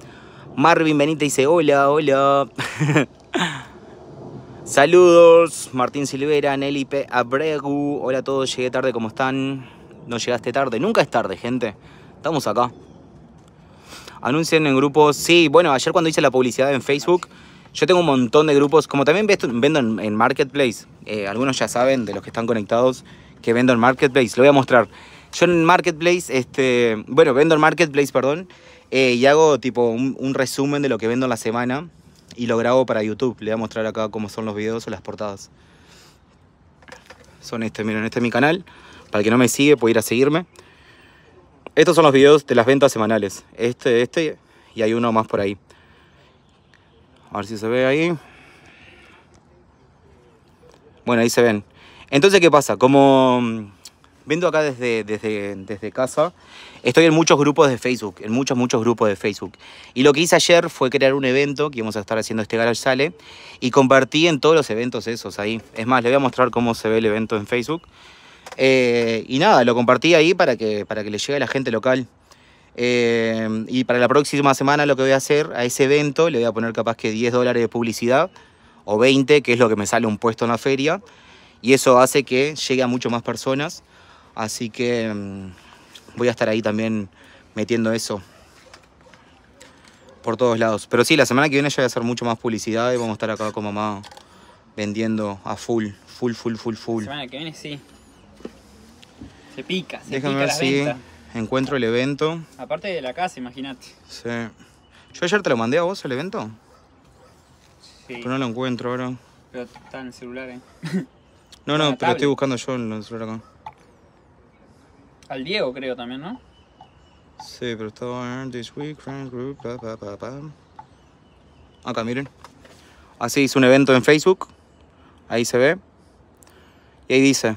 Marvin Benita dice hola, hola. saludos, Martín Silvera, Nelly P. Abregu. Hola a todos, llegué tarde, ¿cómo están? No llegaste tarde, nunca es tarde, gente. Estamos acá. Anuncien en grupos. Sí, bueno, ayer cuando hice la publicidad en Facebook... Yo tengo un montón de grupos, como también vendo en, Marketplace, eh, algunos ya saben de los que están conectados que vendo en Marketplace, lo voy a mostrar. Yo en Marketplace, este, bueno, vendo en Marketplace, perdón, eh, y hago tipo un, resumen de lo que vendo en la semana y lo grabo para YouTube. Le voy a mostrar acá cómo son los videos o las portadas. Son estos, miren, este es mi canal. Para el que no me sigue puede ir a seguirme. Estos son los videos de las ventas semanales. Este, este y hay uno más por ahí. A ver si se ve ahí. Bueno, ahí se ven. Entonces, ¿qué pasa? Como mm, vendo acá desde, desde, casa, estoy en muchos grupos de Facebook, en muchos, muchos grupos de Facebook. Y lo que hice ayer fue crear un evento que íbamos a estar haciendo este Garage Sale y compartí en todos los eventos esos ahí. Es más, le voy a mostrar cómo se ve el evento en Facebook. Eh, y nada, lo compartí ahí para que, para que le llegue a la gente local. Eh, y para la próxima semana lo que voy a hacer a ese evento, le voy a poner capaz que 10 dólares de publicidad o 20, que es lo que me sale un puesto en la feria. Y eso hace que llegue a mucho más personas. Así que mm, voy a estar ahí también metiendo eso por todos lados. Pero sí, la semana que viene ya voy a hacer mucho más publicidad y vamos a estar acá con mamá vendiendo a full, full, full, full, full. La semana que viene sí. Se pica, se pica la si encuentro el evento. Aparte de la casa, imagínate. Sí. ¿Yo ayer te lo mandé a vos el evento? Sí. Pero no lo encuentro ahora. Pero está en el celular, ¿eh? no, no, pero estoy buscando yo en el celular acá. Al Diego, creo también, ¿no? Sí, pero estaba en This Week, Friend Group, pa, pa, pa, pa. Acá, miren. Así hice un evento en Facebook. Ahí se ve. Y ahí dice,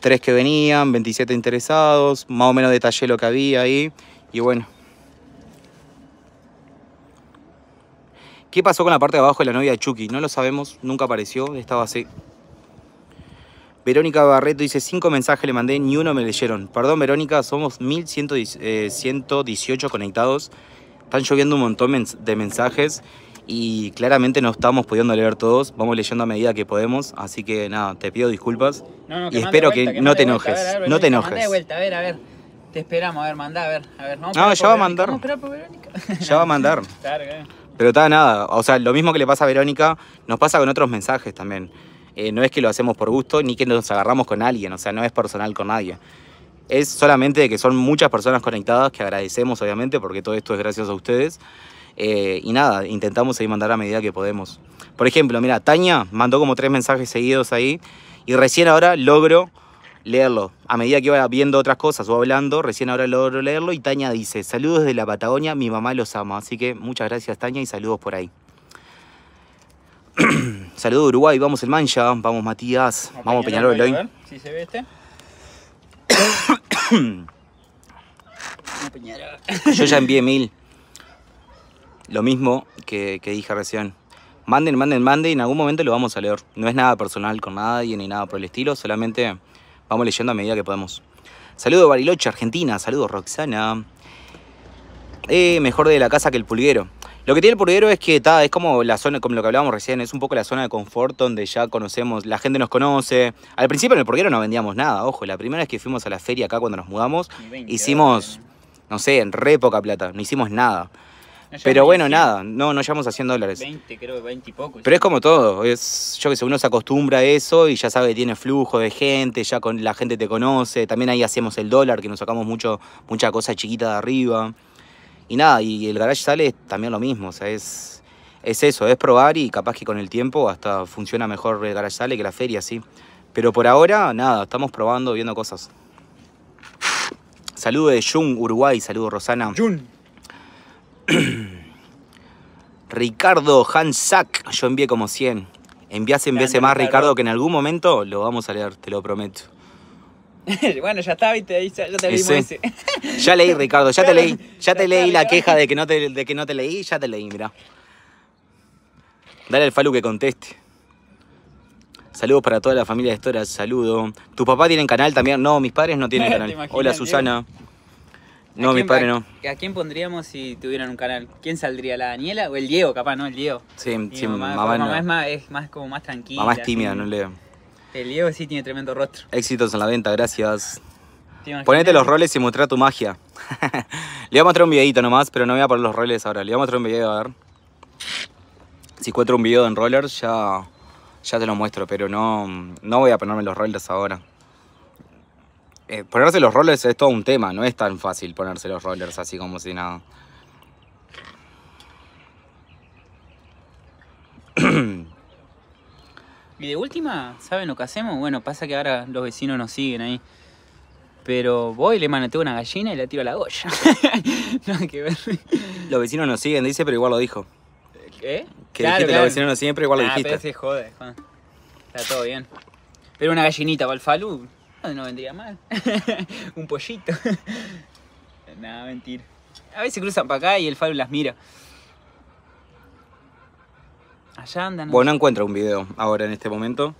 tres que venían, 27 interesados, más o menos detallé lo que había ahí y bueno. ¿Qué pasó con la parte de abajo de la novia de Chucky? No lo sabemos, nunca apareció, estaba así. Verónica Barreto dice, cinco mensajes le mandé, ni uno me leyeron. Perdón, Verónica, somos 1118 eh, conectados. Están lloviendo un montón de mensajes y claramente no estamos pudiendo leer todos, vamos leyendo a medida que podemos, así que nada, te pido disculpas y espero que, no te enojes, no te enojes. de vuelta, a ver, a ver, te esperamos, a ver, mandá, a ver, a no, pues, ya va a mandar. Ya va a mandar. Pero está nada, o sea, lo mismo que le pasa a Verónica, nos pasa con otros mensajes también. Eh, no es que lo hacemos por gusto ni que nos agarramos con alguien, o sea, no es personal con nadie. Es solamente que son muchas personas conectadas que agradecemos, obviamente, porque todo esto es gracias a ustedes. Eh, y nada, intentamos ahí mandar a medida que podemos. Por ejemplo, mira, Tania mandó como tres mensajes seguidos ahí y recién ahora logro leerlo. A medida que iba viendo otras cosas o hablando, recién ahora logro leerlo y Tania dice, saludos de la Patagonia, mi mamá los ama. Así que muchas gracias Tania y saludos por ahí. saludos Uruguay, vamos el mancha, vamos Matías, vamos Peñarol, Si se ve este. Yo ya envié mil. Lo mismo que, dije recién. Manden, manden, manden y en algún momento lo vamos a leer. No es nada personal con nadie ni nada por el estilo, solamente vamos leyendo a medida que podemos. Saludos Bariloche, Argentina. Saludos Roxana. Eh, mejor de la casa que el pulguero. Lo que tiene el pulguero es que es como la zona, como lo que hablábamos recién, es un poco la zona de confort donde ya conocemos, la gente nos conoce. Al principio en el pulguero no vendíamos nada, ojo, la primera es que fuimos a la feria acá cuando nos mudamos, hicimos, eh. no sé, en re poca plata, no hicimos nada. Pero bueno, nada, no, no a 100 dólares. 20, creo que 20 y poco. Pero es como todo, es, yo que sé, uno se acostumbra a eso y ya sabe que tiene flujo de gente, ya con la gente te conoce, también ahí hacemos el dólar, que nos sacamos mucho, mucha cosa chiquita de arriba. Y nada, y el garage sale también lo mismo, o sea, es, es eso, es probar y capaz que con el tiempo hasta funciona mejor el garage sale que la feria, sí. Pero por ahora, nada, estamos probando, viendo cosas. Saludos de Jun, Uruguay, Saludos, Rosana. Jun. Ricardo Hansack, yo envié como 100. Envías en veces más, Ricardo, que en algún momento lo vamos a leer, te lo prometo. bueno, ya está, ya, te leí ya leí, Ricardo, ya te leí. Ya te leí la queja de que, no te, de que no te leí, ya te leí, mirá. Dale al Falu que conteste. Saludos para toda la familia de Estora, saludo. ¿Tu papá tiene canal también? No, mis padres no tienen canal. Hola, Susana. No, mi padre no. ¿A quién pondríamos si tuvieran un canal? ¿Quién saldría? ¿La Daniela o el Diego, capaz, no? El Diego. Sí, sí, mamá, no. mamá es, más, es más como más tranquila. Mamá es tímida, no leo. El Diego sí tiene tremendo rostro. Éxitos en la venta, gracias. Ponete los roles y muestra tu magia. Le voy a mostrar un videito nomás, pero no voy a poner los roles ahora. Le voy a mostrar un video, a ver. Si encuentro un video en rollers, ya, ya te lo muestro, pero no, no voy a ponerme los roles ahora. Eh, ponerse los rollers es todo un tema, no es tan fácil ponerse los rollers así como si nada. Y de última, ¿saben lo que hacemos? Bueno, pasa que ahora los vecinos nos siguen ahí. Pero voy, le maneteo una gallina y la tiro a la goya. no, hay que ver. Los vecinos nos siguen, dice, pero igual lo dijo. ¿Qué? Que claro, dijiste, los vecinos nos siguen, pero igual lo ah, dijiste. Pero se jode, Juan. Está todo bien. Pero una gallinita para no, vendría mal. un pollito. Nada, mentir A veces cruzan para acá y el faro las mira. Allá andan. Bueno, no encuentro un video ahora en este momento.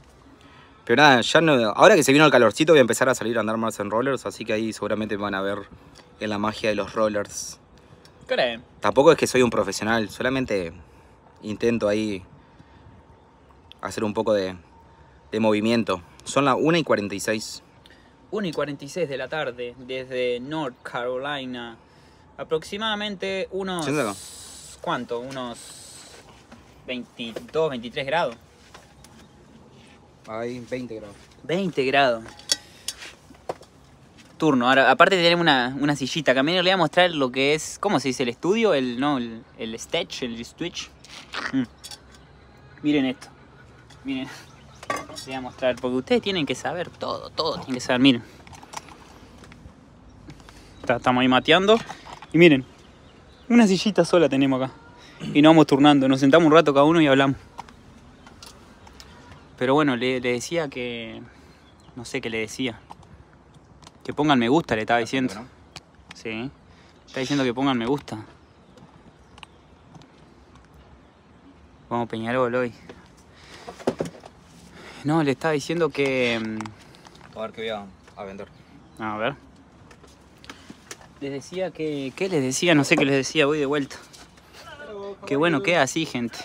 Pero nada, ya no, ahora que se vino el calorcito voy a empezar a salir a andar más en rollers, así que ahí seguramente van a ver en la magia de los rollers. Creen. Tampoco es que soy un profesional, solamente intento ahí hacer un poco de, de movimiento. Son las 1 y 46. 1 y 46 de la tarde desde North Carolina. Aproximadamente unos... ¿Cuánto? Unos 22, 23 grados. Hay 20 grados. 20 grados. Turno. Ahora, aparte tener una, una sillita. También le voy a mostrar lo que es... ¿Cómo se dice? ¿El estudio? El, no, el, el el switch. Mm. Miren esto. Miren voy a mostrar, porque ustedes tienen que saber todo, todo tienen que saber, miren. Estamos ahí mateando. Y miren, una sillita sola tenemos acá. Y nos vamos turnando, nos sentamos un rato cada uno y hablamos. Pero bueno, le, decía que... No sé qué le decía. Que pongan me gusta, le estaba diciendo. Sí. está diciendo que pongan me gusta. Vamos Peñarol hoy. No, le estaba diciendo que... Mm, a ver qué voy a, vender. A ver. Les decía que... ¿Qué les decía? No sé qué les decía, voy de vuelta. Qué bueno que es así, gente.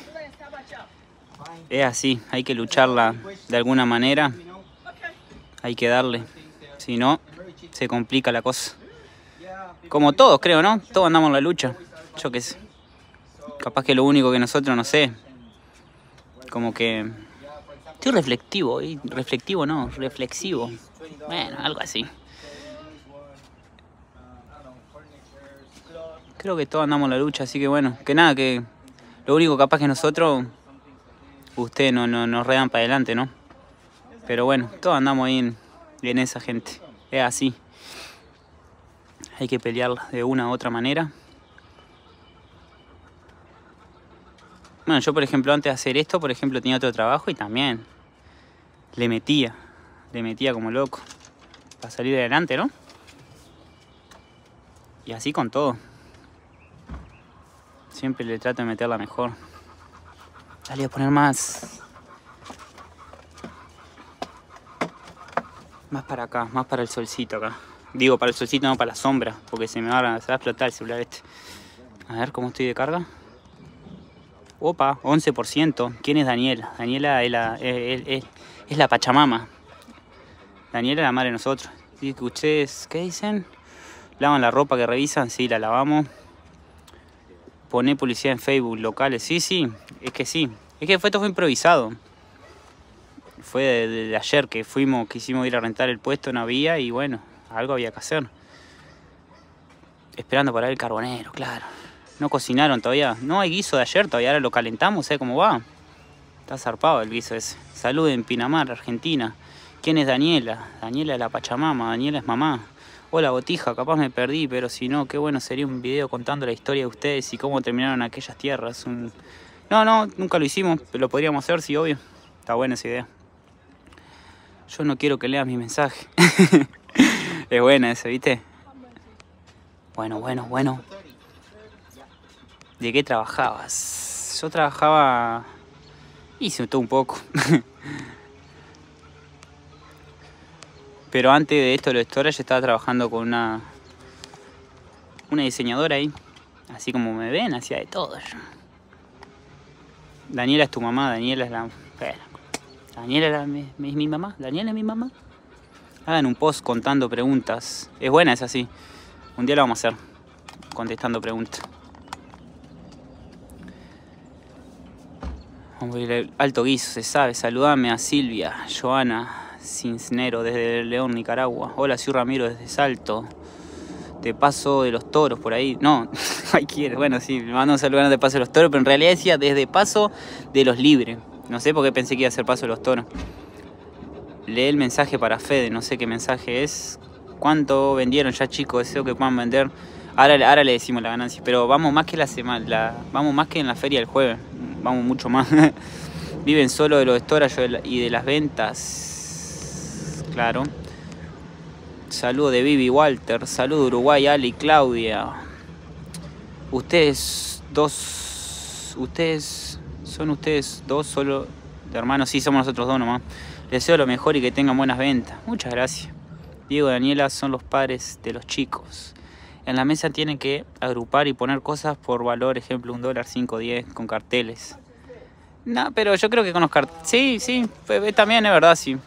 Es así, hay que lucharla de alguna manera. Hay que darle. Si no, se complica la cosa. Como todos, creo, ¿no? Todos andamos en la lucha. Yo qué sé. Capaz que lo único que nosotros, no sé, como que Estoy reflectivo, reflectivo no, reflexivo. Bueno, algo así. Creo que todos andamos la lucha, así que bueno, que nada, que lo único capaz que nosotros, ustedes no, no, nos redan para adelante, ¿no? Pero bueno, todos andamos ahí en, esa gente, es así. Hay que pelear de una u otra manera. Bueno, yo por ejemplo antes de hacer esto, por ejemplo, tenía otro trabajo y también le metía, le metía como loco para salir adelante, ¿no? Y así con todo. Siempre le trato de meterla mejor. Dale, a poner más. Más para acá, más para el solcito acá. Digo, para el solcito, no para la sombra, porque se me va a, va a explotar el celular este. A ver cómo estoy de carga. Opa, 11%. ¿Quién es Daniel? Daniela es la, Pachamama. Daniela es la madre de nosotros. ¿Y ¿Ustedes qué dicen? ¿Lavan la ropa que revisan? Sí, la lavamos. ¿Pone policía en Facebook locales. Sí, sí, es que sí. Es que fue fue improvisado. Fue de, ayer que fuimos, quisimos ir a rentar el puesto, no había y bueno, algo había que hacer. Esperando para el carbonero, claro. No cocinaron todavía. No hay guiso de ayer todavía, ahora lo calentamos, ¿eh? ¿Cómo va? Está zarpado el guiso ese. Salud en Pinamar, Argentina. ¿Quién es Daniela? Daniela es la Pachamama, Daniela es mamá. Hola botija, capaz me perdí, pero si no, qué bueno sería un video contando la historia de ustedes y cómo terminaron aquellas tierras. No, no, nunca lo hicimos, lo podríamos hacer, sí, obvio. Está buena esa idea. Yo no quiero que leas mi mensaje. es buena esa, ¿viste? Bueno, bueno, bueno. ¿De qué trabajabas? Yo trabajaba... Hice todo un poco. Pero antes de esto, lo de Storage, estaba trabajando con una... Una diseñadora ahí. Así como me ven, hacía de todo Daniela es tu mamá, Daniela es la... Daniela es, mi, mi mamá, Daniela es mi mamá. Hagan un post contando preguntas. Es buena, es así. Un día lo vamos a hacer, contestando preguntas. alto guiso, se sabe. Saludame a Silvia, Joana sinsnero desde León, Nicaragua. Hola, Ciu Ramiro desde Salto. Te paso de los toros por ahí. No, ahí quiero Bueno, sí, me mandan un saludo de paso de los toros, pero en realidad decía desde paso de los libres. No sé por qué pensé que iba a ser paso de los toros. Lee el mensaje para Fede, no sé qué mensaje es. ¿Cuánto vendieron ya, chicos? Deseo que puedan vender. Ahora, le decimos la ganancia, pero vamos más que la semana, vamos más que en la feria del jueves vamos mucho más. Viven solo de los storage y de las ventas. Claro. Saludo de Vivi Walter. Saludo Uruguay, Ali, Claudia. Ustedes dos. Ustedes. Son ustedes dos solo de hermanos. Sí, somos nosotros dos nomás. Les deseo lo mejor y que tengan buenas ventas. Muchas gracias. Diego y Daniela son los padres de los chicos. En la mesa tienen que agrupar y poner cosas por valor, ejemplo, un dólar, cinco, diez, con carteles. No, pero yo creo que con los carteles... Sí, sí, eh, también es verdad, sí.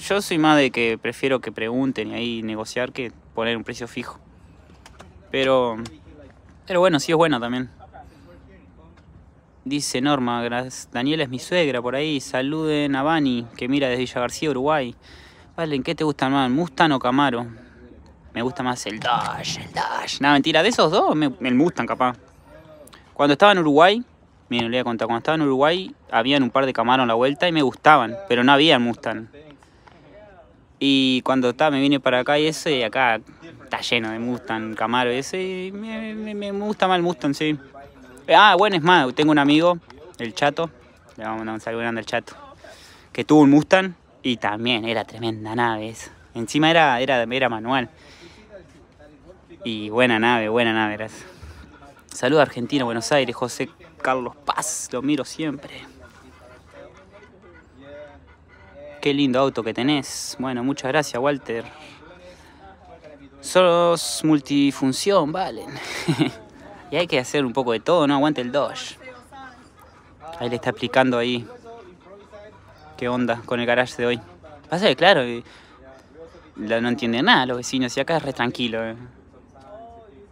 Yo, soy más de que prefiero que pregunten y ahí negociar que poner un precio fijo. Pero... Pero bueno, sí es bueno también. Dice Norma, Daniela es mi suegra por ahí. Saluden a Bani, que mira desde Villa García, Uruguay. Valen, qué te gusta más? ¿Mustang o Camaro? Me gusta más el Dodge, el Dodge. Nada, mentira, de esos dos me, Mustang, gustan capaz. Cuando estaba en Uruguay, miren, le voy a contar, cuando estaba en Uruguay habían un par de Camaros a la vuelta y me gustaban, pero no había Mustang. Y cuando estaba, me vine para acá y ese, acá está lleno de Mustang, Camaro ese, y me, me, gusta más el Mustang, sí. Ah, bueno, es más, tengo un amigo, el Chato, le vamos a mandar un saludo grande al Chato, que tuvo un Mustang y también era tremenda nave esa. Encima era, era, era manual. Y buena nave, buena nave, gracias. Saludos Argentina, Buenos Aires, José Carlos Paz, lo miro siempre. Qué lindo auto que tenés. Bueno, muchas gracias, Walter. Sos multifunción, valen. y hay que hacer un poco de todo, no aguante el Dodge. Ahí le está explicando ahí qué onda con el garage de hoy. Pasa que claro, no entienden nada los vecinos y acá es re tranquilo. Eh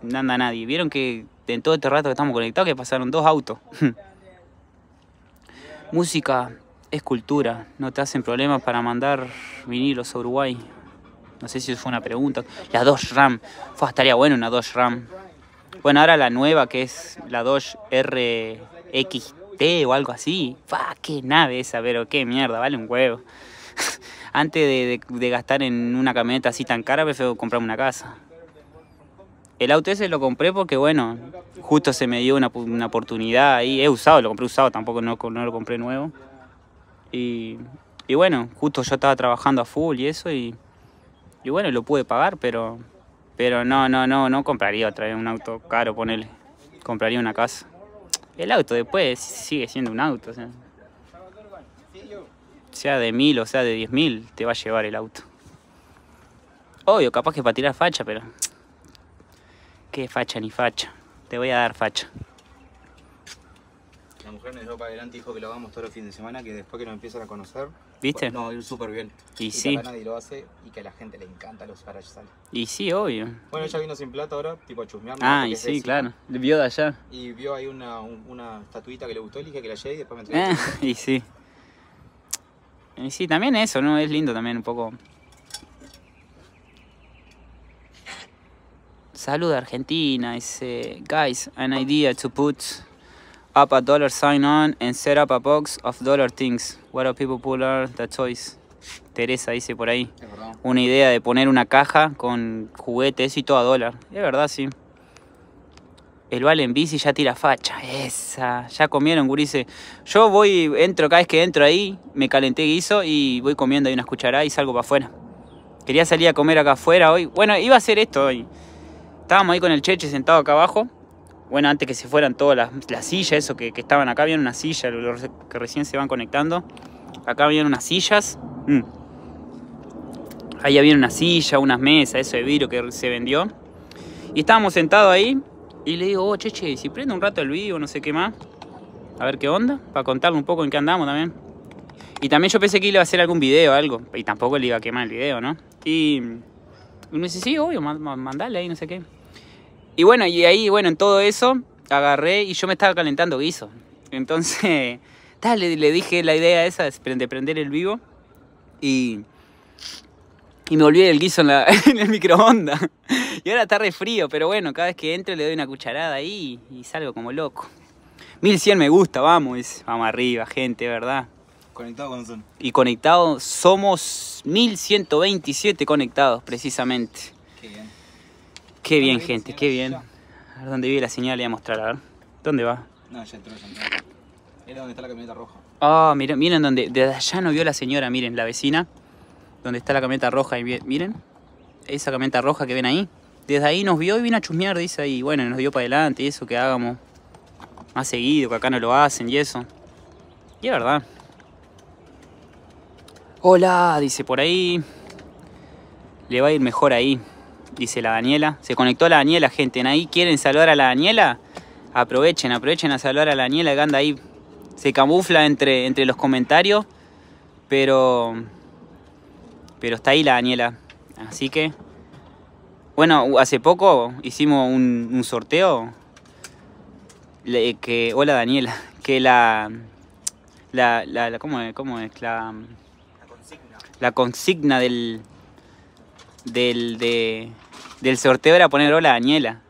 no anda nadie. Vieron que en todo este rato que estamos conectados que pasaron dos autos. Música es cultura, no te hacen problemas para mandar vinilos a Uruguay. No sé si eso fue una pregunta. La Dodge Ram, estaría bueno una Dodge Ram. Bueno, ahora la nueva que es la Dodge RXT o algo así. ¡Fa! ¡Qué nave esa! Pero qué mierda, vale un huevo. Antes de, gastar en una camioneta así tan cara, prefiero comprarme una casa. El auto ese lo compré porque, bueno, justo se me dio una, una oportunidad ahí. He usado, lo compré usado, tampoco no, lo compré nuevo. Y, y, bueno, justo yo estaba trabajando a full y eso y, y bueno, lo pude pagar, pero pero no, no, no, no compraría otra vez un auto caro, ponele. Compraría una casa. El auto después sigue siendo un auto, o sea. Sea de mil o sea de diez mil, te va a llevar el auto. Obvio, capaz que para tirar facha, pero Qué facha ni facha. Te voy a dar facha. La mujer nos dio para adelante dijo que lo vamos todos los fines de semana, que después que nos empiezan a conocer, ¿Viste? Pues, no, ir súper bien. Y, y sí. Que nadie lo hace y que a la gente le encanta los Y sí, obvio. Bueno, ella vino sin plata ahora, tipo a chusmearnos. Ah, y sí, claro. vio de allá. Y vio ahí una, una estatuita que le gustó, le dije que la llevé y después me entregué. y sí. Y sí, también eso, ¿no? Es lindo también un poco Salud Argentina. dice... guys, an idea to put up a dollar sign on and set up a box of dollar things. What are people out the choice? Teresa dice por ahí. Una idea de poner una caja con juguetes y todo a dólar. Es verdad, sí. El Valen bici ya tira facha. Esa. Ya comieron, gurice. Yo voy, entro cada vez que entro ahí, me calenté guiso y voy comiendo ahí una cucharadas y salgo para afuera. Quería salir a comer acá afuera hoy. Bueno, iba a ser esto hoy. Estábamos ahí con el Cheche sentado acá abajo. Bueno, antes que se fueran todas las, sillas, eso que, estaban acá, había una silla que recién se van conectando. Acá había unas sillas. Mm. Ahí había una silla, unas mesas, eso de vidrio que se vendió. Y estábamos sentados ahí y le digo, oh, Cheche, si prende un rato el vivo, no sé qué más. A ver qué onda, para contarle un poco en qué andamos también. Y también yo pensé que iba a hacer algún video algo. Y tampoco le iba a quemar el video, ¿no? Y, No me dice, sí, obvio, mandale ahí, no sé qué. Y bueno, y ahí, bueno, en todo eso, agarré y yo me estaba calentando guiso. Entonces, tal, le, dije la idea esa de prender el vivo y, y me olvidé del guiso en, la, en el microondas. Y ahora está re frío, pero bueno, cada vez que entro le doy una cucharada ahí y, salgo como loco. 1100 me gusta, vamos, vamos arriba, gente, ¿verdad? Conectado con son. Y conectados, somos 1127 conectados precisamente. Qué bien, gente, qué bien. A ver dónde vive la señora, le voy a mostrar, a ver. ¿Dónde va? No, ya entró, ya entró. Era donde está la camioneta roja. Ah, miren, miren donde, desde allá no vio la señora, miren, la vecina. Donde está la camioneta roja, y miren. Esa camioneta roja que ven ahí. Desde ahí nos vio y vino a chusmear, dice ahí. Bueno, nos dio para adelante y eso que hagamos más seguido, que acá no lo hacen y eso. Y es verdad. Hola, dice por ahí. Le va a ir mejor ahí dice la Daniela. Se conectó la Daniela, gente. ahí quieren saludar a la Daniela? Aprovechen, aprovechen a saludar a la Daniela que anda ahí. Se camufla entre, entre los comentarios, pero, pero está ahí la Daniela. Así que, bueno, hace poco hicimos un, sorteo. Que, hola Daniela, que la, la, la, ¿cómo es? ¿Cómo es? La, la consigna. La consigna del, del, del sorteo era poner hola Daniela.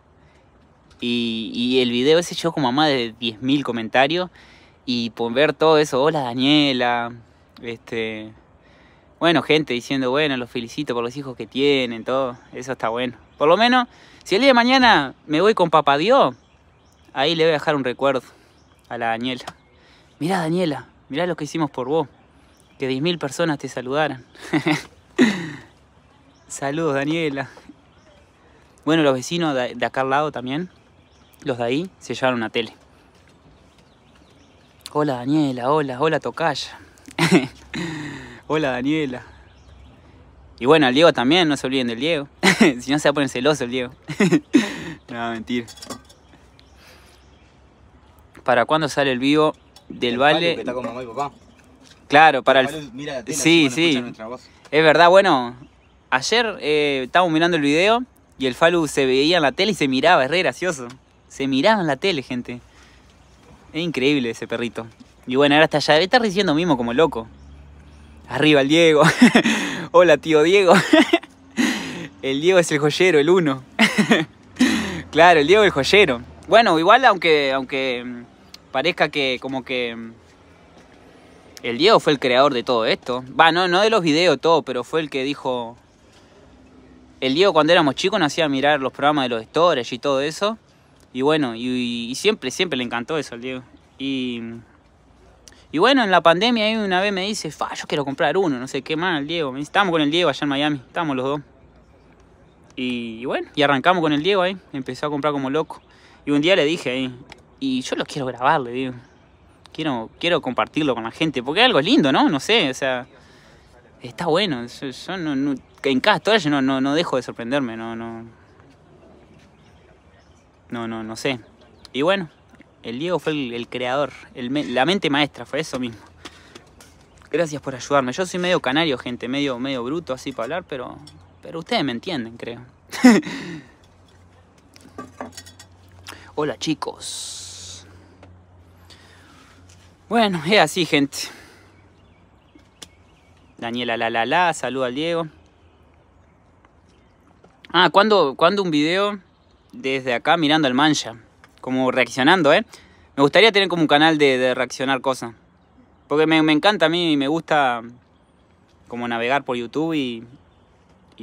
Y, el video ese Yo como a más de 10.000 comentarios. Y por ver todo eso, hola Daniela. Este, bueno, gente diciendo, bueno, los felicito por los hijos que tienen, todo. Eso está bueno. Por lo menos, si el día de mañana me voy con papá Dios, ahí le voy a dejar un recuerdo a la Daniela. Mirá Daniela, mirá lo que hicimos por vos. Que 10.000 personas te saludaran. Saludos, Daniela. Bueno, los vecinos de acá al lado también, los de ahí, se llevaron una tele. Hola, Daniela. Hola, hola, Tocaya. hola, Daniela. Y bueno, al Diego también, no se olviden del Diego. si no, se va a poner celoso el Diego. no, mentira. ¿Para cuándo sale el vivo del vale? Está con mamá y papá. Claro, para el... Mira sí, sí. Es verdad, bueno, Ayer eh, estábamos mirando el video y el Falu se veía en la tele y se miraba, es re gracioso. Se miraba en la tele, gente. Es increíble ese perrito. Y bueno, ahora está allá. Está riendo mismo como loco. Arriba el Diego. Hola, tío Diego. el Diego es el joyero, el uno. claro, el Diego es el joyero. Bueno, igual aunque, aunque mm, parezca que como que mm, el Diego fue el creador de todo esto. Va, no, no de los videos, todo, pero fue el que dijo, el Diego cuando éramos chicos nos hacía mirar los programas de los stories y todo eso. Y bueno, y, siempre, siempre le encantó eso al Diego. Y, y bueno, en la pandemia ahí una vez me dice, Fa, yo quiero comprar uno, no sé qué más, el Diego. Estábamos con el Diego allá en Miami, estábamos los dos. Y, bueno, y arrancamos con el Diego ahí, empezó a comprar como loco. Y un día le dije ahí, y yo lo quiero grabar, le digo. Quiero, quiero compartirlo con la gente, porque es algo lindo, ¿no? No sé, o sea está bueno. Yo, no, en cada toalla no, no, dejo de sorprenderme, no, no. No, no, no sé. Y bueno, el Diego fue el, creador, la mente maestra, fue eso mismo. Gracias por ayudarme. Yo soy medio canario, gente, medio, medio bruto así para hablar, pero, pero ustedes me entienden, creo. Hola chicos. Bueno, es así, gente. Daniela la la la, saluda al Diego. Ah, cuando, un video desde acá mirando al mancha? Como reaccionando, ¿eh? Me gustaría tener como un canal de, reaccionar cosas. Porque me, encanta a mí, me gusta como navegar por YouTube y,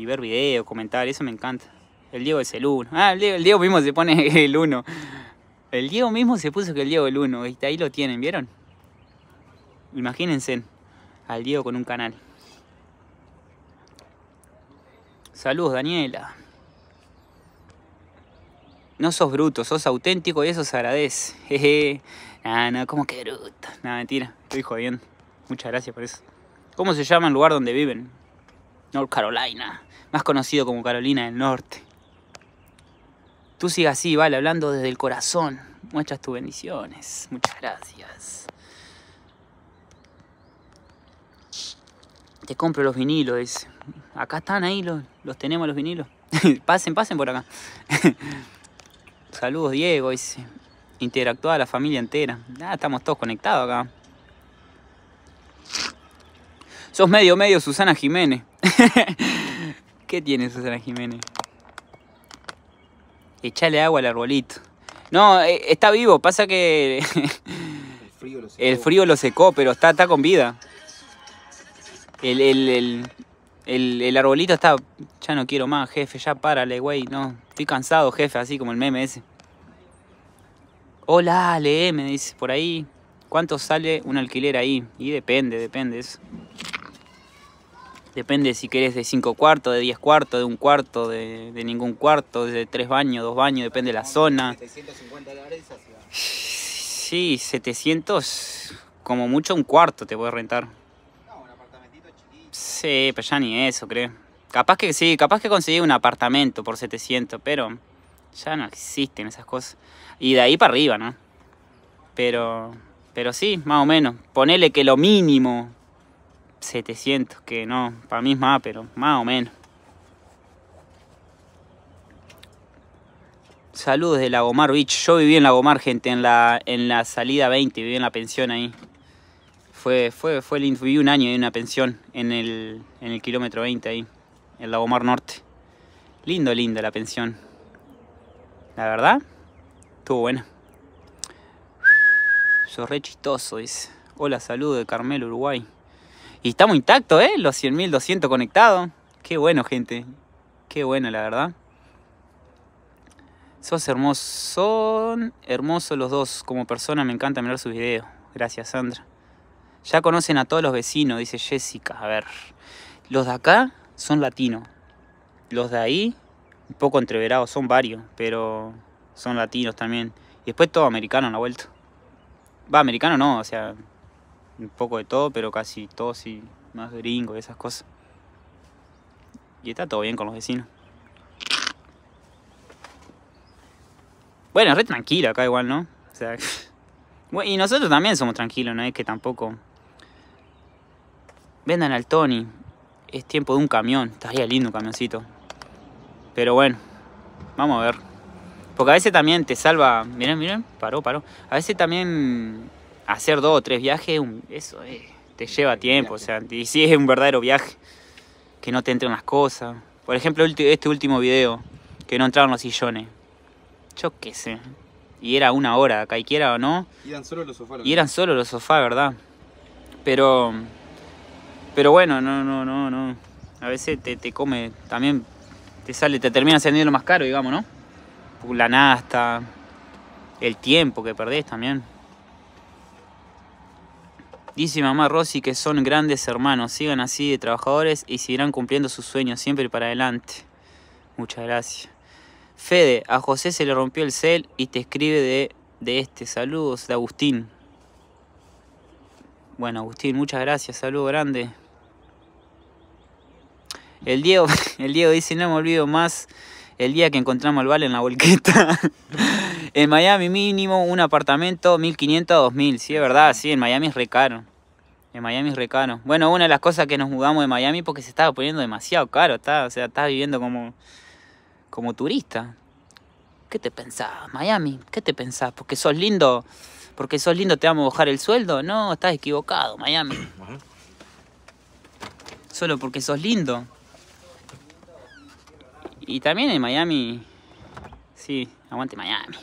ver videos, comentar, eso me encanta. El Diego es el uno. Ah, el Diego, mismo se pone el uno. El Diego mismo se puso que el Diego el uno. ahí lo tienen, ¿vieron? Imagínense al Diego con un canal. Saludos, Daniela. No sos bruto, sos auténtico y eso se agradece. Jeje. no, como que bruto. No, mentira. Estoy jodiendo. Muchas gracias por eso. ¿Cómo se llama el lugar donde viven? North Carolina. Más conocido como Carolina del Norte. Tú sigas así, vale, hablando desde el corazón. Muchas tus bendiciones. Muchas gracias. Te compro los vinilos, acá están ahí, los, tenemos los vinilos. pasen, pasen por acá. Saludos Diego, Interactúa interactúa la familia entera. Ya ah, estamos todos conectados acá. Sos medio, medio Susana Jiménez. ¿Qué tiene Susana Jiménez? Echale agua al arbolito. No, eh, está vivo, pasa que... el, frío lo secó. pero está, está con vida. el, el, arbolito está, ya no quiero más, jefe, ya párale, güey, no, estoy cansado, jefe, así como el meme ese. Hola, lee, me dice por ahí, ¿cuánto sale un alquiler ahí? Y depende, depende eso. Depende si querés de 5 cuartos, de 10 cuartos, de un cuarto, de, de ningún cuarto, de 3 baños, 2 baños, depende de la zona. 750 dólares Sí, 700, como mucho un cuarto te a rentar. Sí, pero ya ni eso, creo. Capaz que sí, capaz que conseguí un apartamento por 700, pero ya no existen esas cosas. Y de ahí para arriba, ¿no? Pero, pero sí, más o menos. Ponele que lo mínimo 700, que no, para mí es más, pero más o menos. Saludos de Lagomar Beach. Yo viví en Lagomar, gente, en la, en la salida 20, viví en la pensión ahí. Fue, fue, fue lindo, viví un año de una pensión en el, kilómetro 20 ahí, en Lagomar Norte. Lindo, linda la pensión. La verdad, estuvo buena. Sos re chistoso, dice. Hola, saludo de Carmelo, Uruguay. Y estamos intactos, ¿eh? Los 100.200 conectados. Qué bueno, gente. Qué bueno, la verdad. Sos hermosos Son hermosos los dos. Como persona me encanta mirar sus videos. Gracias, Sandra. Ya conocen a todos los vecinos, dice Jessica. A ver, los de acá son latinos. Los de ahí, un poco entreverados, son varios, pero son latinos también. Y después todo americano en la vuelta. Va, americano no, o sea, un poco de todo, pero casi todos y más gringo y esas cosas. Y está todo bien con los vecinos. Bueno, re tranquilo acá igual, ¿no? O sea, y nosotros también somos tranquilos, no es que tampoco Vendan al Tony. Es tiempo de un camión. Estaría lindo un camioncito. Pero bueno, vamos a ver. Porque a veces también te salva. Miren, miren, paró, paró. A veces también hacer dos o tres viajes, eso eh, te lleva tiempo. O sea, y si es un verdadero viaje, que no te entren las cosas. Por ejemplo, este último video, que no entraron los sillones. Yo qué sé. Y era una hora, caiquiera o no. Y eran solo los sofás. Y eran solo los sofás, ¿verdad? Pero pero bueno, no, no, no, no. A veces te, te come, también te sale, te termina saliendo más caro, digamos, ¿no? La nasta, el tiempo que perdés también. Dice mamá Rosy que son grandes hermanos, sigan así de trabajadores y seguirán cumpliendo sus sueños siempre para adelante. Muchas gracias. Fede, a José se le rompió el cel y te escribe de, de este. Saludos de Agustín. Bueno, Agustín, muchas gracias. Saludo grande. El Diego, el dice, no me olvido más el día que encontramos al Vale en la volqueta. en Miami mínimo un apartamento, 1500 a 2000. Sí, es verdad, sí, en Miami es re En Miami es re Bueno, una de las cosas que nos mudamos de Miami porque se estaba poniendo demasiado caro. Está, o sea, estás viviendo como, como turista. ¿Qué te pensás, Miami? ¿Qué te pensás? Porque sos lindo porque sos lindo, te vamos a bajar el sueldo. No, estás equivocado, Miami. Solo porque sos lindo. Y también en Miami. Sí, aguante Miami.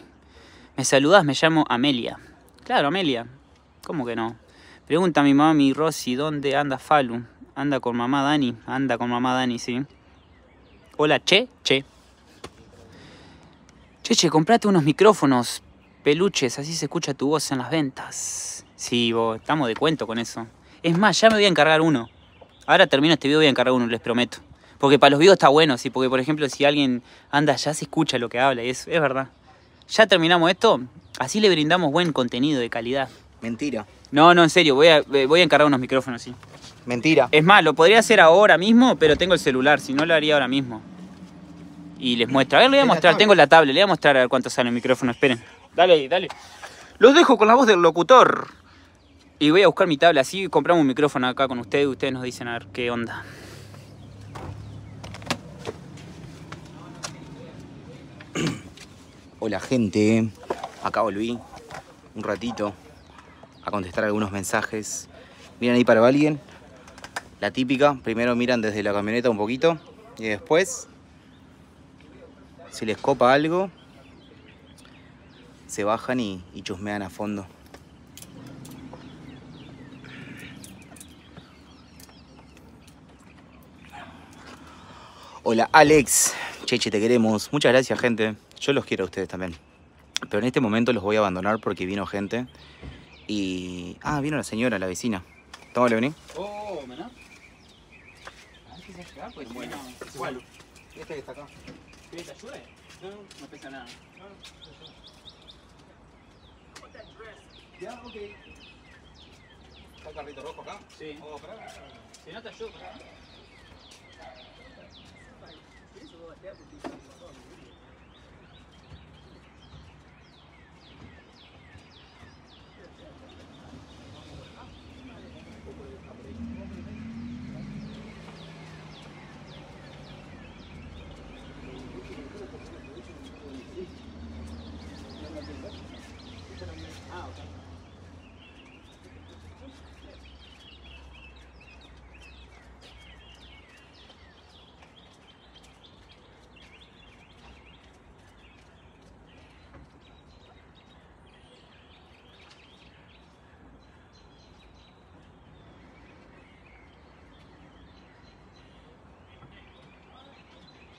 Me saludas, me llamo Amelia. Claro, Amelia. ¿Cómo que no? Pregunta a mi mami Rosy, ¿dónde anda Falu? Anda con mamá Dani. Anda con mamá Dani, sí. Hola, che, che. Che, che, comprate unos micrófonos peluches, así se escucha tu voz en las ventas. Sí, estamos de cuento con eso. Es más, ya me voy a encargar uno. Ahora termino este video, voy a encargar uno, les prometo. Porque para los videos está bueno, sí, porque por ejemplo, si alguien anda ya se escucha lo que habla, y eso, es verdad. Ya terminamos esto, así le brindamos buen contenido de calidad. Mentira. No, no, en serio, voy a, eh, voy a encargar unos micrófonos, sí. Mentira. Es más, lo podría hacer ahora mismo, pero tengo el celular, si no lo haría ahora mismo. Y les muestro. A ver, le voy a mostrar, tengo la tablet, le voy a mostrar a ver cuánto sale el micrófono, esperen. Dale, dale. Los dejo con la voz del locutor. Y voy a buscar mi tabla así compramos un micrófono acá con ustedes. Ustedes nos dicen a ver qué onda. Hola gente, acá volví un ratito a contestar algunos mensajes. Miran ahí para alguien, la típica, primero miran desde la camioneta un poquito y después, si les copa algo, se bajan y, chusmean a fondo. Hola Alex, Cheche te queremos, muchas gracias gente, yo los quiero a ustedes también. Pero en este momento los voy a abandonar porque vino gente y... Ah, vino la señora, la vecina. ¿Toma, le Oh, Bueno, que está acá. No, no pesa nada. Ya, ok. Está el carrito rojo acá. Sí. ¿Puedo para, Si no te ayudo,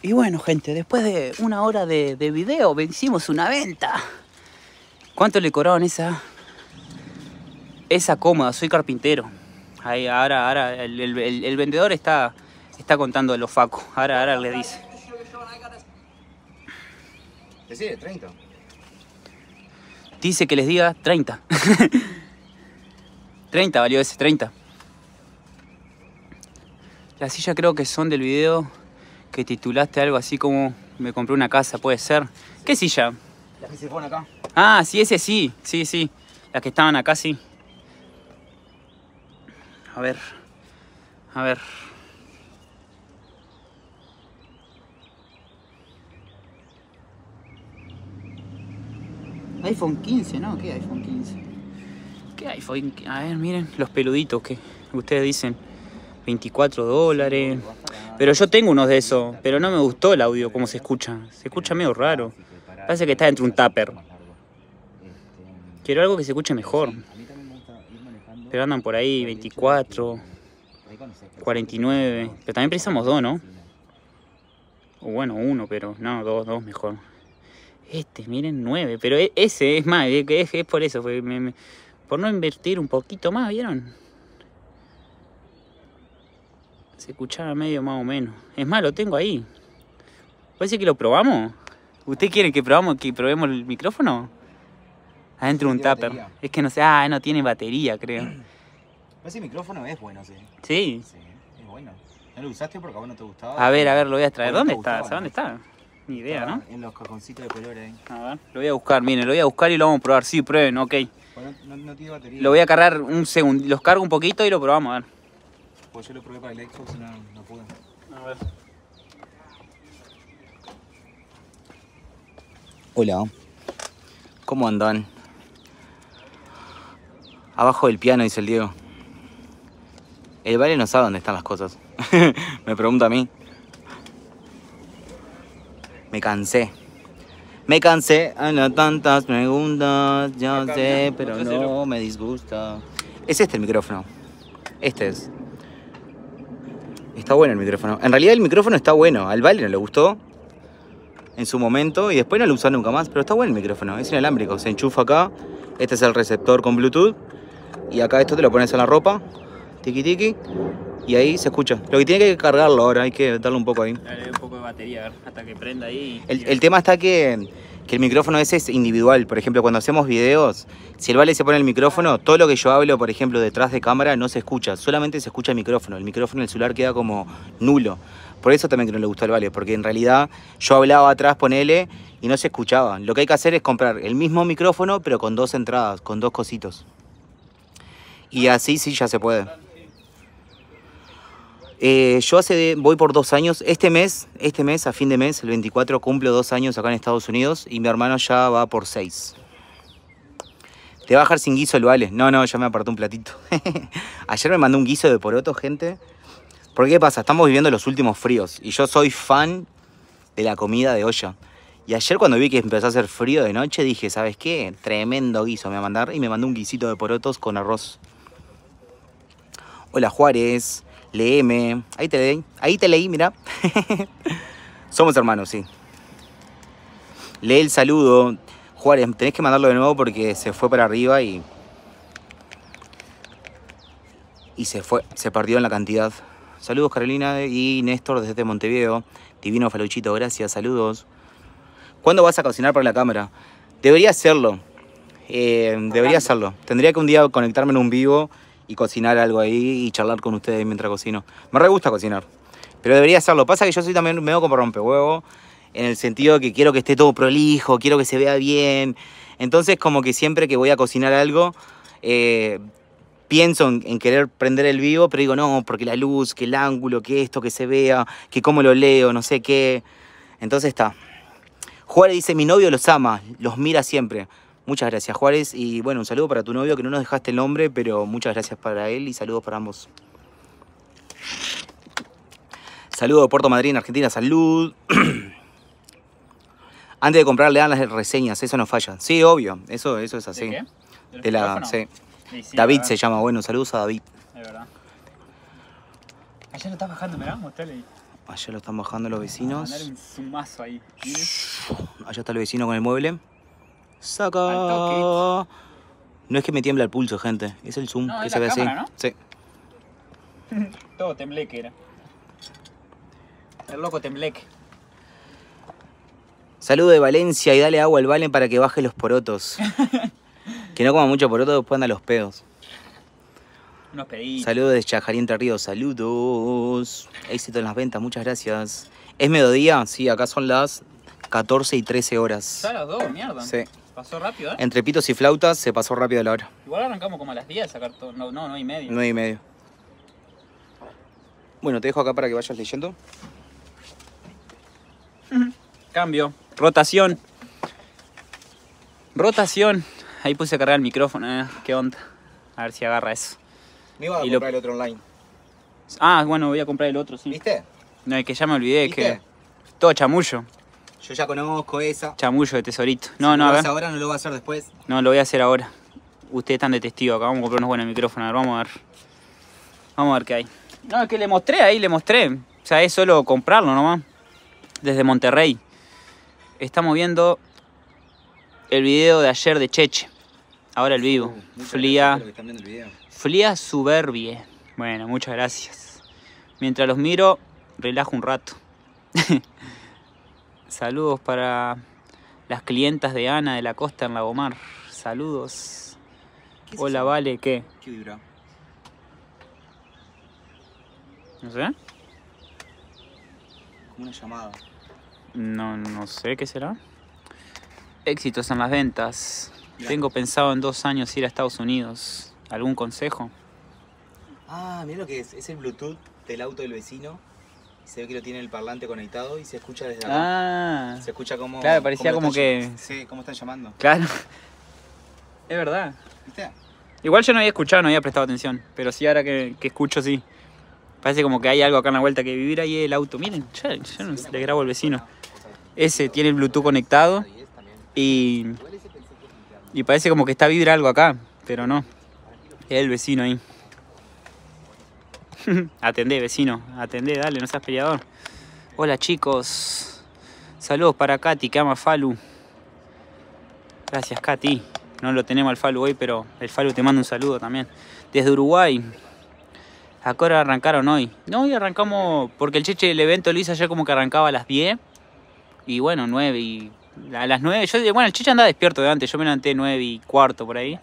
Y bueno, gente, después de una hora de, video vencimos una venta. ¿Cuánto le cobraron esa? Esa cómoda, soy carpintero. Ahí, ahora, ahora, el, vendedor está, está contando de los facos. Ahora, ahora le dice. sigue? 30. Dice que les diga 30. 30 valió ese, 30. Las sillas creo que son del video que titulaste algo así como Me compré una casa, puede ser. ¿Qué silla? Las que se ponen acá. Ah, sí, ese sí, sí, sí. Las que estaban acá, sí. A ver, a ver. iPhone 15, ¿no? ¿Qué iPhone 15? ¿Qué iPhone? A ver, miren los peluditos que ustedes dicen. 24 dólares. Pero yo tengo unos de esos, pero no me gustó el audio, cómo se escucha. Se escucha medio raro. Parece que está dentro de un tupper. Quiero algo que se escuche mejor. Pero andan por ahí 24, 49. Pero también precisamos dos, ¿no? O bueno, uno, pero no, dos, dos mejor. Este, miren, nueve. Pero e-, ese es más, es, por eso, por no invertir un poquito más, ¿vieron? Se escuchaba medio más o menos. Es más, lo tengo ahí. Parece que lo probamos. ¿Usted quiere que probamos, que probemos el micrófono? Adentro de un tupper. Es que no sé, ah, no tiene batería, creo. Ese micrófono es bueno, sí. Sí. Sí, es bueno. ¿No lo usaste porque a vos no te gustaba? A ver, a ver, lo voy a traer. ¿Dónde está? ¿Sabes dónde está? Ni idea, ¿no? En los cajoncitos de colores ahí. A ver, lo voy a buscar, miren, lo voy a buscar y lo vamos a probar. Sí, prueben, ok. no tiene batería. Lo voy a cargar un segundo, los cargo un poquito y lo probamos, a ver. Pues yo lo probé para el Xbox y no, pude. A ver. Hola, ¿cómo andan? Abajo del piano, dice el Diego. El baile no sabe dónde están las cosas. Me pregunta a mí. Me cansé. Me cansé Hay tantas preguntas. Ya sé, pero no me disgusta. Es este el micrófono. Este es. Está bueno el micrófono. En realidad el micrófono está bueno. Al Vale no le gustó en su momento y después no lo usó nunca más. Pero está bueno el micrófono. Es inalámbrico. Se enchufa acá. Este es el receptor con Bluetooth. Y acá esto te lo pones en la ropa. Tiki tiki. Y ahí se escucha. Lo que tiene que cargarlo ahora. Hay que darle un poco ahí. Dale un poco de batería hasta que prenda ahí. el tema está que que el micrófono ese es individual. Por ejemplo, cuando hacemos videos, si el vale se pone el micrófono, todo lo que yo hablo, por ejemplo, detrás de cámara no se escucha, solamente se escucha el micrófono. El micrófono del celular queda como nulo. Por eso también que no le gusta al vale, porque en realidad yo hablaba atrás, ponele, y no se escuchaba. Lo que hay que hacer es comprar el mismo micrófono, pero con dos entradas, con dos cositos. Y así sí ya se puede. Eh, yo hace voy por dos años. Este mes, este mes, a fin de mes, el 24, cumplo dos años acá en Estados Unidos y mi hermano ya va por seis. Te va a dejar sin guiso el vale. No, no, ya me apartó un platito. Ayer me mandó un guiso de porotos, gente. Porque qué pasa, estamos viviendo los últimos fríos y yo soy fan de la comida de olla. Y ayer cuando vi que empezó a hacer frío de noche, dije, ¿sabes qué? Tremendo guiso me va a mandar. Y me mandó un guisito de porotos con arroz. Hola Juárez. Léeme. Ahí te leí, ahí te leí, mira. Somos hermanos, sí. Lee el saludo. Juárez, tenés que mandarlo de nuevo porque se fue para arriba y. Y se fue, se perdió en la cantidad. Saludos Carolina y Néstor desde Montevideo. Divino Faluchito, gracias, saludos. ¿Cuándo vas a cocinar para la cámara? Debería hacerlo. Eh, debería hacerlo. Tendría que un día conectarme en un vivo y cocinar algo ahí y charlar con ustedes mientras cocino. Me re gusta cocinar, pero debería hacerlo. Pasa que yo soy también medio como rompehuevo, en el sentido de que quiero que esté todo prolijo, quiero que se vea bien. Entonces como que siempre que voy a cocinar algo, eh, pienso en, en, querer prender el vivo, pero digo no, porque la luz, que el ángulo, que esto, que se vea, que cómo lo leo, no sé qué. Entonces está. Juárez dice, mi novio los ama, los mira siempre. Muchas gracias, Juárez. Y bueno, un saludo para tu novio, que no nos dejaste el nombre, pero muchas gracias para él y saludos para ambos. Saludos de Puerto Madryn, Argentina, salud. Antes de comprar, le dan las reseñas, eso no falla. Sí, obvio, eso, eso es así. ¿De la, David se llama, bueno, saludos a David. Es verdad. Allá lo están bajando, mirá, ahí. lo están bajando los vecinos. un ahí. Allá está el vecino con el mueble. Saca. No es que me tiembla el pulso, gente. Es el zoom que se ve así. Sí. Todo tembleque era. El loco tembleque. Saludo de Valencia y dale agua al Valen para que baje los porotos. que no coma mucho poroto, después anda los pedos. Unos pedidos. Saludos de Chajarí Entre Ríos. Saludos. Éxito en las ventas, muchas gracias. ¿Es mediodía? Sí, acá son las 14 y 13 horas. Claro, las 2? mierda. Sí. Pasó rápido, ¿eh? Entre pitos y flautas se pasó rápido la hora. Igual arrancamos como a las 10 a sacar todo. No, no, no y medio. No y medio. Bueno, te dejo acá para que vayas leyendo. Cambio. Rotación. Rotación. Ahí puse a cargar el micrófono, ¿eh? ¿Qué onda? A ver si agarra eso. Me iba a comprar el otro online. Ah, bueno, voy a comprar el otro, sí. ¿Viste? No, es que ya me olvidé, es que todo chamullo. Yo ya conozco esa. Chamullo de tesorito. No, no, ahora, no lo voy a hacer después. No, lo voy a hacer ahora. Ustedes están de testigo acá. Vamos a comprar unos buenos micrófonos. A ver, vamos a ver. Vamos a ver qué hay. No, es que le mostré ahí, le mostré. O sea, es solo comprarlo nomás. Desde Monterrey. Estamos viendo el video de ayer de Cheche. Ahora el vivo. Flia. Uh, Flia Suberbie. Bueno, muchas gracias. Mientras los miro, relajo un rato. Saludos para las clientas de Ana de la Costa en Lagomar. Saludos. Hola, Vale, ¿qué? ¿Qué vibra? ¿No sé? Como una llamada. No, no sé qué será. Éxitos en las ventas. Tengo pensado en dos años ir a Estados Unidos. ¿Algún consejo? Ah, mira lo que es. Es el Bluetooth del auto del vecino se ve que lo tiene el parlante conectado y se escucha desde acá. Ah. Se escucha como... Claro, parecía como que... Sí, como están llamando. Claro. Es verdad. Igual yo no había escuchado, no había prestado atención. Pero sí, ahora que, escucho, sí. Parece como que hay algo acá en la vuelta que vivir ahí el auto. Miren, yo, no le grabo al vecino. Ese tiene el Bluetooth conectado. Y, y parece como que está vivir algo acá, pero no. Es el vecino ahí. atendé, vecino, atendé, dale, no seas peleador. Hola, chicos. Saludos para Katy, que ama Falu. Gracias, Katy. No lo tenemos al Falu hoy, pero el Falu te manda un saludo también. Desde Uruguay. ¿A qué hora arrancaron hoy? No, hoy arrancamos porque el cheche del evento lo hizo ayer como que arrancaba a las 10. Y bueno, 9 y... A las 9, yo, bueno, el cheche anda despierto de antes, yo me levanté 9 y cuarto por ahí.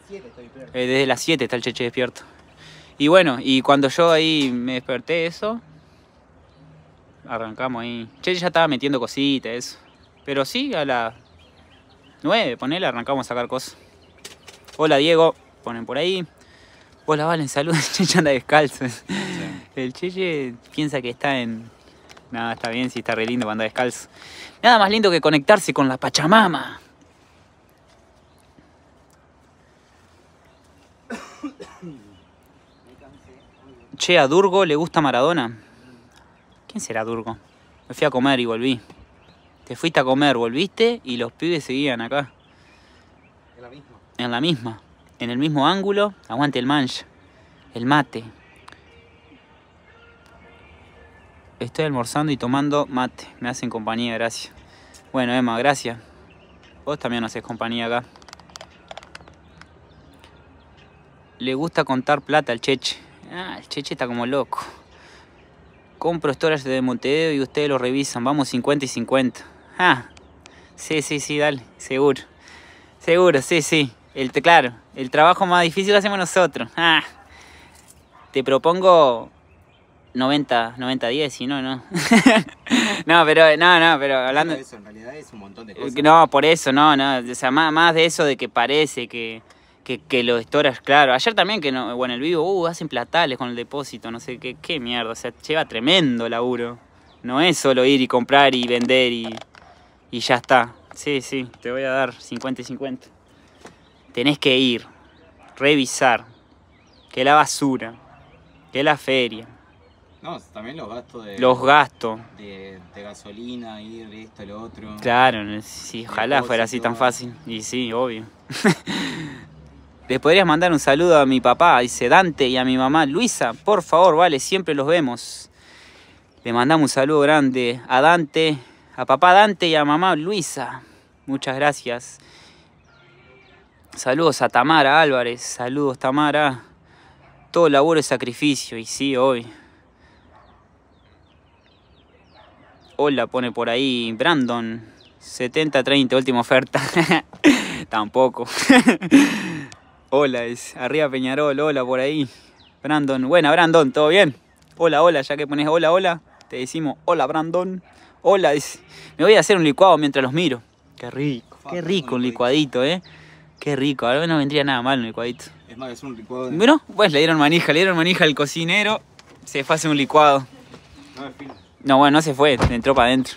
Eh, desde las 7 está el cheche despierto. Y bueno, y cuando yo ahí me desperté eso, arrancamos ahí. Che, ya estaba metiendo cositas, eso. Pero sí, a las 9, ponele, arrancamos a sacar cosas. Hola Diego, ponen por ahí. Hola Valen, saludos, Cheche anda descalzo. El Cheche piensa que está en... Nada, está bien, sí, está re lindo cuando anda descalzo. Nada más lindo que conectarse con la Pachamama. Che, a Durgo le gusta Maradona. ¿Quién será Durgo? Me fui a comer y volví. Te fuiste a comer, volviste y los pibes seguían acá. En la misma. En la misma. En el mismo ángulo. Aguante el manch. El mate. Estoy almorzando y tomando mate. Me hacen compañía, gracias. Bueno, Emma, gracias. Vos también haces compañía acá. Le gusta contar plata al cheche. Ah, el Cheche está como loco. Compro storage de Montevideo y ustedes lo revisan. Vamos 50 y 50. Ah, sí, sí, sí, dale, seguro. Seguro, sí, sí. El, claro, el trabajo más difícil lo hacemos nosotros. Ah. te propongo 90, 90, 10, y no, no. no, pero, no, no, pero hablando... Eh, no, por eso, no, no. O sea, más de eso de que parece que que, que los claro. Ayer también que no, bueno, el vivo, uh, hacen platales con el depósito, no sé qué, qué mierda. O sea, lleva tremendo laburo. No es solo ir y comprar y vender y, y ya está. Sí, sí, te voy a dar 50 y 50. Tenés que ir, revisar, que la basura, que la feria. No, también los gastos de... Los gastos. De, gasolina, ir, esto, lo otro. Claro, sí, ojalá fuera así tan fácil. Y sí, obvio. Les podrías mandar un saludo a mi papá, dice Dante, y a mi mamá Luisa. Por favor, vale, siempre los vemos. Le mandamos un saludo grande a Dante, a papá Dante y a mamá Luisa. Muchas gracias. Saludos a Tamara Álvarez. Saludos, Tamara. Todo labor es sacrificio, y sí, hoy. Hola, pone por ahí Brandon. 70-30, última oferta. Tampoco. Hola, es arriba Peñarol, hola por ahí. Brandon, buena Brandon, ¿todo bien? Hola, hola, ya que pones hola, hola, te decimos hola Brandon. Hola, es... me voy a hacer un licuado mientras los miro. Qué rico, qué rico un licuadito, ¿eh? Qué rico, a ver no vendría nada mal un licuadito. Es más, es un licuado. Bueno, pues le dieron manija, le dieron manija al cocinero, se fue a hacer un licuado. No, bueno, no se fue, entró para adentro.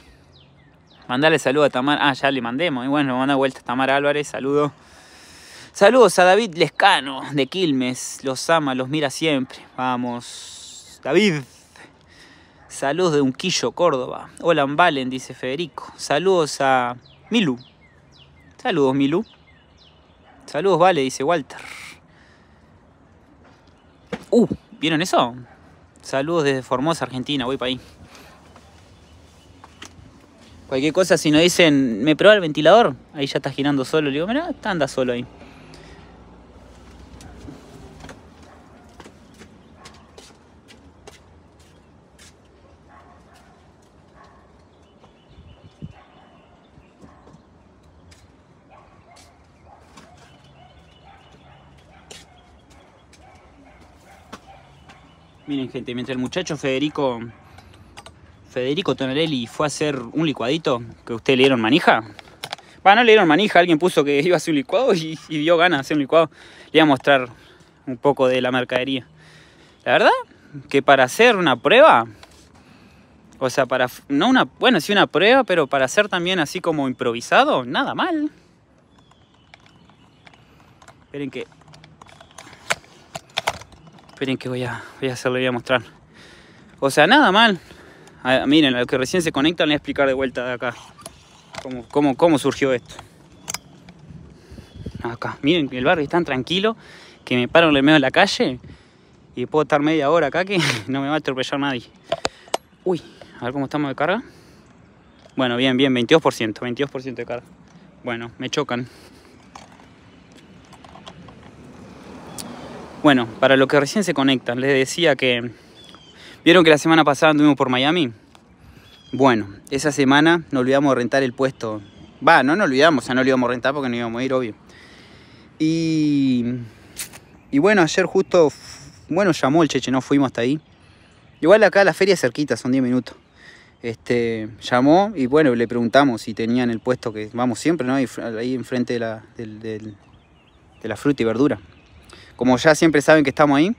Mandale saludo a Tamar. Ah, ya le mandemos. Y bueno, manda vuelta a Tamar Álvarez, saludo. Saludos a David Lescano de Quilmes. Los ama, los mira siempre. Vamos, David. Saludos de Unquillo, Córdoba. Hola, Valen, dice Federico. Saludos a Milu. Saludos, Milu. Saludos, Vale, dice Walter. Uh, ¿vieron eso? Saludos desde Formosa, Argentina. Voy para ahí. Cualquier cosa, si nos dicen, ¿me prueba el ventilador? Ahí ya está girando solo. Le digo, mira, anda solo ahí. gente, mientras el muchacho Federico Federico Tonarelli fue a hacer un licuadito que ustedes le dieron manija. Bueno, no le dieron manija, alguien puso que iba a hacer un licuado y, dio ganas de hacer un licuado. Le iba a mostrar un poco de la mercadería. La verdad que para hacer una prueba, o sea, para, no una, bueno, sí una prueba, pero para hacer también así como improvisado, nada mal. Esperen que Esperen que voy a, voy a voy a mostrar. O sea, nada mal. A, ah, miren, al que recién se conectan, les voy a explicar de vuelta de acá. Cómo, cómo, cómo surgió esto. Acá. Miren, el barrio es tan tranquilo que me paro en el medio de la calle y puedo estar media hora acá que no me va a atropellar nadie. Uy, a ver cómo estamos de carga. Bueno, bien, bien, 22%, 22% de carga. Bueno, me chocan. Bueno, para lo que recién se conectan, les decía que... ¿Vieron que la semana pasada anduvimos por Miami? Bueno, esa semana nos olvidamos rentar el puesto. Va, no nos olvidamos, o sea, no lo íbamos a rentar porque no íbamos a ir, obvio. Y... Y bueno, ayer justo... Bueno, llamó el Cheche, no fuimos hasta ahí. Igual acá la feria es cerquita, son 10 minutos. Este, llamó y bueno, le preguntamos si tenían el puesto que vamos siempre, ¿no? Ahí, enfrente de la fruta y verdura como ya siempre saben que estamos ahí.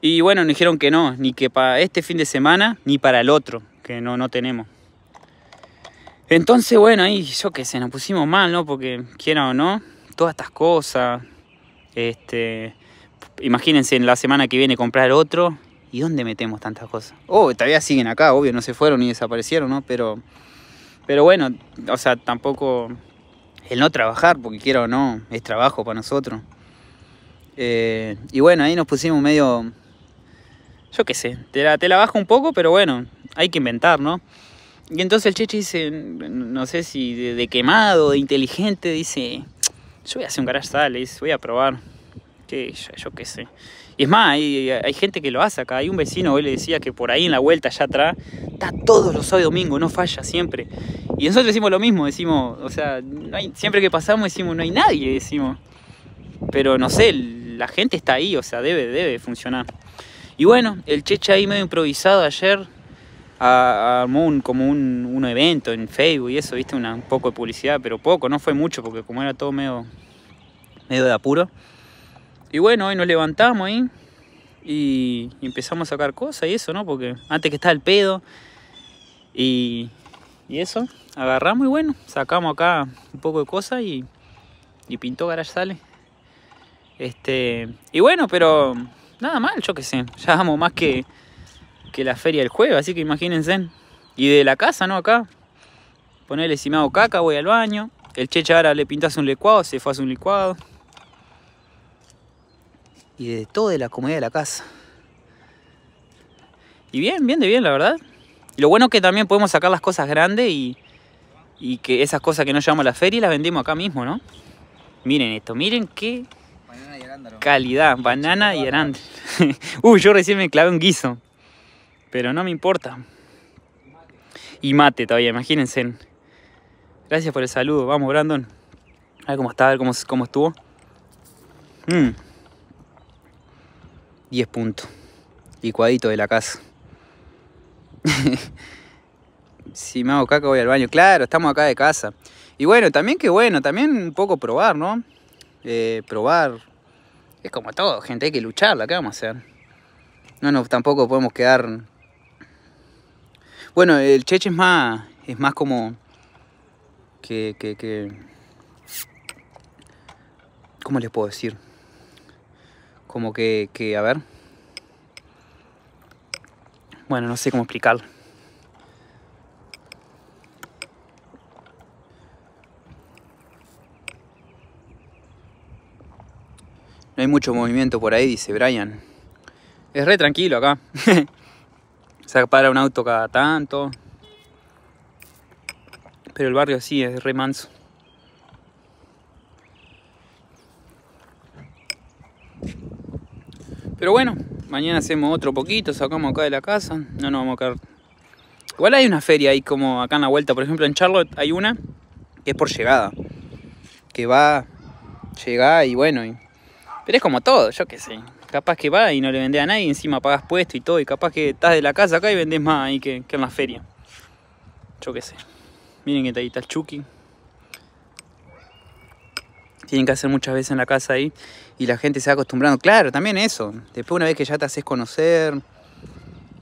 Y bueno, nos dijeron que no, ni que para este fin de semana, ni para el otro, que no, no tenemos. Entonces, bueno, ahí yo qué sé, nos pusimos mal, ¿no? Porque quiera o no, todas estas cosas, este, imagínense en la semana que viene comprar otro, ¿y dónde metemos tantas cosas? Oh, todavía siguen acá, obvio, no se fueron ni desaparecieron, ¿no? Pero, pero bueno, o sea, tampoco el no trabajar, porque quiera o no, es trabajo para nosotros. Eh, y bueno, ahí nos pusimos medio. Yo qué sé, te la, te la bajo un poco, pero bueno, hay que inventar, ¿no? Y entonces el Cheche dice, no sé si de, quemado, de inteligente, dice: Yo voy a hacer un garage sale, voy a probar. yo qué sé. Y es más, hay, hay, gente que lo hace acá. Hay un vecino hoy le decía que por ahí en la vuelta allá atrás está todos los sábados y domingos, no falla siempre. Y nosotros decimos lo mismo, decimos, o sea, siempre que pasamos decimos no hay nadie, decimos. Pero no sé, la gente está ahí, o sea, debe, debe funcionar. Y bueno, el Cheche ahí medio improvisado ayer armó un, como un, evento en Facebook y eso, viste, un poco de publicidad, pero poco, no fue mucho porque como era todo medio, medio de apuro. Y bueno, hoy nos levantamos ahí y, empezamos a sacar cosas y eso, ¿no? Porque antes que estaba el pedo y, y eso, agarramos y bueno, sacamos acá un poco de cosas y, y pintó Garage este, y bueno, pero nada mal, yo qué sé. Ya amo más que, que la feria del jueves, así que imagínense. Y de la casa, ¿no? Acá. Ponerle si me caca, voy al baño. El checha ahora le pintas un licuado, se fue a un licuado. Y de todo de la comida de la casa. Y bien, bien de bien, la verdad. lo bueno es que también podemos sacar las cosas grandes y, y que esas cosas que no llevamos la feria las vendemos acá mismo, ¿no? Miren esto, miren qué Calidad, banana y arándanos. Uy, yo recién me clavé un guiso. Pero no me importa. Y mate todavía, imagínense. Gracias por el saludo. Vamos, Brandon. A ver cómo está, a ver cómo, estuvo. 10 mm. puntos. Licuadito de la casa. si me hago caca voy al baño. Claro, estamos acá de casa. Y bueno, también que bueno, también un poco probar, ¿no? Eh, probar es como todo, gente, hay que lucharla, ¿qué vamos a hacer? No no, tampoco podemos quedar. Bueno, el cheche es más. es más como. que. que, que... ¿Cómo les puedo decir? Como que, que. a ver. Bueno, no sé cómo explicarlo. No hay mucho movimiento por ahí, dice Brian. Es re tranquilo acá. Se para un auto cada tanto. Pero el barrio sí es re manso. Pero bueno, mañana hacemos otro poquito, sacamos acá de la casa. No nos vamos a quedar. Igual hay una feria ahí como acá en la vuelta. Por ejemplo, en Charlotte hay una que es por llegada. Que va, llega y bueno, pero es como todo, yo qué sé. Capaz que va y no le vendés a nadie, encima pagas puesto y todo, y capaz que estás de la casa acá y vendés más ahí que, en la feria. Yo qué sé. Miren que ahí está el Chucky. Tienen que hacer muchas veces en la casa ahí y la gente se va acostumbrando. Claro, también eso. Después una vez que ya te haces conocer,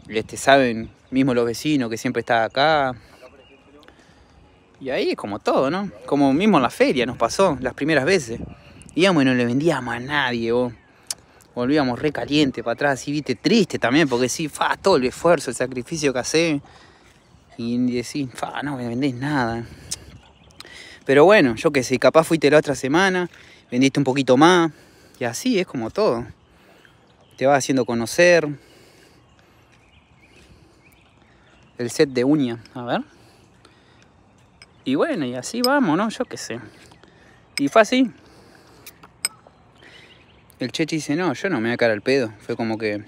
te este, saben mismo los vecinos que siempre está acá. Y ahí es como todo, ¿no? Como mismo en la feria nos pasó las primeras veces íbamos y no le vendíamos a nadie, Volvíamos re para atrás, y viste, triste también, porque sí, fa, todo el esfuerzo, el sacrificio que hacé Y decís, fa, no me vendés nada. Pero bueno, yo que sé, capaz fuiste la otra semana, vendiste un poquito más. Y así es como todo. Te vas haciendo conocer. El set de uña, a ver. Y bueno, y así vamos, ¿no? Yo qué sé. Y fue así, el Chechi dice, no, yo no me voy a cara al pedo. Fue como que,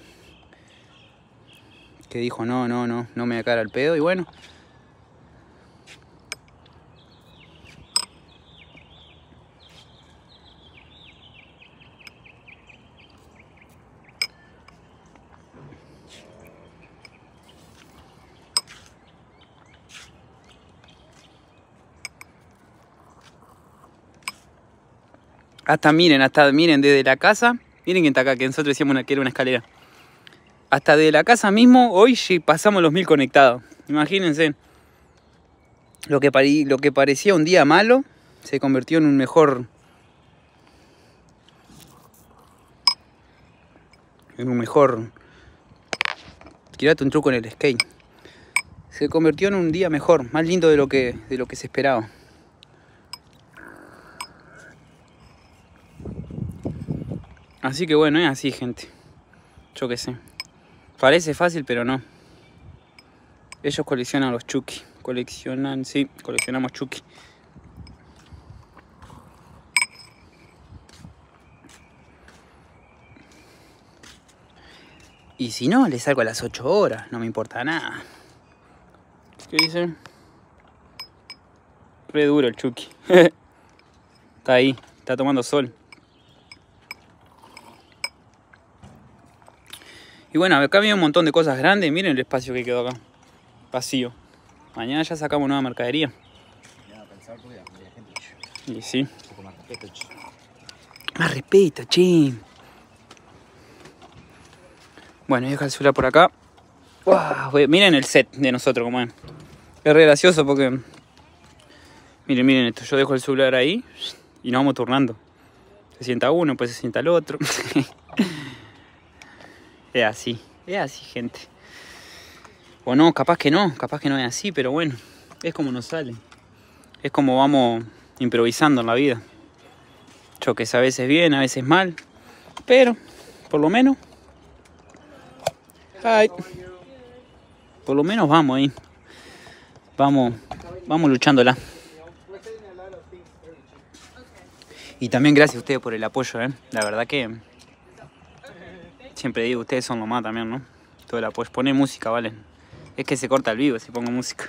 que dijo, no, no, no, no me voy a al pedo. Y bueno, Hasta miren, hasta miren desde la casa. Miren que está acá, que nosotros decíamos que era una escalera. Hasta de la casa mismo, hoy pasamos los mil conectados. Imagínense. Lo que, lo que parecía un día malo se convirtió en un mejor. En un mejor. Tirate un truco en el skate. Se convirtió en un día mejor, más lindo de lo que, de lo que se esperaba. Así que bueno, es así, gente. Yo qué sé. Parece fácil, pero no. Ellos coleccionan los Chucky. Coleccionan, sí, coleccionamos Chucky. Y si no, le salgo a las 8 horas, no me importa nada. ¿Qué dicen? Re duro el Chucky. está ahí, está tomando sol. Y bueno, acá había un montón de cosas grandes. Miren el espacio que quedó acá. Vacío. Mañana ya sacamos nueva mercadería. Y sí. Más respeto, Más respeto, Bueno, deja el celular por acá. miren el set de nosotros, como es. Es re gracioso porque... Miren, miren esto. Yo dejo el celular ahí y nos vamos turnando. Se sienta uno, pues se sienta el otro. Es así, es así, gente. O no, capaz que no, capaz que no es así, pero bueno, es como nos sale. Es como vamos improvisando en la vida. Choques a veces bien, a veces mal, pero por lo menos... por lo menos vamos ahí. Vamos, vamos luchándola. Y también gracias a ustedes por el apoyo, ¿eh? La verdad que Siempre digo, ustedes son lo más también, ¿no? toda la pues Pone música, ¿vale? Es que se corta el vivo si pongo música.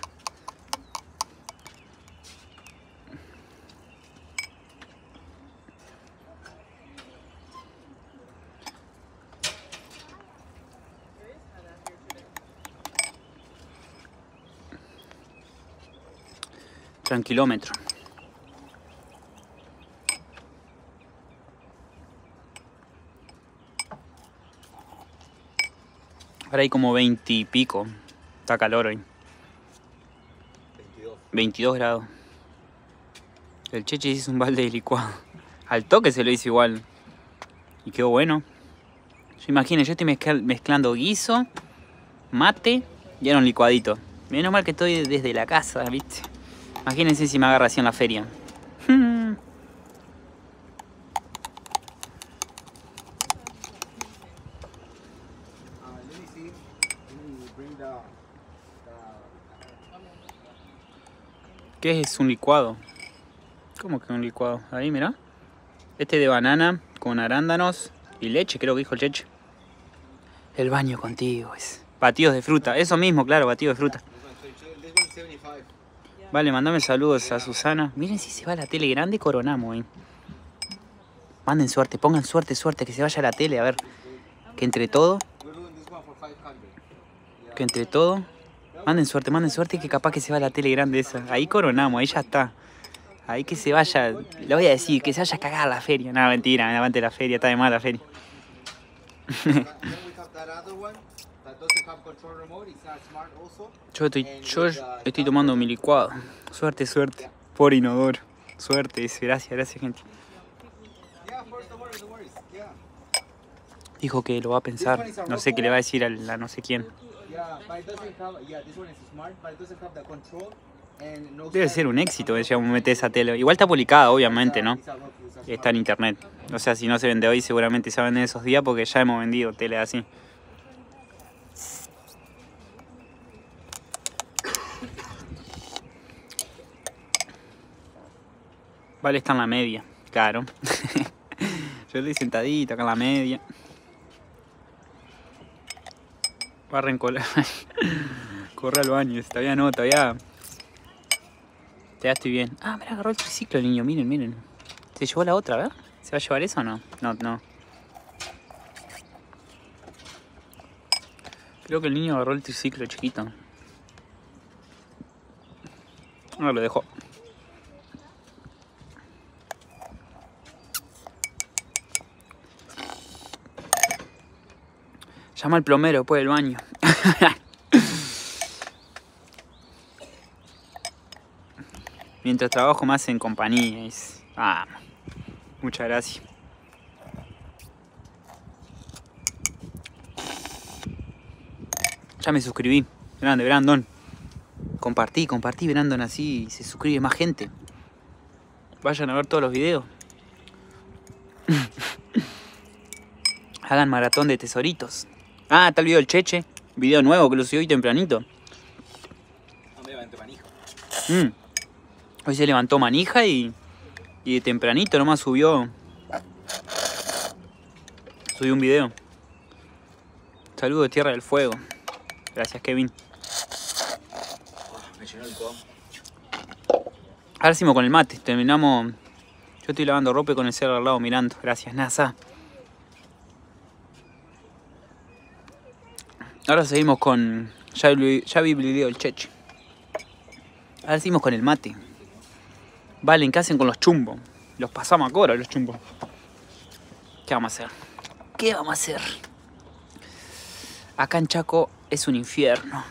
tranquilómetro. hay como 20 y pico. Está calor hoy. 22. grados. El cheche hizo un balde de licuado. Al toque se lo hizo igual. Y quedó bueno. Yo imagino, yo estoy mezclando guiso, mate y era un licuadito. Menos mal que estoy desde la casa, ¿viste? Imagínense si me agarra así en la feria. ¿Qué es un licuado? ¿Cómo que un licuado? Ahí, mira. Este de banana con arándanos y leche, creo que dijo Cheche. El baño contigo es. Batidos de fruta, eso mismo, claro, batidos de fruta. Vale, mandame saludos a Susana. Miren si se va la tele grande, coronamos, eh. Manden suerte, pongan suerte, suerte, que se vaya la tele, a ver. Que entre todo que entre todo, manden suerte, manden suerte, que capaz que se va la tele grande esa. Ahí coronamos, ahí ya está. Ahí que se vaya, lo voy a decir, que se haya cagado la feria. nada mentira, me levante la feria, está de mala la feria. yo estoy, yo estoy tomando mi licuado. Suerte, suerte. Por inodoro. Suerte, Gracias, gracias, gente. Dijo que lo va a pensar. No sé qué le va a decir a la no sé quién. Debe ser un éxito ya esa tele. Igual está publicada, obviamente, ¿no? Está en internet. O sea, si no se vende hoy, seguramente se vende esos días porque ya hemos vendido tele así. Vale, está en la media, claro. Yo estoy sentadito acá en la media. barren Corre al baño, todavía no, todavía. Te estoy bien. Ah, mira, agarró el triciclo el niño, miren, miren. Se llevó la otra, ¿verdad? ¿Se va a llevar eso o no? No, no. Creo que el niño agarró el triciclo chiquito. No, lo dejó. Llama al plomero después del baño. Mientras trabajo más en compañía. Ah, muchas gracias. Ya me suscribí. Grande, Brandon. Compartí, compartí, Brandon, así se suscribe más gente. Vayan a ver todos los videos. Hagan maratón de tesoritos. Ah, está el video del Cheche. Video nuevo que lo subí hoy tempranito. Mm. Hoy se levantó manija y, y tempranito nomás subió. Subió un video. Saludos de Tierra del Fuego. Gracias, Kevin. Ah, me llenó el Ahora hicimos con el mate. Terminamos. Yo estoy lavando ropa con el cerro al lado mirando. Gracias, NASA. Ahora seguimos con. Ya, ya biblio el cheche. Ahora seguimos con el mate. Valen, ¿qué hacen con los chumbos? Los pasamos a cobra los chumbos. ¿Qué vamos a hacer? ¿Qué vamos a hacer? Acá en Chaco es un infierno.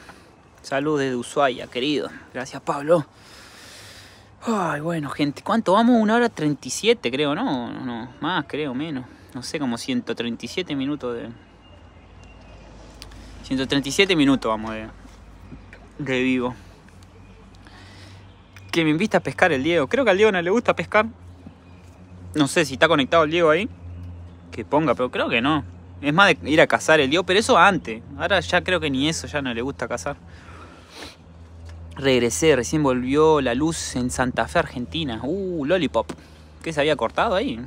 Salud desde Ushuaia, querido. Gracias, Pablo. Ay, bueno, gente. ¿Cuánto vamos? Una hora 37, creo, ¿no? No, más, creo, menos. No sé, como 137 minutos de, 137 minutos vamos de, de vivo. Que me invita a pescar el Diego. Creo que al Diego no le gusta pescar. No sé si está conectado el Diego ahí. Que ponga, pero creo que no. Es más de ir a cazar el Diego, pero eso antes. Ahora ya creo que ni eso, ya no le gusta cazar. Regresé, recién volvió la luz en Santa Fe, Argentina. Uh, Lollipop. ¿Qué se había cortado ahí?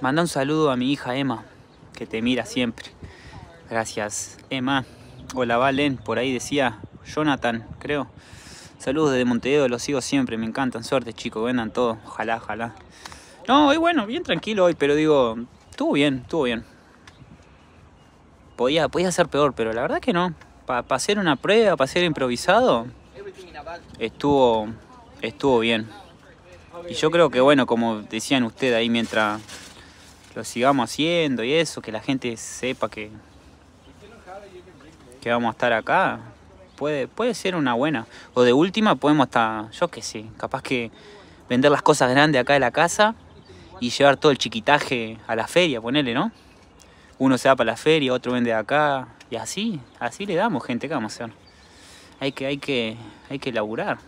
Manda un saludo a mi hija Emma te mira siempre. Gracias, Emma. Hola, Valen. Por ahí decía Jonathan, creo. Saludos desde Montevideo, los sigo siempre, me encantan. Suerte, chicos, vendan todo. Ojalá, ojalá. No, hoy bueno, bien tranquilo hoy, pero digo, estuvo bien, estuvo bien. Podía, podía ser peor, pero la verdad que no. Para hacer una prueba, para ser improvisado, estuvo, estuvo bien. Y yo creo que, bueno, como decían ustedes ahí mientras lo sigamos haciendo y eso, que la gente sepa que, que vamos a estar acá, puede, puede ser una buena. O de última podemos estar, yo qué sé, capaz que vender las cosas grandes acá de la casa y llevar todo el chiquitaje a la feria, ponele, ¿no? Uno se va para la feria, otro vende acá, y así, así le damos gente, que vamos a hacer? Hay que, hay que, hay que laburar.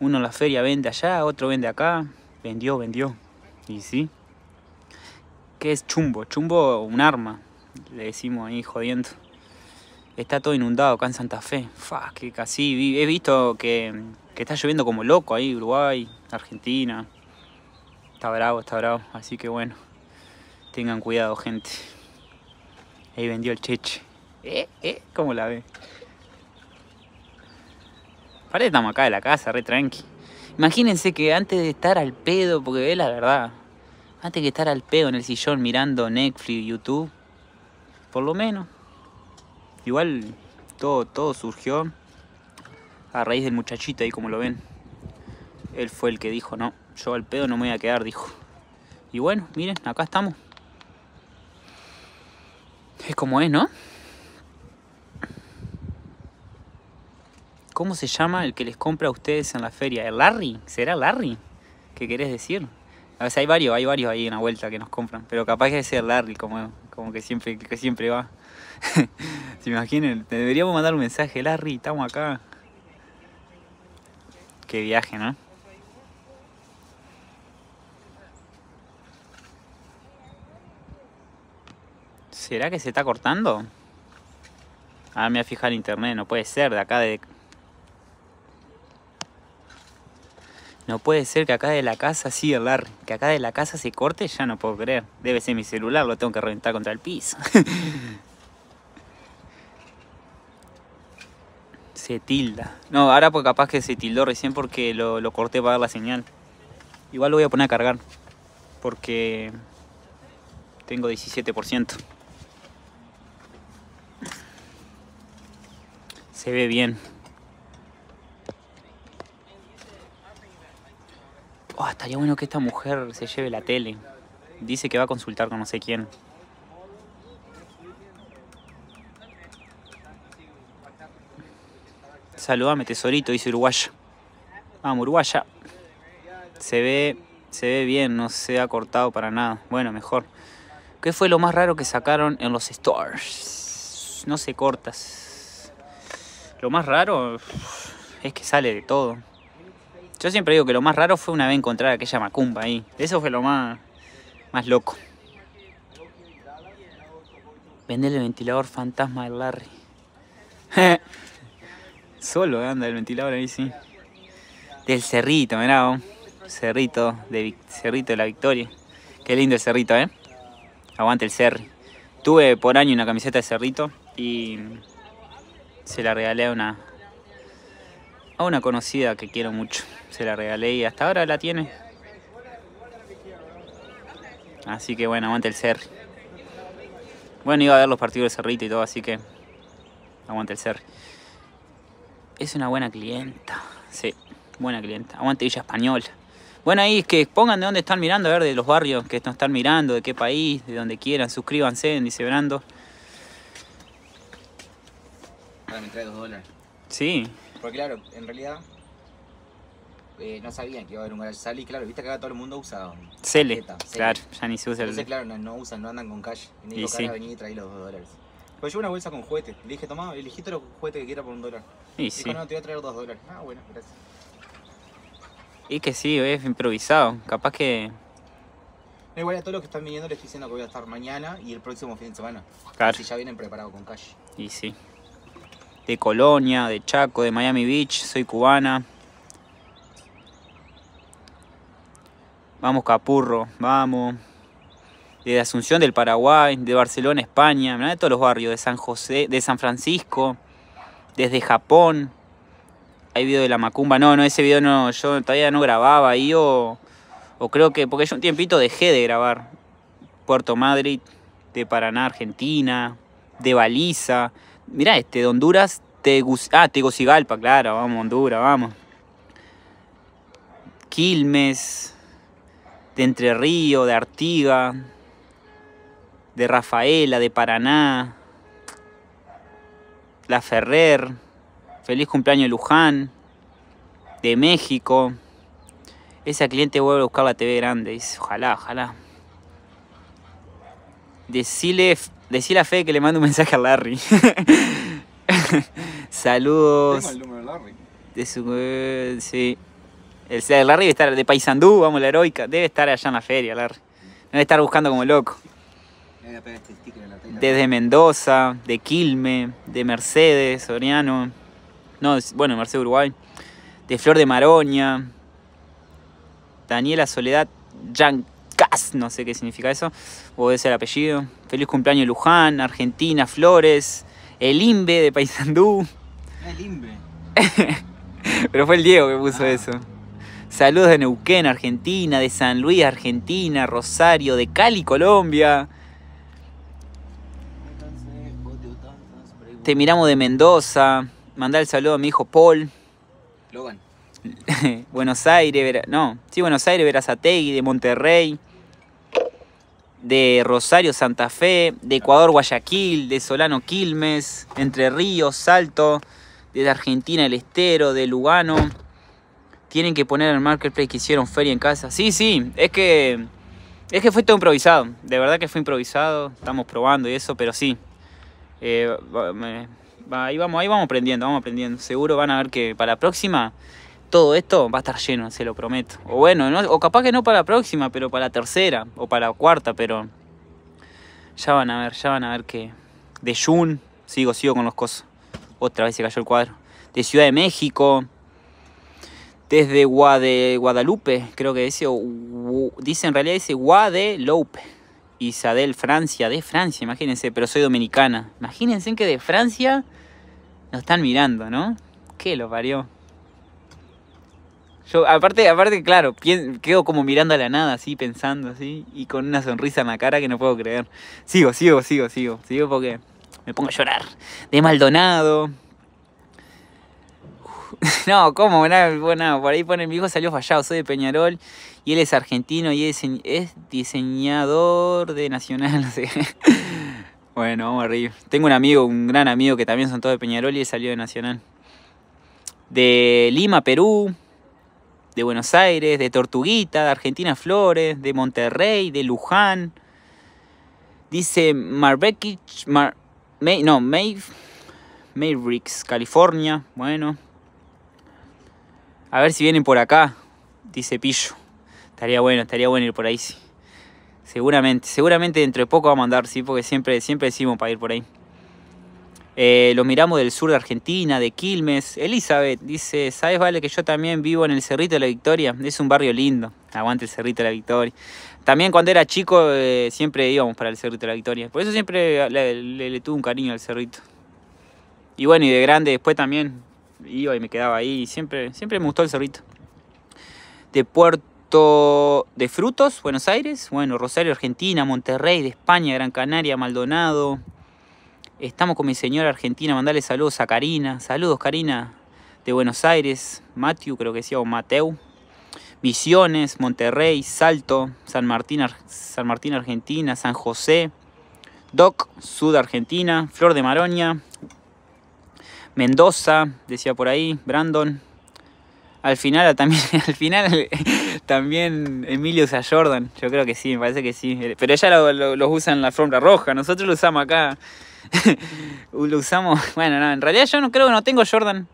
Uno en la feria vende allá, otro vende acá, vendió, vendió. Y sí. ¿Qué es chumbo? Chumbo, un arma, le decimos ahí jodiendo. Está todo inundado acá en Santa Fe. Fuck, que casi he visto que, que está lloviendo como loco ahí, Uruguay, Argentina. Está bravo, está bravo. Así que bueno, tengan cuidado, gente. Ahí vendió el cheche. ¿Eh? ¿Eh? ¿Cómo la ve? Parece que estamos acá de la casa, re tranqui. Imagínense que antes de estar al pedo, porque ve la verdad, antes que estar al pedo en el sillón mirando Netflix, YouTube, por lo menos. Igual todo, todo surgió a raíz del muchachito ahí como lo ven. Él fue el que dijo, no, yo al pedo no me voy a quedar, dijo. Y bueno, miren, acá estamos. Es como es, ¿no? ¿Cómo se llama el que les compra a ustedes en la feria? ¿El Larry? ¿Será Larry? ¿Qué querés decir? A veces hay varios, hay varios ahí en la vuelta que nos compran, pero capaz que ser Larry como, como que siempre, que siempre va. ¿Se imaginen? Te deberíamos mandar un mensaje, Larry, estamos acá. Qué viaje, ¿no? ¿Será que se está cortando? Ah, me voy a fijar internet, no puede ser, de acá de, No puede ser que acá de la casa, sí, el que acá de la casa se corte, ya no puedo creer. Debe ser mi celular, lo tengo que reventar contra el piso. se tilda. No, ahora pues capaz que se tildó recién porque lo, lo corté para dar la señal. Igual lo voy a poner a cargar. Porque tengo 17%. Se ve bien. Oh, estaría bueno que esta mujer se lleve la tele. Dice que va a consultar con no sé quién. Saludame, tesorito, dice Uruguaya. Vamos, Uruguaya. Se ve, se ve bien, no se ha cortado para nada. Bueno, mejor. ¿Qué fue lo más raro que sacaron en los stores? No se cortas. Lo más raro es que sale de todo. Yo siempre digo que lo más raro fue una vez encontrar aquella macumba ahí. Eso fue lo más, más loco. Vender el ventilador fantasma de Larry. Solo anda el ventilador ahí, sí. Del cerrito, mirá. Cerrito de, cerrito de la Victoria. Qué lindo el cerrito, ¿eh? Aguante el cerri. Tuve por año una camiseta de cerrito y se la regalé a una, a una conocida que quiero mucho. Se la regalé y hasta ahora la tiene. Así que bueno, aguante el ser. Bueno, iba a ver los partidos de Cerrito y todo, así que aguante el ser. Es una buena clienta. Sí, buena clienta. Aguante Villa Española. Bueno, ahí es que pongan de dónde están mirando, a ver, de los barrios que nos están mirando, de qué país, de donde quieran. Suscríbanse en Brando. Ahora me trae dólares. Sí. Porque claro, en realidad eh, no sabían que iba a haber un garage sale y claro, viste que acá todo el mundo usa Cele, claro, ya ni se usa el... Entonces claro, no, usan, no andan con cash. Y me dijo, a vení y traer los dos dólares. Pues llevo una bolsa con juguetes. Le dije, tomá, elegí todos los juguetes que quiera por un dólar. Y dijo, sí. no, te voy a traer dos dólares. Ah, bueno, gracias. Y que sí, es improvisado. Capaz que... No, igual a todos los que están viniendo les estoy diciendo que voy a estar mañana y el próximo fin de semana. Claro. Si ya vienen preparados con cash. Y sí de Colonia, de Chaco, de Miami Beach, soy cubana. Vamos Capurro, vamos. De Asunción del Paraguay, de Barcelona, España, de todos los barrios, de San José, de San Francisco, desde Japón. Hay video de la Macumba, no, no, ese video no, yo todavía no grababa ahí o, o creo que, porque yo un tiempito dejé de grabar. Puerto Madrid, de Paraná, Argentina, de Baliza, Mirá este, de Honduras, te ah, Tegucigalpa, claro, vamos, Honduras, vamos. Quilmes, de Entre Río, de Artiga, de Rafaela, de Paraná, La Ferrer, feliz cumpleaños Luján, de México. Esa cliente vuelve a buscar la TV grande, dice, ojalá, ojalá. De decir a fe que le mando un mensaje a Larry. Saludos. Tengo el número de Larry. Eh, sí. El, Larry debe estar de Paysandú, vamos, la heroica. Debe estar allá en la feria, Larry. Debe estar buscando como loco. Este Desde Mendoza, de Quilme, de Mercedes, Soriano. No, bueno, Mercedes Uruguay. De Flor de Maroña. Daniela Soledad Yank no sé qué significa eso, o es el apellido. Feliz cumpleaños Luján, Argentina, Flores, el Imbe de Paysandú. Ah, el Imbe. Pero fue el Diego que puso ah. eso. Saludos de Neuquén, Argentina, de San Luis, Argentina, Rosario, de Cali, Colombia. Te miramos de Mendoza. mandar el saludo a mi hijo Paul. Logan. Buenos Aires, no, sí, Buenos Aires, Verazategui, de Monterrey de Rosario Santa Fe, de Ecuador Guayaquil, de Solano Quilmes, Entre Ríos, Salto, de Argentina El Estero, de Lugano. Tienen que poner el marketplace que hicieron feria en casa. Sí, sí, es que es que fue todo improvisado. De verdad que fue improvisado. Estamos probando y eso, pero sí. Eh, ahí vamos, ahí vamos aprendiendo, vamos aprendiendo. Seguro van a ver que para la próxima todo esto va a estar lleno, se lo prometo. O bueno, o capaz que no para la próxima, pero para la tercera o para la cuarta, pero ya van a ver, ya van a ver que de Jun, sigo, sigo con los cosas. Otra vez se cayó el cuadro. De Ciudad de México, desde Guadalupe, creo que dice, dice en realidad dice Guadalupe. Isabel, Francia, de Francia, imagínense, pero soy dominicana. Imagínense que de Francia nos están mirando, ¿no? ¿Qué lo parió? Yo, aparte, aparte, claro, quedo como mirando a la nada, así, pensando, así, y con una sonrisa en la cara que no puedo creer. Sigo, sigo, sigo, sigo, sigo porque me pongo a llorar. De Maldonado. no, ¿cómo? bueno, por ahí pone mi hijo salió fallado, soy de Peñarol y él es argentino y es, diseñador de Nacional, Bueno, vamos arriba. Tengo un amigo, un gran amigo que también son todos de Peñarol y él salió de Nacional. De Lima, Perú, de Buenos Aires, de Tortuguita, de Argentina Flores, de Monterrey, de Luján. Dice Marbekich, no, May, California. Bueno, a ver si vienen por acá, dice Pillo. Estaría bueno, estaría bueno ir por ahí, sí. Seguramente, seguramente dentro de poco vamos a andar, sí, porque siempre, siempre decimos para ir por ahí. Eh, lo miramos del sur de Argentina, de Quilmes. Elizabeth dice, ¿sabes Vale que yo también vivo en el Cerrito de la Victoria? Es un barrio lindo. Aguante el Cerrito de la Victoria. También cuando era chico eh, siempre íbamos para el Cerrito de la Victoria. Por eso siempre le, tuve un cariño al Cerrito. Y bueno, y de grande después también iba y me quedaba ahí. Siempre, siempre me gustó el Cerrito. De Puerto de Frutos, Buenos Aires. Bueno, Rosario, Argentina, Monterrey, de España, Gran Canaria, Maldonado. Estamos con mi señora argentina, Mandarle saludos a Karina. Saludos, Karina, de Buenos Aires, Matthew, creo que decía, o Mateu. Misiones, Monterrey, Salto, San Martín, Argentina, San José, Doc, Sud, Argentina, Flor de Maroña, Mendoza, decía por ahí, Brandon. Al final también, al final también Emilio usa Jordan, yo creo que sí, me parece que sí. Pero ella los lo, usa en la alfombra roja, nosotros lo usamos acá lo usamos. Bueno, no, en realidad yo no creo que no tengo Jordan.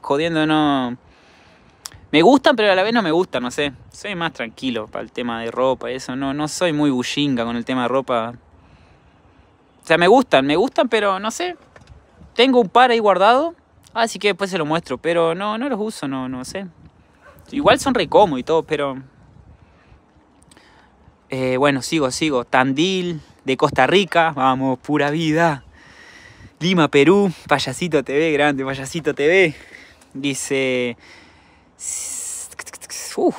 Jodiendo, no. Me gustan, pero a la vez no me gustan, no sé. Soy más tranquilo para el tema de ropa y eso. No, no soy muy bullinga con el tema de ropa. O sea, me gustan, me gustan, pero no sé. Tengo un par ahí guardado. Así que después se lo muestro. Pero no, no los uso, no, no sé. Igual son re y todo, pero. Eh, bueno, sigo, sigo. Tandil, de Costa Rica, vamos, pura vida. Lima, Perú, Payasito TV, grande Payasito TV. Dice. Uh,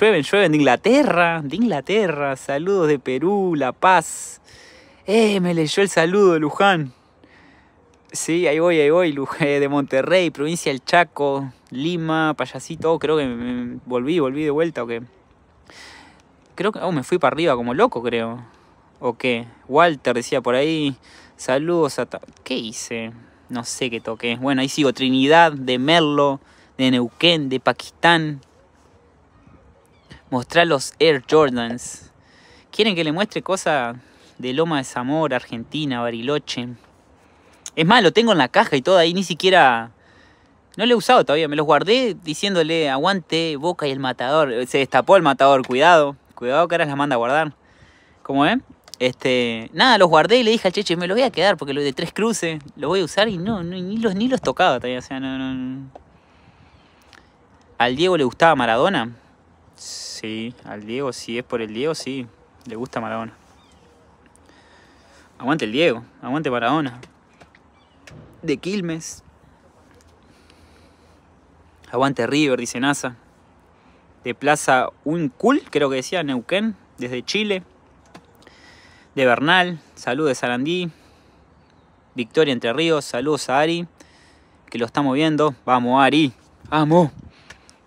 llueven, llueven de Inglaterra, de Inglaterra, saludos de Perú, La Paz. Eh, me leyó el saludo, Luján. Sí, ahí voy, ahí voy, eh, de Monterrey, provincia del Chaco, Lima, Payasito, oh, creo que volví, volví de vuelta o qué. Creo que, oh, me fui para arriba como loco, creo. ¿O qué? Walter decía por ahí, saludos a... ¿Qué hice? No sé qué toqué. Bueno, ahí sigo, Trinidad, de Merlo, de Neuquén, de Pakistán. Mostrar los Air Jordans. ¿Quieren que le muestre cosas de Loma de Zamora, Argentina, Bariloche? Es más, lo tengo en la caja y todo ahí, ni siquiera... No lo he usado todavía, me los guardé diciéndole aguante, boca y el matador. Se destapó el matador, cuidado. Cuidado que ahora las manda a guardar. ¿Cómo ven? Este, nada, los guardé y le dije al Cheche, me lo voy a quedar porque los de tres cruces lo voy a usar y no, ni, los, ni los tocaba todavía. O sea, no, no. ¿Al Diego le gustaba Maradona? Sí, al Diego, si es por el Diego, sí, le gusta Maradona. Aguante el Diego, aguante Maradona. De Quilmes. Aguante River, dice NASA. De Plaza Uncul, creo que decía, Neuquén, desde Chile de Bernal, saludos de Sarandí, Victoria Entre Ríos, saludos a Ari, que lo estamos viendo, vamos Ari, vamos,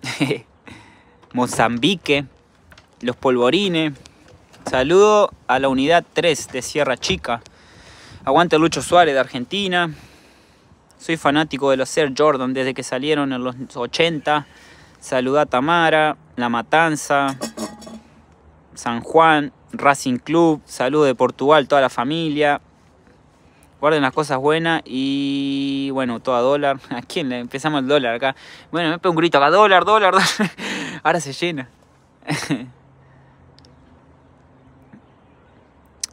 Mozambique, Los Polvorines, saludo a la unidad 3 de Sierra Chica, aguante Lucho Suárez de Argentina, soy fanático de los Air Jordan desde que salieron en los 80, saluda a Tamara, La Matanza, San Juan, Racing Club, saludo de Portugal, toda la familia. Guarden las cosas buenas y bueno, toda dólar. ¿A quién le empezamos el dólar acá? Bueno, me pego un grito acá, dólar, dólar, dólar. Ahora se llena.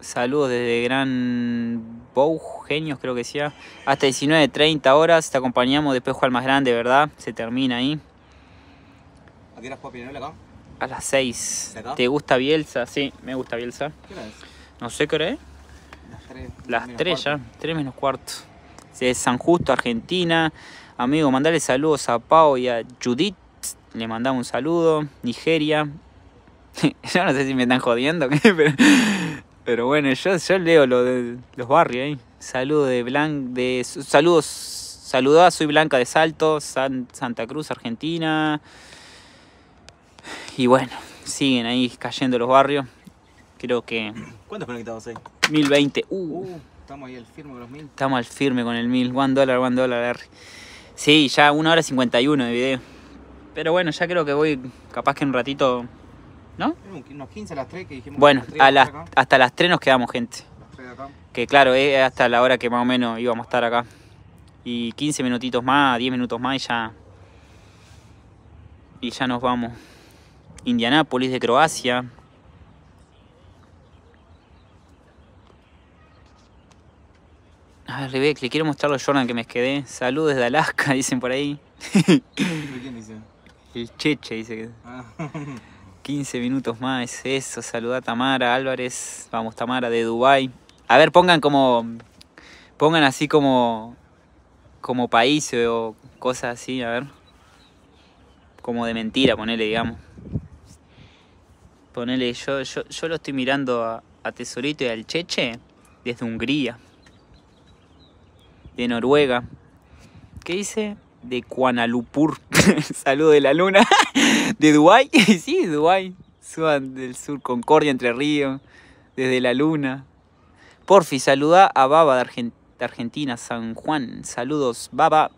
Saludos desde Gran Bow, genios creo que sea, Hasta 19.30 horas, te acompañamos, después al más grande, ¿verdad? Se termina ahí. ¿A qué la acá? A las 6. ¿Te gusta Bielsa? Sí, me gusta Bielsa. No sé qué hora es. Las 3. Las 3 ya, 3 menos cuarto. De San Justo, Argentina. Amigo, mandale saludos a Pau y a Judith. Le mandamos un saludo. Nigeria. yo no sé si me están jodiendo, pero, bueno, yo, yo leo lo de los barrios ahí. Saludos de Blanca. De, saludos. Saludos, soy Blanca de Salto, San, Santa Cruz, Argentina. Y bueno, siguen ahí cayendo los barrios. Creo que... ¿Cuántos conectados hay? 1020. Uh, uh, estamos ahí al firme con los 1000. Estamos al firme con el 1000. One dólar, one dólar. Sí, ya 1 hora 51 de video. Pero bueno, ya creo que voy capaz que en un ratito... ¿No? Unos 15 a las 3 que dijimos. Bueno, a hasta las 3 nos quedamos, gente. Las de acá. Que claro, es hasta la hora que más o menos íbamos a estar acá. Y 15 minutitos más, 10 minutos más y ya... Y ya nos vamos. Indianápolis de Croacia. A ver, le quiero mostrar los Jordan que me quedé. Saludos desde Alaska, dicen por ahí. ¿Quién dice? El Cheche dice que. 15 ah. minutos más, eso. Saluda a Tamara Álvarez. Vamos, Tamara, de Dubai. A ver, pongan como. Pongan así como. Como país o cosas así, a ver. Como de mentira, ponele, digamos ponele, yo, yo, lo estoy mirando a, Tesorito y al Cheche desde Hungría, de Noruega. ¿Qué dice? De Kuanalupur, saludo de la luna, de Dubái, sí, Dubái, suban del sur, Concordia, Entre Ríos, desde la luna. Porfi, saluda a Baba de, Argentina, San Juan, saludos, Baba.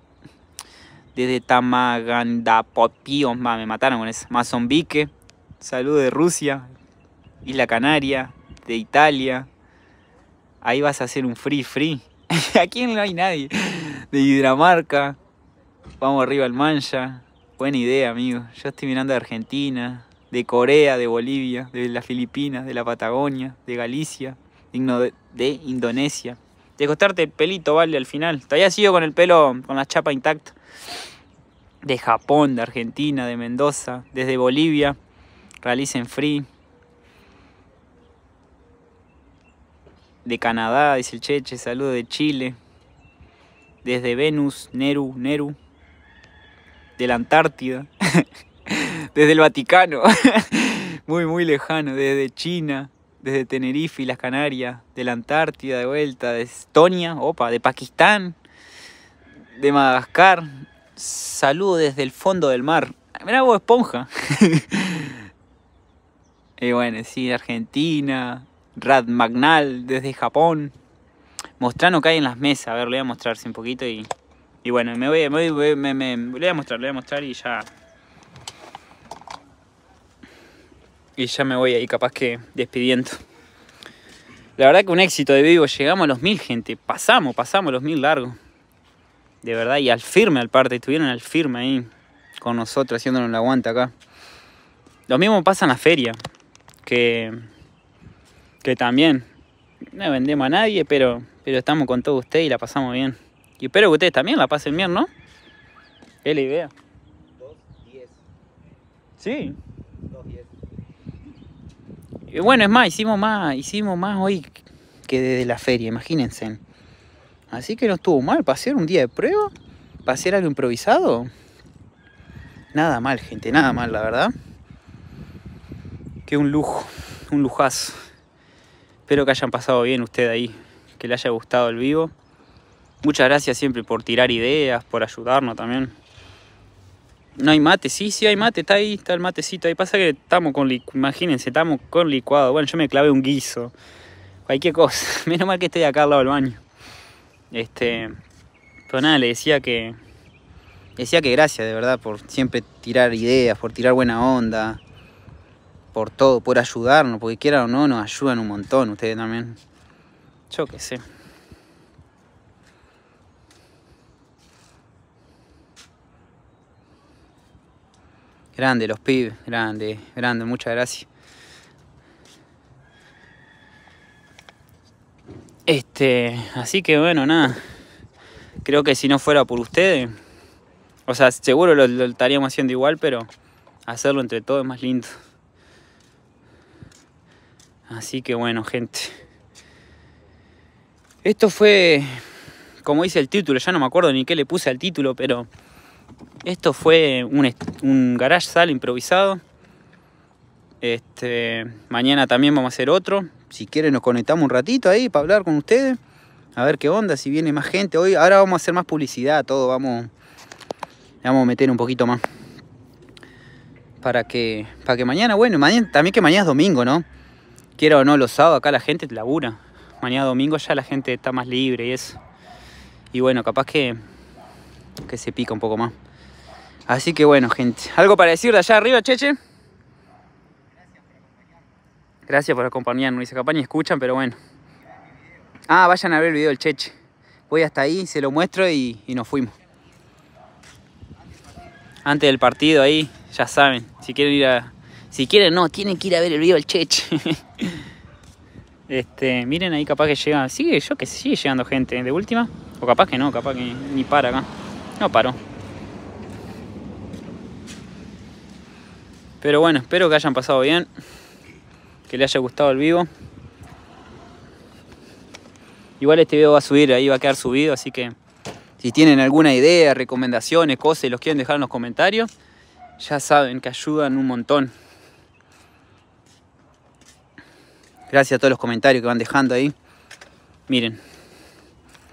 Desde Tamagandapopío, me mataron con eso. Mazombique, Salud de Rusia, Isla Canaria, de Italia. Ahí vas a hacer un free free. Aquí no hay nadie. De Hidramarca. Vamos arriba al Mancha. Buena idea, amigo. Yo estoy mirando de Argentina, de Corea, de Bolivia, de las Filipinas, de la Patagonia, de Galicia, de Indonesia. De costarte el pelito, vale, al final. Todavía sigo con el pelo, con la chapa intacta. De Japón, de Argentina, de Mendoza, desde Bolivia, realicen free. De Canadá, dice el Cheche, saludo de Chile. Desde Venus, Neru, Neru. De la Antártida. desde el Vaticano. muy, muy lejano. Desde China, desde Tenerife y las Canarias. De la Antártida de vuelta. De Estonia, opa, de Pakistán. De Madagascar. Saludo desde el fondo del mar. me hago esponja. Y eh, bueno, sí, Argentina, Rad Magnal desde Japón. Mostrando que hay en las mesas. A ver, le voy a mostrar un poquito y, y bueno, me voy, me, voy, me, voy a mostrar, le voy a mostrar y ya. Y ya me voy ahí capaz que despidiendo. La verdad que un éxito de vivo. Llegamos a los mil, gente. Pasamos, pasamos los mil largos. De verdad, y al firme al parte. Estuvieron al firme ahí con nosotros haciéndonos la aguanta acá. Lo mismo pasa en la feria que, que también no vendemos a nadie, pero, pero estamos con todos ustedes y la pasamos bien. Y espero que ustedes también la pasen bien, ¿no? Es la idea. Sí. Y bueno, es más, hicimos más, hicimos más hoy que desde la feria, imagínense. Así que no estuvo mal, para un día de prueba, pasear algo improvisado. Nada mal, gente, nada mal, la verdad que un lujo, un lujazo. Espero que hayan pasado bien usted ahí, que le haya gustado el vivo. Muchas gracias siempre por tirar ideas, por ayudarnos también. No hay mate, sí, sí hay mate, está ahí, está el matecito. Ahí pasa que estamos con, imagínense, estamos con licuado. Bueno, yo me clavé un guiso, cualquier cosa. Menos mal que estoy acá al lado del baño. Este, pero nada, le decía que, decía que gracias de verdad por siempre tirar ideas, por tirar buena onda, por todo, por ayudarnos, porque quieran o no, nos ayudan un montón, ustedes también. Yo qué sé. Grande los pibes, grande, grande, muchas gracias. Este, así que bueno, nada. Creo que si no fuera por ustedes, o sea, seguro lo, lo estaríamos haciendo igual, pero hacerlo entre todos es más lindo. Así que bueno, gente. Esto fue, como dice el título, ya no me acuerdo ni qué le puse al título, pero esto fue un, garage sale improvisado. Este, mañana también vamos a hacer otro. Si quieren nos conectamos un ratito ahí para hablar con ustedes. A ver qué onda, si viene más gente. Hoy, ahora vamos a hacer más publicidad, todo, vamos, vamos a meter un poquito más. Para que, para que mañana, bueno, mañana, también que mañana es domingo, ¿no? Quiero o no los sábados, acá la gente labura. Mañana domingo ya la gente está más libre y eso. Y bueno, capaz que, que se pica un poco más. Así que bueno, gente. ¿Algo para decir de allá arriba, Cheche? Gracias por acompañarnos. se capaz ni escuchan, pero bueno. Ah, vayan a ver el video del Cheche. Voy hasta ahí, se lo muestro y, y nos fuimos. Antes del partido ahí, ya saben. Si quieren ir a, si quieren, no, tienen que ir a ver el video del Cheche. este, miren ahí capaz que llega. Sigue, yo que sigue llegando gente de última. O capaz que no, capaz que ni para acá. No paró. Pero bueno, espero que hayan pasado bien. Que les haya gustado el vivo. Igual este video va a subir, ahí va a quedar subido, así que si tienen alguna idea, recomendaciones, cosas y los quieren dejar en los comentarios, ya saben que ayudan un montón. Gracias a todos los comentarios que van dejando ahí. Miren.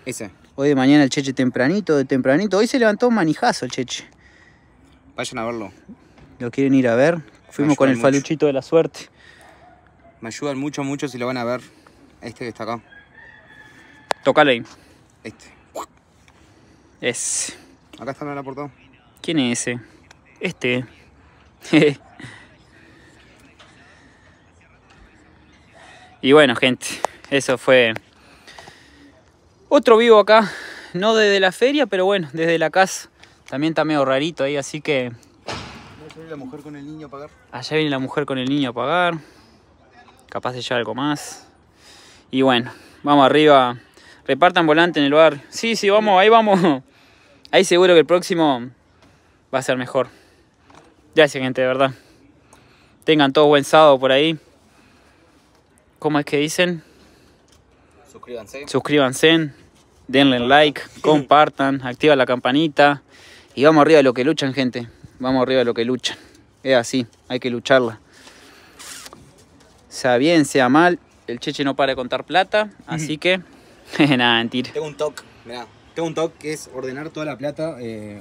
Ese. Hoy de mañana el cheche tempranito, de tempranito. Hoy se levantó un manijazo el cheche. Vayan a verlo. Lo quieren ir a ver. Fuimos con el faluchito de la suerte. Me ayudan mucho, mucho si lo van a ver. Este que está acá. Tocale ahí. Este. Es. Acá está, de la ¿Quién es ese? Este. Y bueno, gente, eso fue otro vivo acá. No desde la feria, pero bueno, desde la casa. También está medio rarito ahí, así que... Allá viene la mujer con el niño a pagar. Capaz de llevar algo más. Y bueno, vamos arriba. Repartan volante en el bar. Sí, sí, vamos, ahí vamos. Ahí seguro que el próximo va a ser mejor. Gracias, gente, de verdad. Tengan todo buen sábado por ahí. ¿cómo es que dicen? Suscríbanse. Suscríbanse, denle like, compartan, activa la campanita y vamos arriba de lo que luchan, gente. Vamos arriba de lo que luchan. Es así, hay que lucharla. Sea bien, sea mal, el cheche no para de contar plata, así que nada, mentira. Tengo un toque, mirá, tengo un toque que es ordenar toda la plata. Eh,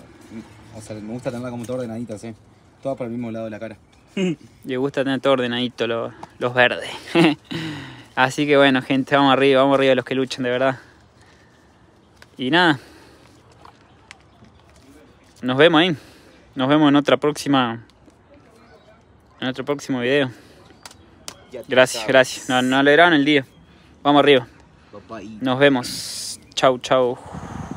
o sea, me gusta tenerla como toda ordenadita, ¿sí? Toda para el mismo lado de la cara. Le gusta tener todo ordenadito los verdes. Así que bueno, gente, vamos arriba, vamos arriba los que luchan de verdad. Y nada. Nos vemos ahí. Nos vemos en otra próxima. En otro próximo video. Gracias, gracias. No, no alegraron el día. Vamos arriba. Nos vemos. Chau, chau.